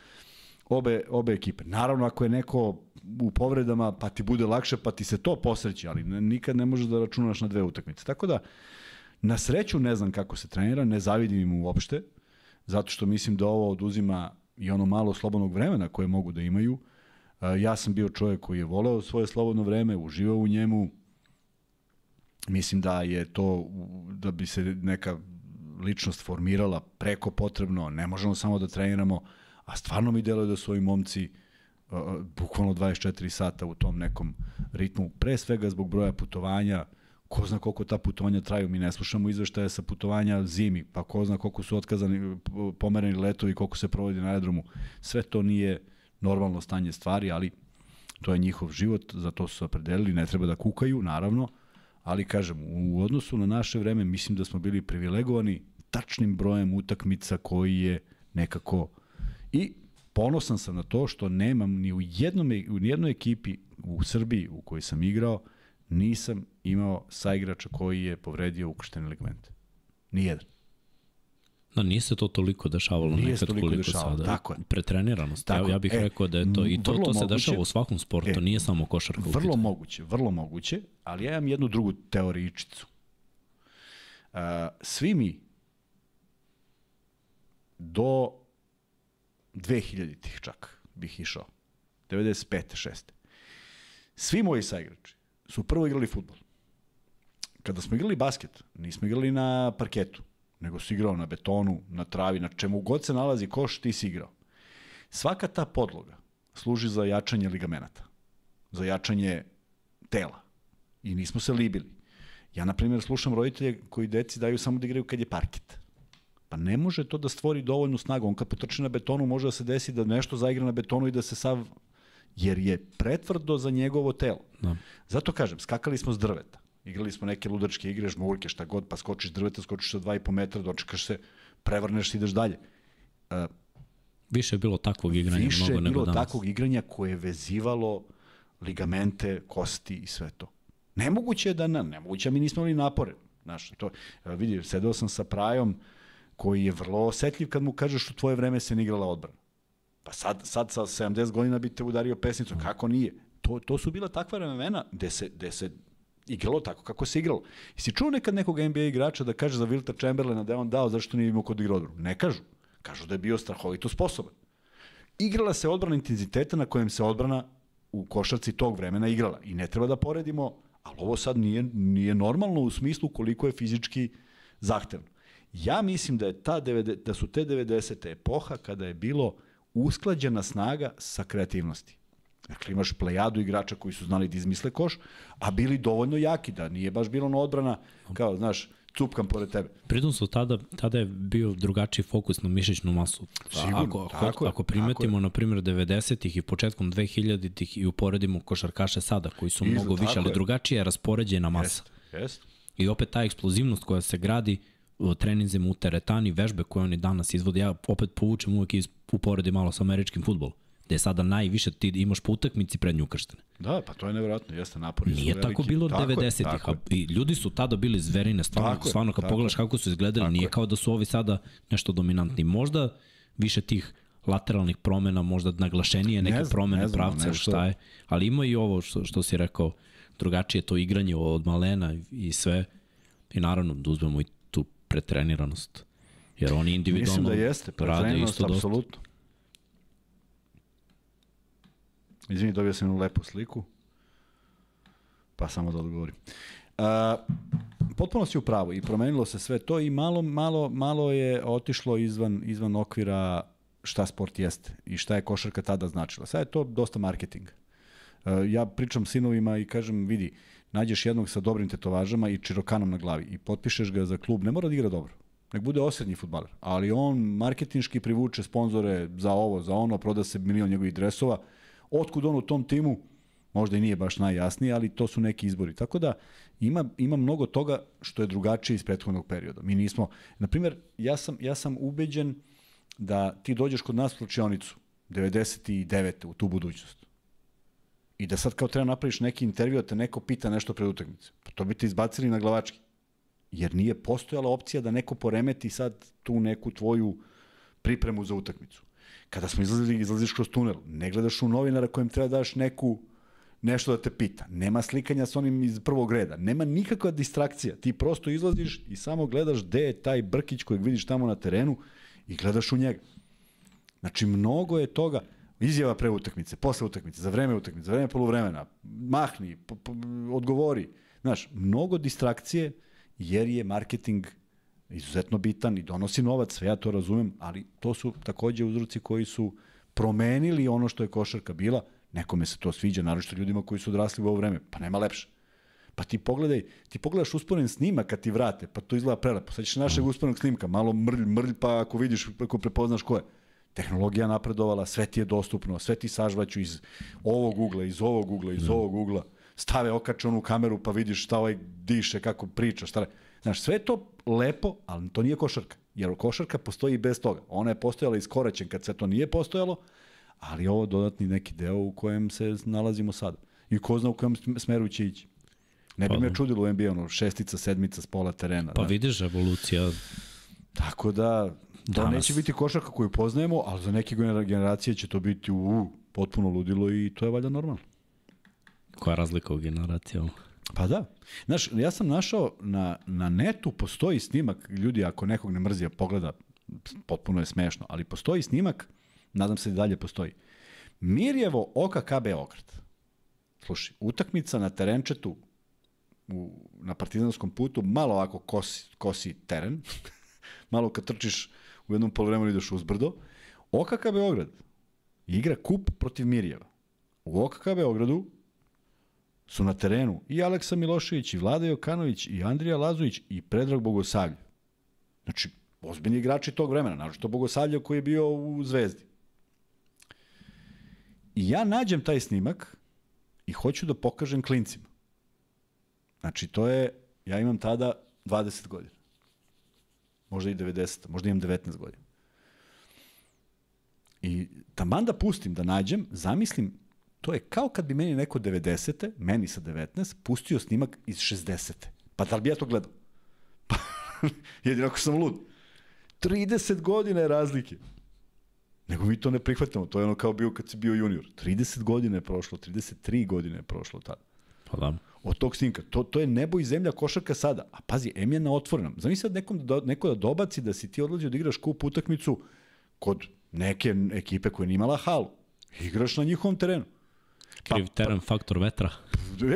[SPEAKER 1] obe, obe ekipe. Naravno, ako je neko u povredama, pa ti bude lakše, pa ti se to posreći, ali nikad ne možeš da računaš na dve utakmice. Tako da, na sreću ne znam kako se trenira, ne zavidim im uopšte, zato što mislim da ovo oduzima i ono malo slobodnog vremena koje mogu da imaju. E, ja sam bio čovjek koji je voleo svoje slobodno vreme, uživao u njemu. Mislim da je to, da bi se neka ličnost formirala preko potrebno, ne možemo samo da treniramo a stvarno mi deluje da su ovi momci uh, bukvalno 24 sata u tom nekom ritmu, pre svega zbog broja putovanja, ko zna koliko ta putovanja traju, mi ne slušamo izveštaje sa putovanja zimi, pa ko zna koliko su otkazani, pomereni letovi, koliko se provodi na aerodromu. Sve to nije normalno stanje stvari, ali to je njihov život, za to su se opredelili, ne treba da kukaju, naravno, ali kažem, u odnosu na naše vreme mislim da smo bili privilegovani tačnim brojem utakmica koji je nekako uh, I ponosan sam na to što nemam ni u, jednom, e, u jednoj ekipi u Srbiji u kojoj sam igrao, nisam imao saigrača koji je povredio ukrštene ligamente.
[SPEAKER 2] Nijedan. Da, nije se to toliko dešavalo nije nekad toliko koliko dešavalo, sada. Tako je. Pretreniranost. Tako, ja, ja bih e, rekao da je to, i to, to se dešava u svakom sportu, e, nije samo košarka. Vrlo
[SPEAKER 1] moguće, vrlo moguće, ali ja imam jednu drugu teoričicu. Uh, svi mi do 2000 tih čak bih išao. 95. 6. Svi moji saigrači su prvo igrali futbol. Kada smo igrali basket, nismo igrali na parketu, nego si igrao na betonu, na travi, na čemu god se nalazi koš, ti si igrao. Svaka ta podloga služi za jačanje ligamenata, za jačanje tela. I nismo se libili. Ja, na primjer, slušam roditelje koji deci daju samo da igraju kad je parket. Pa ne može to da stvori dovoljnu snagu. On kad potrči na betonu može da se desi da nešto zaigra na betonu i da se sav jer je pretvrdo za njegovo telo. Da. Zato kažem, skakali smo s drveta. Igrali smo neke ludačke igre, žmurke, šta god, pa skočiš drveta, skočiš sa 2,5 metra, dočekaš se, prevrneš i ideš dalje. Uh,
[SPEAKER 2] više je bilo takvog igranja više mnogo nego danas. Više je bilo takvog
[SPEAKER 1] igranja koje je vezivalo ligamente, kosti i sve to. Nemoguće je da nam, nemoguće, mi nismo imali napore. Znaš, to, e, vidi, sedeo sam sa prajom, uh, koji je vrlo osetljiv kad mu kažeš u tvoje vreme se ne igrala odbrana. Pa sad, sad sa 70 godina bi te udario pesnicom, mm. kako nije? To, to su bila takva vremena gde se, gde se igralo tako kako se igralo. I si čuo nekad nekog NBA igrača da kaže za Wilta Chamberlaina da je on dao zašto nije imao kod da igra odbranu? Ne kažu. Kažu da je bio strahovito sposoban. Igrala se odbrana intenziteta na kojem se odbrana u košarci tog vremena igrala. I ne treba da poredimo, ali ovo sad nije, nije normalno u smislu koliko je fizički zahtevno. Ja mislim da, je ta 90, da su te 90. epoha kada je bilo usklađena snaga sa kreativnosti. Dakle, imaš plejadu igrača koji su znali da izmisle koš, a bili dovoljno jaki, da nije baš bilo na odbrana, kao, znaš, cupkam pored tebe.
[SPEAKER 2] Pritom su tada, tada je bio drugačiji fokus na mišićnu masu. Sigurno, ako, tako ako, je, ako primetimo, na primjer, 90-ih i početkom 2000-ih i uporedimo košarkaše sada, koji su Izle, mnogo više, ali je. drugačije je raspoređena masa. Jest, jest. I opet ta eksplozivnost koja se gradi, E, treninzima u teretani, vežbe koje oni danas izvode, ja opet povučem uvek iz, uporedi malo sa američkim futbolom gde sada najviše ti imaš po utakmici pred ukrštene.
[SPEAKER 1] Da, pa to je nevjerojatno, jeste napor. Nije veliki. tako bilo od 90-ih,
[SPEAKER 2] i ljudi su tada bili zverine, stvarno, tako stvarno kad pogledaš kako su izgledali, tako nije kao da su ovi sada nešto dominantni. Možda više tih lateralnih promena, možda naglašenije neke ne znam, promene ne znam, pravca, nešto. šta je, ali ima i ovo što, što si rekao, drugačije to igranje od malena i sve, i naravno da uzmemo i pretreniranost. Jer oni individualno Mislim da jeste, pretreniranost, apsolutno.
[SPEAKER 1] Izvini, dobio sam jednu lepu sliku. Pa samo da odgovorim. Uh, potpuno si u pravu i promenilo se sve to i malo, malo, malo je otišlo izvan, izvan okvira šta sport jeste i šta je košarka tada značila. Sada je to dosta Uh, Ja pričam sinovima i kažem, vidi, nađeš jednog sa dobrim tetovažama i čirokanom na glavi i potpišeš ga za klub, ne mora da igra dobro, nek bude osrednji futbaler, ali on marketinški privuče sponzore za ovo, za ono, proda se milion njegovih dresova, otkud on u tom timu, možda i nije baš najjasnije, ali to su neki izbori. Tako da ima, ima mnogo toga što je drugačije iz prethodnog perioda. Mi nismo, na primjer, ja sam, ja sam ubeđen da ti dođeš kod nas u slučionicu 99. u tu budućnost i da sad kao treba napraviš neki intervju, da te neko pita nešto pred utakmicu. Pa to bi te izbacili na glavački. Jer nije postojala opcija da neko poremeti sad tu neku tvoju pripremu za utakmicu. Kada smo izlazili, izlaziš kroz tunel, ne gledaš u novinara kojem treba daš neku nešto da te pita. Nema slikanja sa onim iz prvog reda. Nema nikakva distrakcija. Ti prosto izlaziš i samo gledaš gde je taj Brkić kojeg vidiš tamo na terenu i gledaš u njega. Znači, mnogo je toga. Izjava pre utakmice, posle utakmice, za vreme utakmice, za vreme poluvremena, mahni, po, po, odgovori. Znaš, mnogo distrakcije jer je marketing izuzetno bitan i donosi novac, sve ja to razumem, ali to su takođe uzroci koji su promenili ono što je košarka bila. Nekome se to sviđa, naročito ljudima koji su odrasli u ovo vreme. Pa nema lepše. Pa ti pogledaj, ti pogledaš usporen snimak kad ti vrate, pa to izgleda prelepo. Sad ćeš našeg mhm. usporenog snimka, malo mrlj, mrlj, pa ako vidiš, ako prepoznaš ko je tehnologija napredovala, sve ti je dostupno, sve ti sažvaću iz ovog ugla, iz ovog ugla, iz da. ovog ugla, stave okačonu kameru pa vidiš šta ovaj diše, kako priča, šta... Znaš, sve to lepo, ali to nije košarka, jer košarka postoji bez toga. Ona je postojala iskoraćen kad sve to nije postojalo, ali je ovo dodatni neki deo u kojem se nalazimo sada. I ko zna u kojem smeru će ići. Ne bi pa, me da. čudilo u NBA, ono, šestica, sedmica spola terena. Pa da. vidiš evolucija. Tako da, Danas. Da, neće biti košarka koju poznajemo, ali za neke generacije će to biti u, potpuno ludilo i to je valjda normalno.
[SPEAKER 2] Koja je razlika u generacijama?
[SPEAKER 1] Pa da. Znaš, ja sam našao na, na netu, postoji snimak, ljudi ako nekog ne mrzija pogleda, potpuno je smešno, ali postoji snimak, nadam se da dalje postoji. Mirjevo OKK Beograd. Slušaj, utakmica na terenčetu u, na partizanskom putu, malo ovako kosi, kosi teren, malo kad trčiš u jednom polovremenu ideš uzbrdo. OKK Beograd igra kup protiv Mirjeva. U OKK Beogradu su na terenu i Aleksa Milošević, i Vlada Jokanović, i Andrija Lazović, i Predrag Bogosavlje. Znači, ozbiljni igrači tog vremena, što Bogosavlje koji je bio u Zvezdi. I ja nađem taj snimak i hoću da pokažem klincima. Znači, to je, ja imam tada 20 godina možda i 90, možda imam 19 godina. I taman da pustim, da nađem, zamislim, to je kao kad bi meni neko 90. meni sa 19, pustio snimak iz 60. Pa da li bi ja to gledao? Pa, jedino ako sam lud. 30 godina je razlike. Nego mi to ne prihvatamo. To je ono kao bio kad si bio junior. 30 godina je prošlo, 33 godine je prošlo tada. Pa da. Od tog snimka. To, to je nebo i zemlja košarka sada. A pazi, M je na otvorenom. Zamisli sad nekom da, neko da dobaci da si ti odlazi da igraš kup utakmicu kod neke ekipe koja nije imala halu. Igraš na njihovom terenu.
[SPEAKER 2] Pa, Kriv pa- teren, pa, faktor vetra.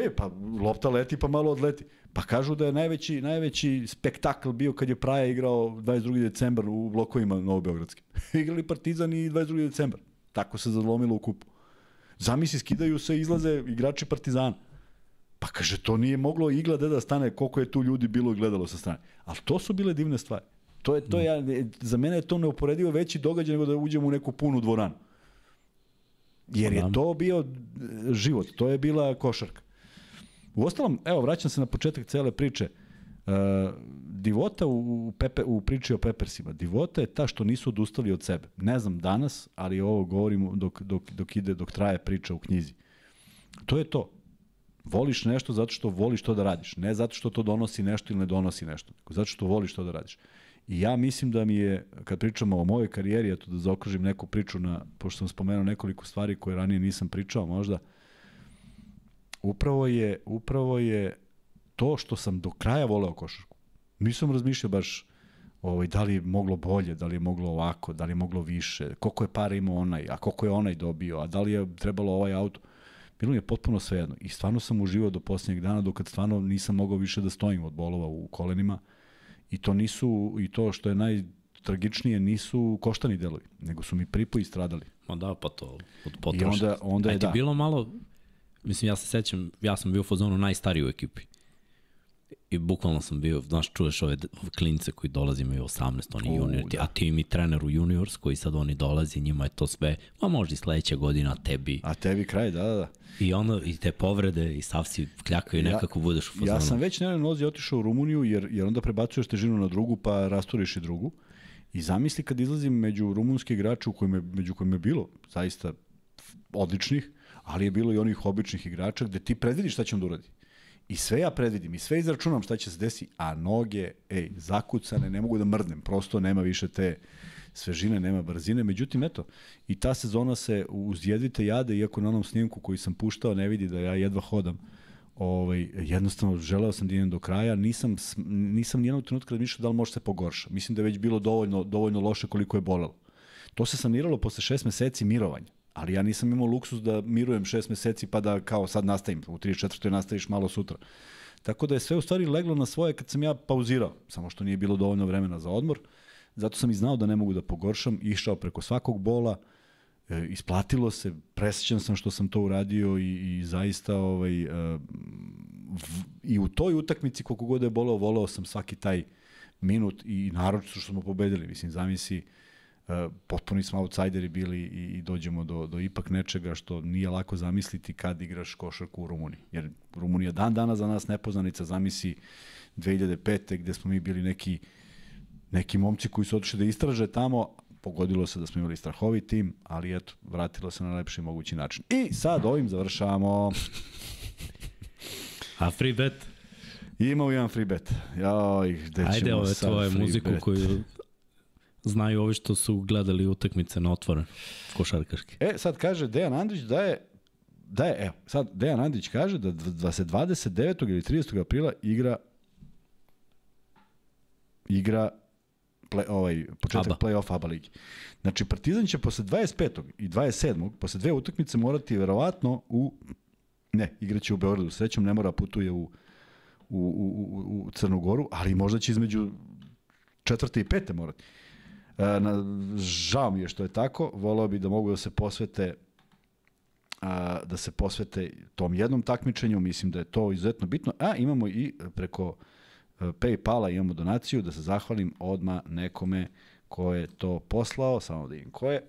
[SPEAKER 1] E, pa lopta leti pa malo odleti. Pa kažu da je najveći, najveći spektakl bio kad je Praja igrao 22. decembar u blokovima Novobeogradskim. Igrali Partizan i 22. decembar. Tako se zadlomilo u kupu. Zamisli, skidaju se, izlaze igrači Partizana. Pa kaže, to nije moglo igla da, da stane, koliko je tu ljudi bilo i gledalo sa strane. Ali to su bile divne stvari. To je, to ja, mm. za mene je to neuporedivo veći događaj nego da uđem u neku punu dvoranu. Jer je da. to bio e, život, to je bila košarka. U ostalom, evo, vraćam se na početak cele priče. Uh, divota u, pepe, u priči o Peppersima, divota je ta što nisu odustali od sebe. Ne znam danas, ali ovo govorim dok, dok, dok ide, dok traje priča u knjizi. To je to. Voliš nešto zato što voliš to da radiš, ne zato što to donosi nešto ili ne donosi nešto, nego zato što voliš to da radiš. I ja mislim da mi je, kad pričamo o mojoj karijeri, eto da zaokružim neku priču, na, pošto sam spomenuo nekoliko stvari koje ranije nisam pričao možda, upravo je, upravo je to što sam do kraja voleo košarku. Nisam razmišljao baš ovaj, da li je moglo bolje, da li je moglo ovako, da li je moglo više, koliko je para imao onaj, a koliko je onaj dobio, a da li je trebalo ovaj auto bilo mi je potpuno svejedno i stvarno sam uživao do posljednjeg dana dokad stvarno nisam mogao više da stojim od bolova u kolenima i to nisu i to što je naj tragičnije nisu koštani delovi, nego su mi pripoji stradali.
[SPEAKER 2] Ma da, pa to od potrošnje. I onda, onda je da. bilo malo, mislim ja se sećam, ja sam bio u fazonu najstariji u ekipi i bukvalno sam bio, znaš, čuješ ove klince koji dolaze imaju 18, oni junior, da. a ti im i trener u juniors koji sad oni dolazi, njima je to sve, a možda i sledeća godina, a tebi. A tebi kraj, da, da, da. I ono, i te povrede, i sav si kljakaju, ja, nekako budeš u fazonu. Ja sam
[SPEAKER 1] već na nozi otišao u Rumuniju, jer, jer onda prebacuješ težinu na drugu, pa rasturiš i drugu. I zamisli kad izlazim među rumunske igrače, u je, među kojima je bilo zaista odličnih, ali je bilo i onih običnih igrača gde ti predvidiš šta će on da uradi. I sve ja predvidim, i sve izračunam šta će se desi, a noge, ej, zakucane, ne mogu da mrdnem, prosto nema više te svežine, nema brzine, međutim, eto, i ta sezona se uz jedvite jade, iako na onom snimku koji sam puštao ne vidi da ja jedva hodam, ovaj, jednostavno želeo sam da idem do kraja, nisam, nisam nijednog trenutka razmišljao da li može se pogorša. Mislim da je već bilo dovoljno, dovoljno loše koliko je bolelo. To se saniralo posle šest meseci mirovanja ali ja nisam imao luksus da mirujem šest meseci pa da kao sad nastavim, u 34. nastaviš malo sutra. Tako da je sve u stvari leglo na svoje kad sam ja pauzirao, samo što nije bilo dovoljno vremena za odmor. Zato sam i znao da ne mogu da pogoršam, išao preko svakog bola, e, isplatilo se, presjećan sam što sam to uradio i, i zaista ovaj, e, v, i u toj utakmici koliko god je bolao, volao sam svaki taj minut i naročito što smo pobedili. Mislim, zamisli, E, potpuni smo outsideri bili i, i dođemo do, do ipak nečega što nije lako zamisliti kad igraš košarku u Rumuniji. Jer Rumunija dan dana za nas nepoznanica zamisi 2005. gde smo mi bili neki, neki momci koji su otišli da istraže tamo, pogodilo se da smo imali strahovi tim, ali eto, vratilo se na najlepši mogući način. I sad ovim završavamo.
[SPEAKER 2] A free bet?
[SPEAKER 1] Imao jedan free bet. Joj, gde Ajde, free bet? Ajde, ovo je tvoje muziku bet.
[SPEAKER 2] koju znaju ovi što su gledali utakmice na otvoren košarkaške.
[SPEAKER 1] E, sad kaže Dejan Andrić da je da je, evo, sad Dejan Andrić kaže da, da se 29. ili 30. aprila igra igra play, ovaj, početak Aba. play-off ABA ligi. Znači, Partizan će posle 25. i 27. posle dve utakmice morati verovatno u... Ne, igraće u Beogradu. Srećom ne mora putuje u, u, u, u, u Crnu Goru, ali možda će između četvrte i pete morati. E, na, žao mi je što je tako, voleo bi da mogu da se posvete a, da se posvete tom jednom takmičenju, mislim da je to izuzetno bitno. A imamo i preko e, PayPala imamo donaciju da se zahvalim odma nekome ko je to poslao, samo da im ko je.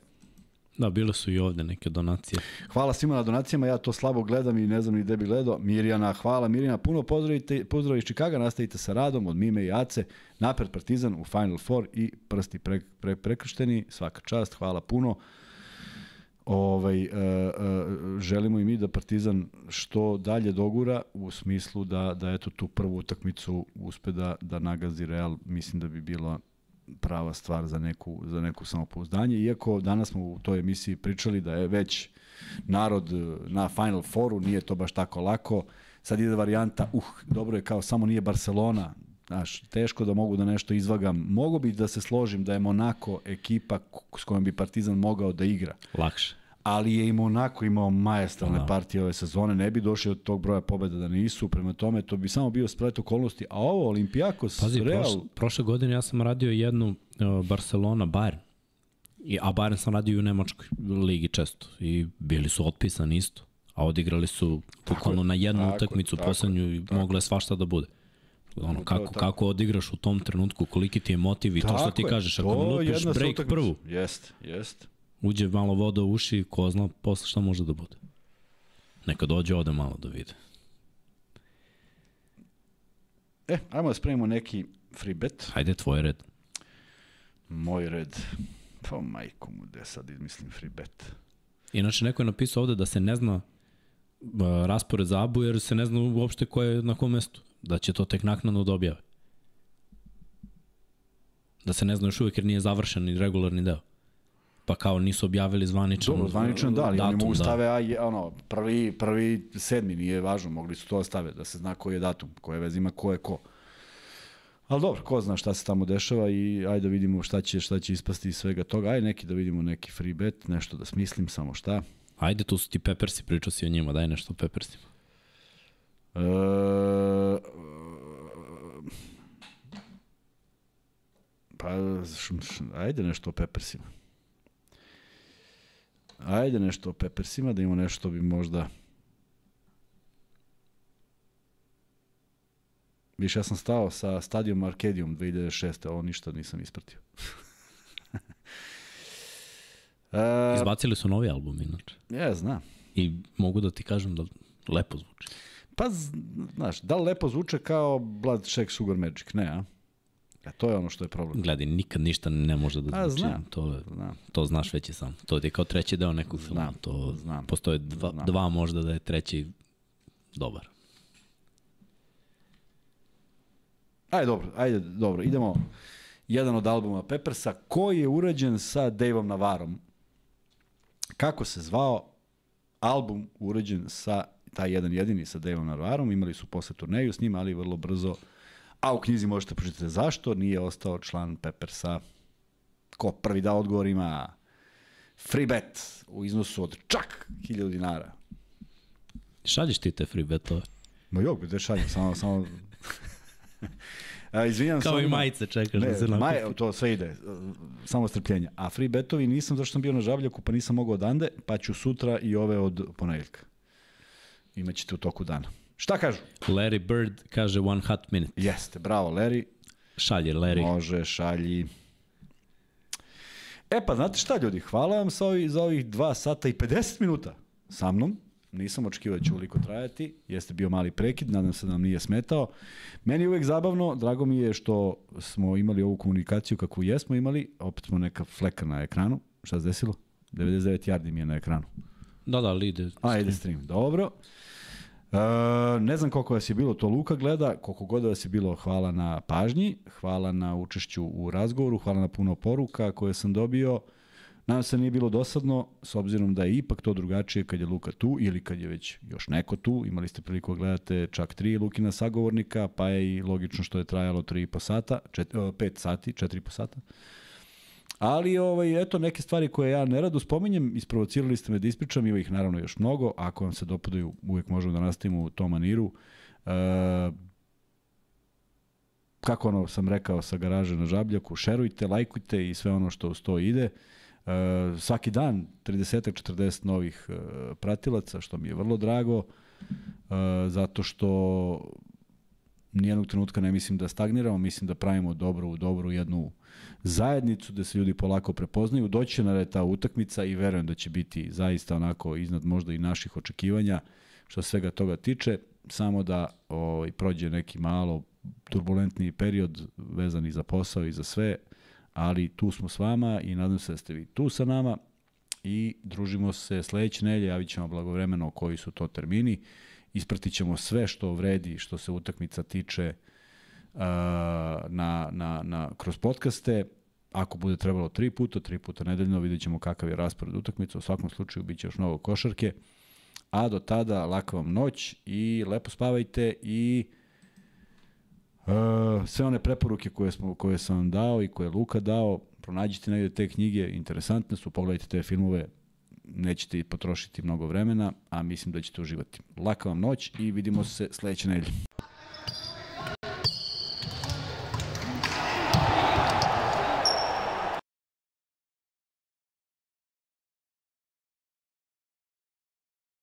[SPEAKER 2] Da, bile su i ovde neke donacije.
[SPEAKER 1] Hvala svima na donacijama, ja to slabo gledam i ne znam ni gde bi gledao. Mirjana, hvala Mirjana, puno pozdravite, pozdrav iz Čikaga, nastavite sa radom od Mime i Ace, napred Partizan u Final Four i prsti pre, pre, prekršteni, svaka čast, hvala puno. Ovaj, e, e, želimo i mi da Partizan što dalje dogura u smislu da, da eto tu prvu utakmicu uspe da, da nagazi Real, mislim da bi bilo prava stvar za neku, za neku samopouzdanje, iako danas smo u toj emisiji pričali da je već narod eh, na Final Fouru, nije to baš tako lako, sad ide varijanta, uh, dobro je kao samo nije Barcelona, Znaš, teško da mogu da nešto izvagam. Mogu bi da se složim da je Monako ekipa s kojom bi Partizan mogao da igra. Lakše ali je i Monako imao majestralne da. partije ove sezone, ne bi došli od tog broja pobeda da nisu, prema tome to bi samo bio spret okolnosti, a ovo Olimpijakos, Pazi, Real... Prošle,
[SPEAKER 2] prošle godine ja sam radio jednu e, Barcelona Bayern, I, a Bayern sam radio i u Nemačkoj ligi često i bili su otpisani isto, a odigrali su bukvalno na jednu tako, utakmicu tako, poslednju i moglo je svašta da bude ono kako kako odigraš u tom trenutku koliki ti je motiv i to što ti kažeš ako mu lupiš break prvu
[SPEAKER 1] jeste jeste
[SPEAKER 2] uđe malo voda u uši, ko zna posle šta može da bude. Neka dođe ovde malo da vide.
[SPEAKER 1] E, ajmo da spremimo neki free bet. Hajde, tvoj red. Moj red. Pa majko mu, gde sad izmislim free bet.
[SPEAKER 2] Inače, neko je napisao ovde da se ne zna raspored za Abu, jer se ne zna uopšte ko je na kom mestu. Da će to tek naknadno dobijave. Da, da se ne zna još uvek jer nije završen i regularni deo pa kao nisu objavili zvanično. Dobro, zvanično da, ali datum, oni mogu da. stave
[SPEAKER 1] da. a, ono, prvi, prvi sedmi, nije važno, mogli su to da stave, da se zna koji je datum, koje veze ima, ko je ko. Ali dobro, ko zna šta se tamo dešava i ajde da vidimo šta će, šta će ispasti iz svega toga. Ajde neki da vidimo neki free bet, nešto da smislim, samo šta. Ajde, tu su ti
[SPEAKER 2] Peppersi, pričao si o njima, daj nešto o Peppersima. E, pa,
[SPEAKER 1] ajde nešto o Peppersima. Ajde nešto o Peppersima, da imamo nešto bi možda... Više, ja sam stao sa Stadium Arcadium 2006. Ovo ništa nisam ispratio.
[SPEAKER 2] e, Izbacili su novi album, inače. Ja, znam. I mogu da ti kažem da lepo zvuči.
[SPEAKER 1] Pa, znaš, da li lepo zvuče kao Blood Shack Sugar Magic? Ne, a? A e, to je ono što je problem.
[SPEAKER 2] Gledaj, nikad ništa ne može da zvuči. Zna. to, znam. to znaš već i sam. To je kao treći deo nekog filma. to, znam, postoje dva, zna. dva možda da je treći dobar.
[SPEAKER 1] Ajde, dobro, ajde, dobro. Idemo jedan od albuma Peppersa koji je urađen sa Daveom Navarom. Kako se zvao album urađen sa taj jedan jedini sa Daveom Navarom. Imali su posle turneju s njim, ali vrlo brzo A u knjizi možete pročitati zašto nije ostao član Peppersa. Ko prvi da odgovor ima free bet u iznosu od čak 1000 dinara. Šalješ ti te free betove? Ma jok, gde šaljem, samo, samo... A, izvinjam Kao i majice čekaš da ne, da se nakupi. Maj, to sve ide, samo strpljenje. A free betovi nisam zašto sam bio na žavljaku, pa nisam mogao odande, pa ću sutra i ove od ponedjeljka. Imaćete u toku dana. Šta kažu?
[SPEAKER 2] Larry Bird kaže one hot minute. Jeste, bravo Larry. Šalje Larry. Može, šalji.
[SPEAKER 1] E pa, znate šta ljudi, hvala vam sa ovih, za ovih 2 sata i 50 minuta sa mnom. Nisam očekivao da će uliko trajati. Jeste bio mali prekid, nadam se da nam nije smetao. Meni je uvek zabavno, drago mi je što smo imali ovu komunikaciju kakvu jesmo imali. Opet smo neka fleka na ekranu. Šta se desilo? 99 yardi mi je na ekranu. Da, da, ide. Ajde, stream, dobro. E, ne znam koliko vas je bilo, to Luka gleda, koliko god vas je bilo, hvala na pažnji, hvala na učešću u razgovoru, hvala na puno poruka koje sam dobio. Nadam se da nije bilo dosadno, s obzirom da je ipak to drugačije kad je Luka tu ili kad je već još neko tu. Imali ste priliku da gledate čak tri Lukina sagovornika, pa je i logično što je trajalo i po sata, 4, 5 e, sati, po sata. Uh, Ali ovaj, eto neke stvari koje ja nerado spominjem, isprovocirali ste me da ispričam, ima ih naravno još mnogo, ako vam se dopadaju uvek možemo da nastavimo u tom maniru. E, kako ono sam rekao sa garaže na Žabljaku, šerujte, lajkujte i sve ono što uz to ide. E, svaki dan 30-40 novih e, pratilaca, što mi je vrlo drago, e, zato što nijednog trenutka ne mislim da stagniramo, mislim da pravimo dobro u dobru jednu zajednicu, da se ljudi polako prepoznaju. će na ta utakmica i verujem da će biti zaista onako iznad možda i naših očekivanja što svega toga tiče, samo da o, ovaj, prođe neki malo turbulentni period vezan i za posao i za sve, ali tu smo s vama i nadam se da ste vi tu sa nama i družimo se sledeće nelje, javit ćemo blagovremeno koji su to termini, ispratit ćemo sve što vredi, što se utakmica tiče, na, na, na, kroz podcaste. Ako bude trebalo tri puta, tri puta nedeljno, vidjet ćemo kakav je raspored utakmica. U svakom slučaju biće još novo košarke. A do tada, laka vam noć i lepo spavajte i e, sve one preporuke koje, smo, koje sam vam dao i koje je Luka dao, pronađite negde te knjige, interesantne su, pogledajte te filmove, nećete potrošiti mnogo vremena, a mislim da ćete uživati. Laka vam noć i vidimo se sledeće nedelje.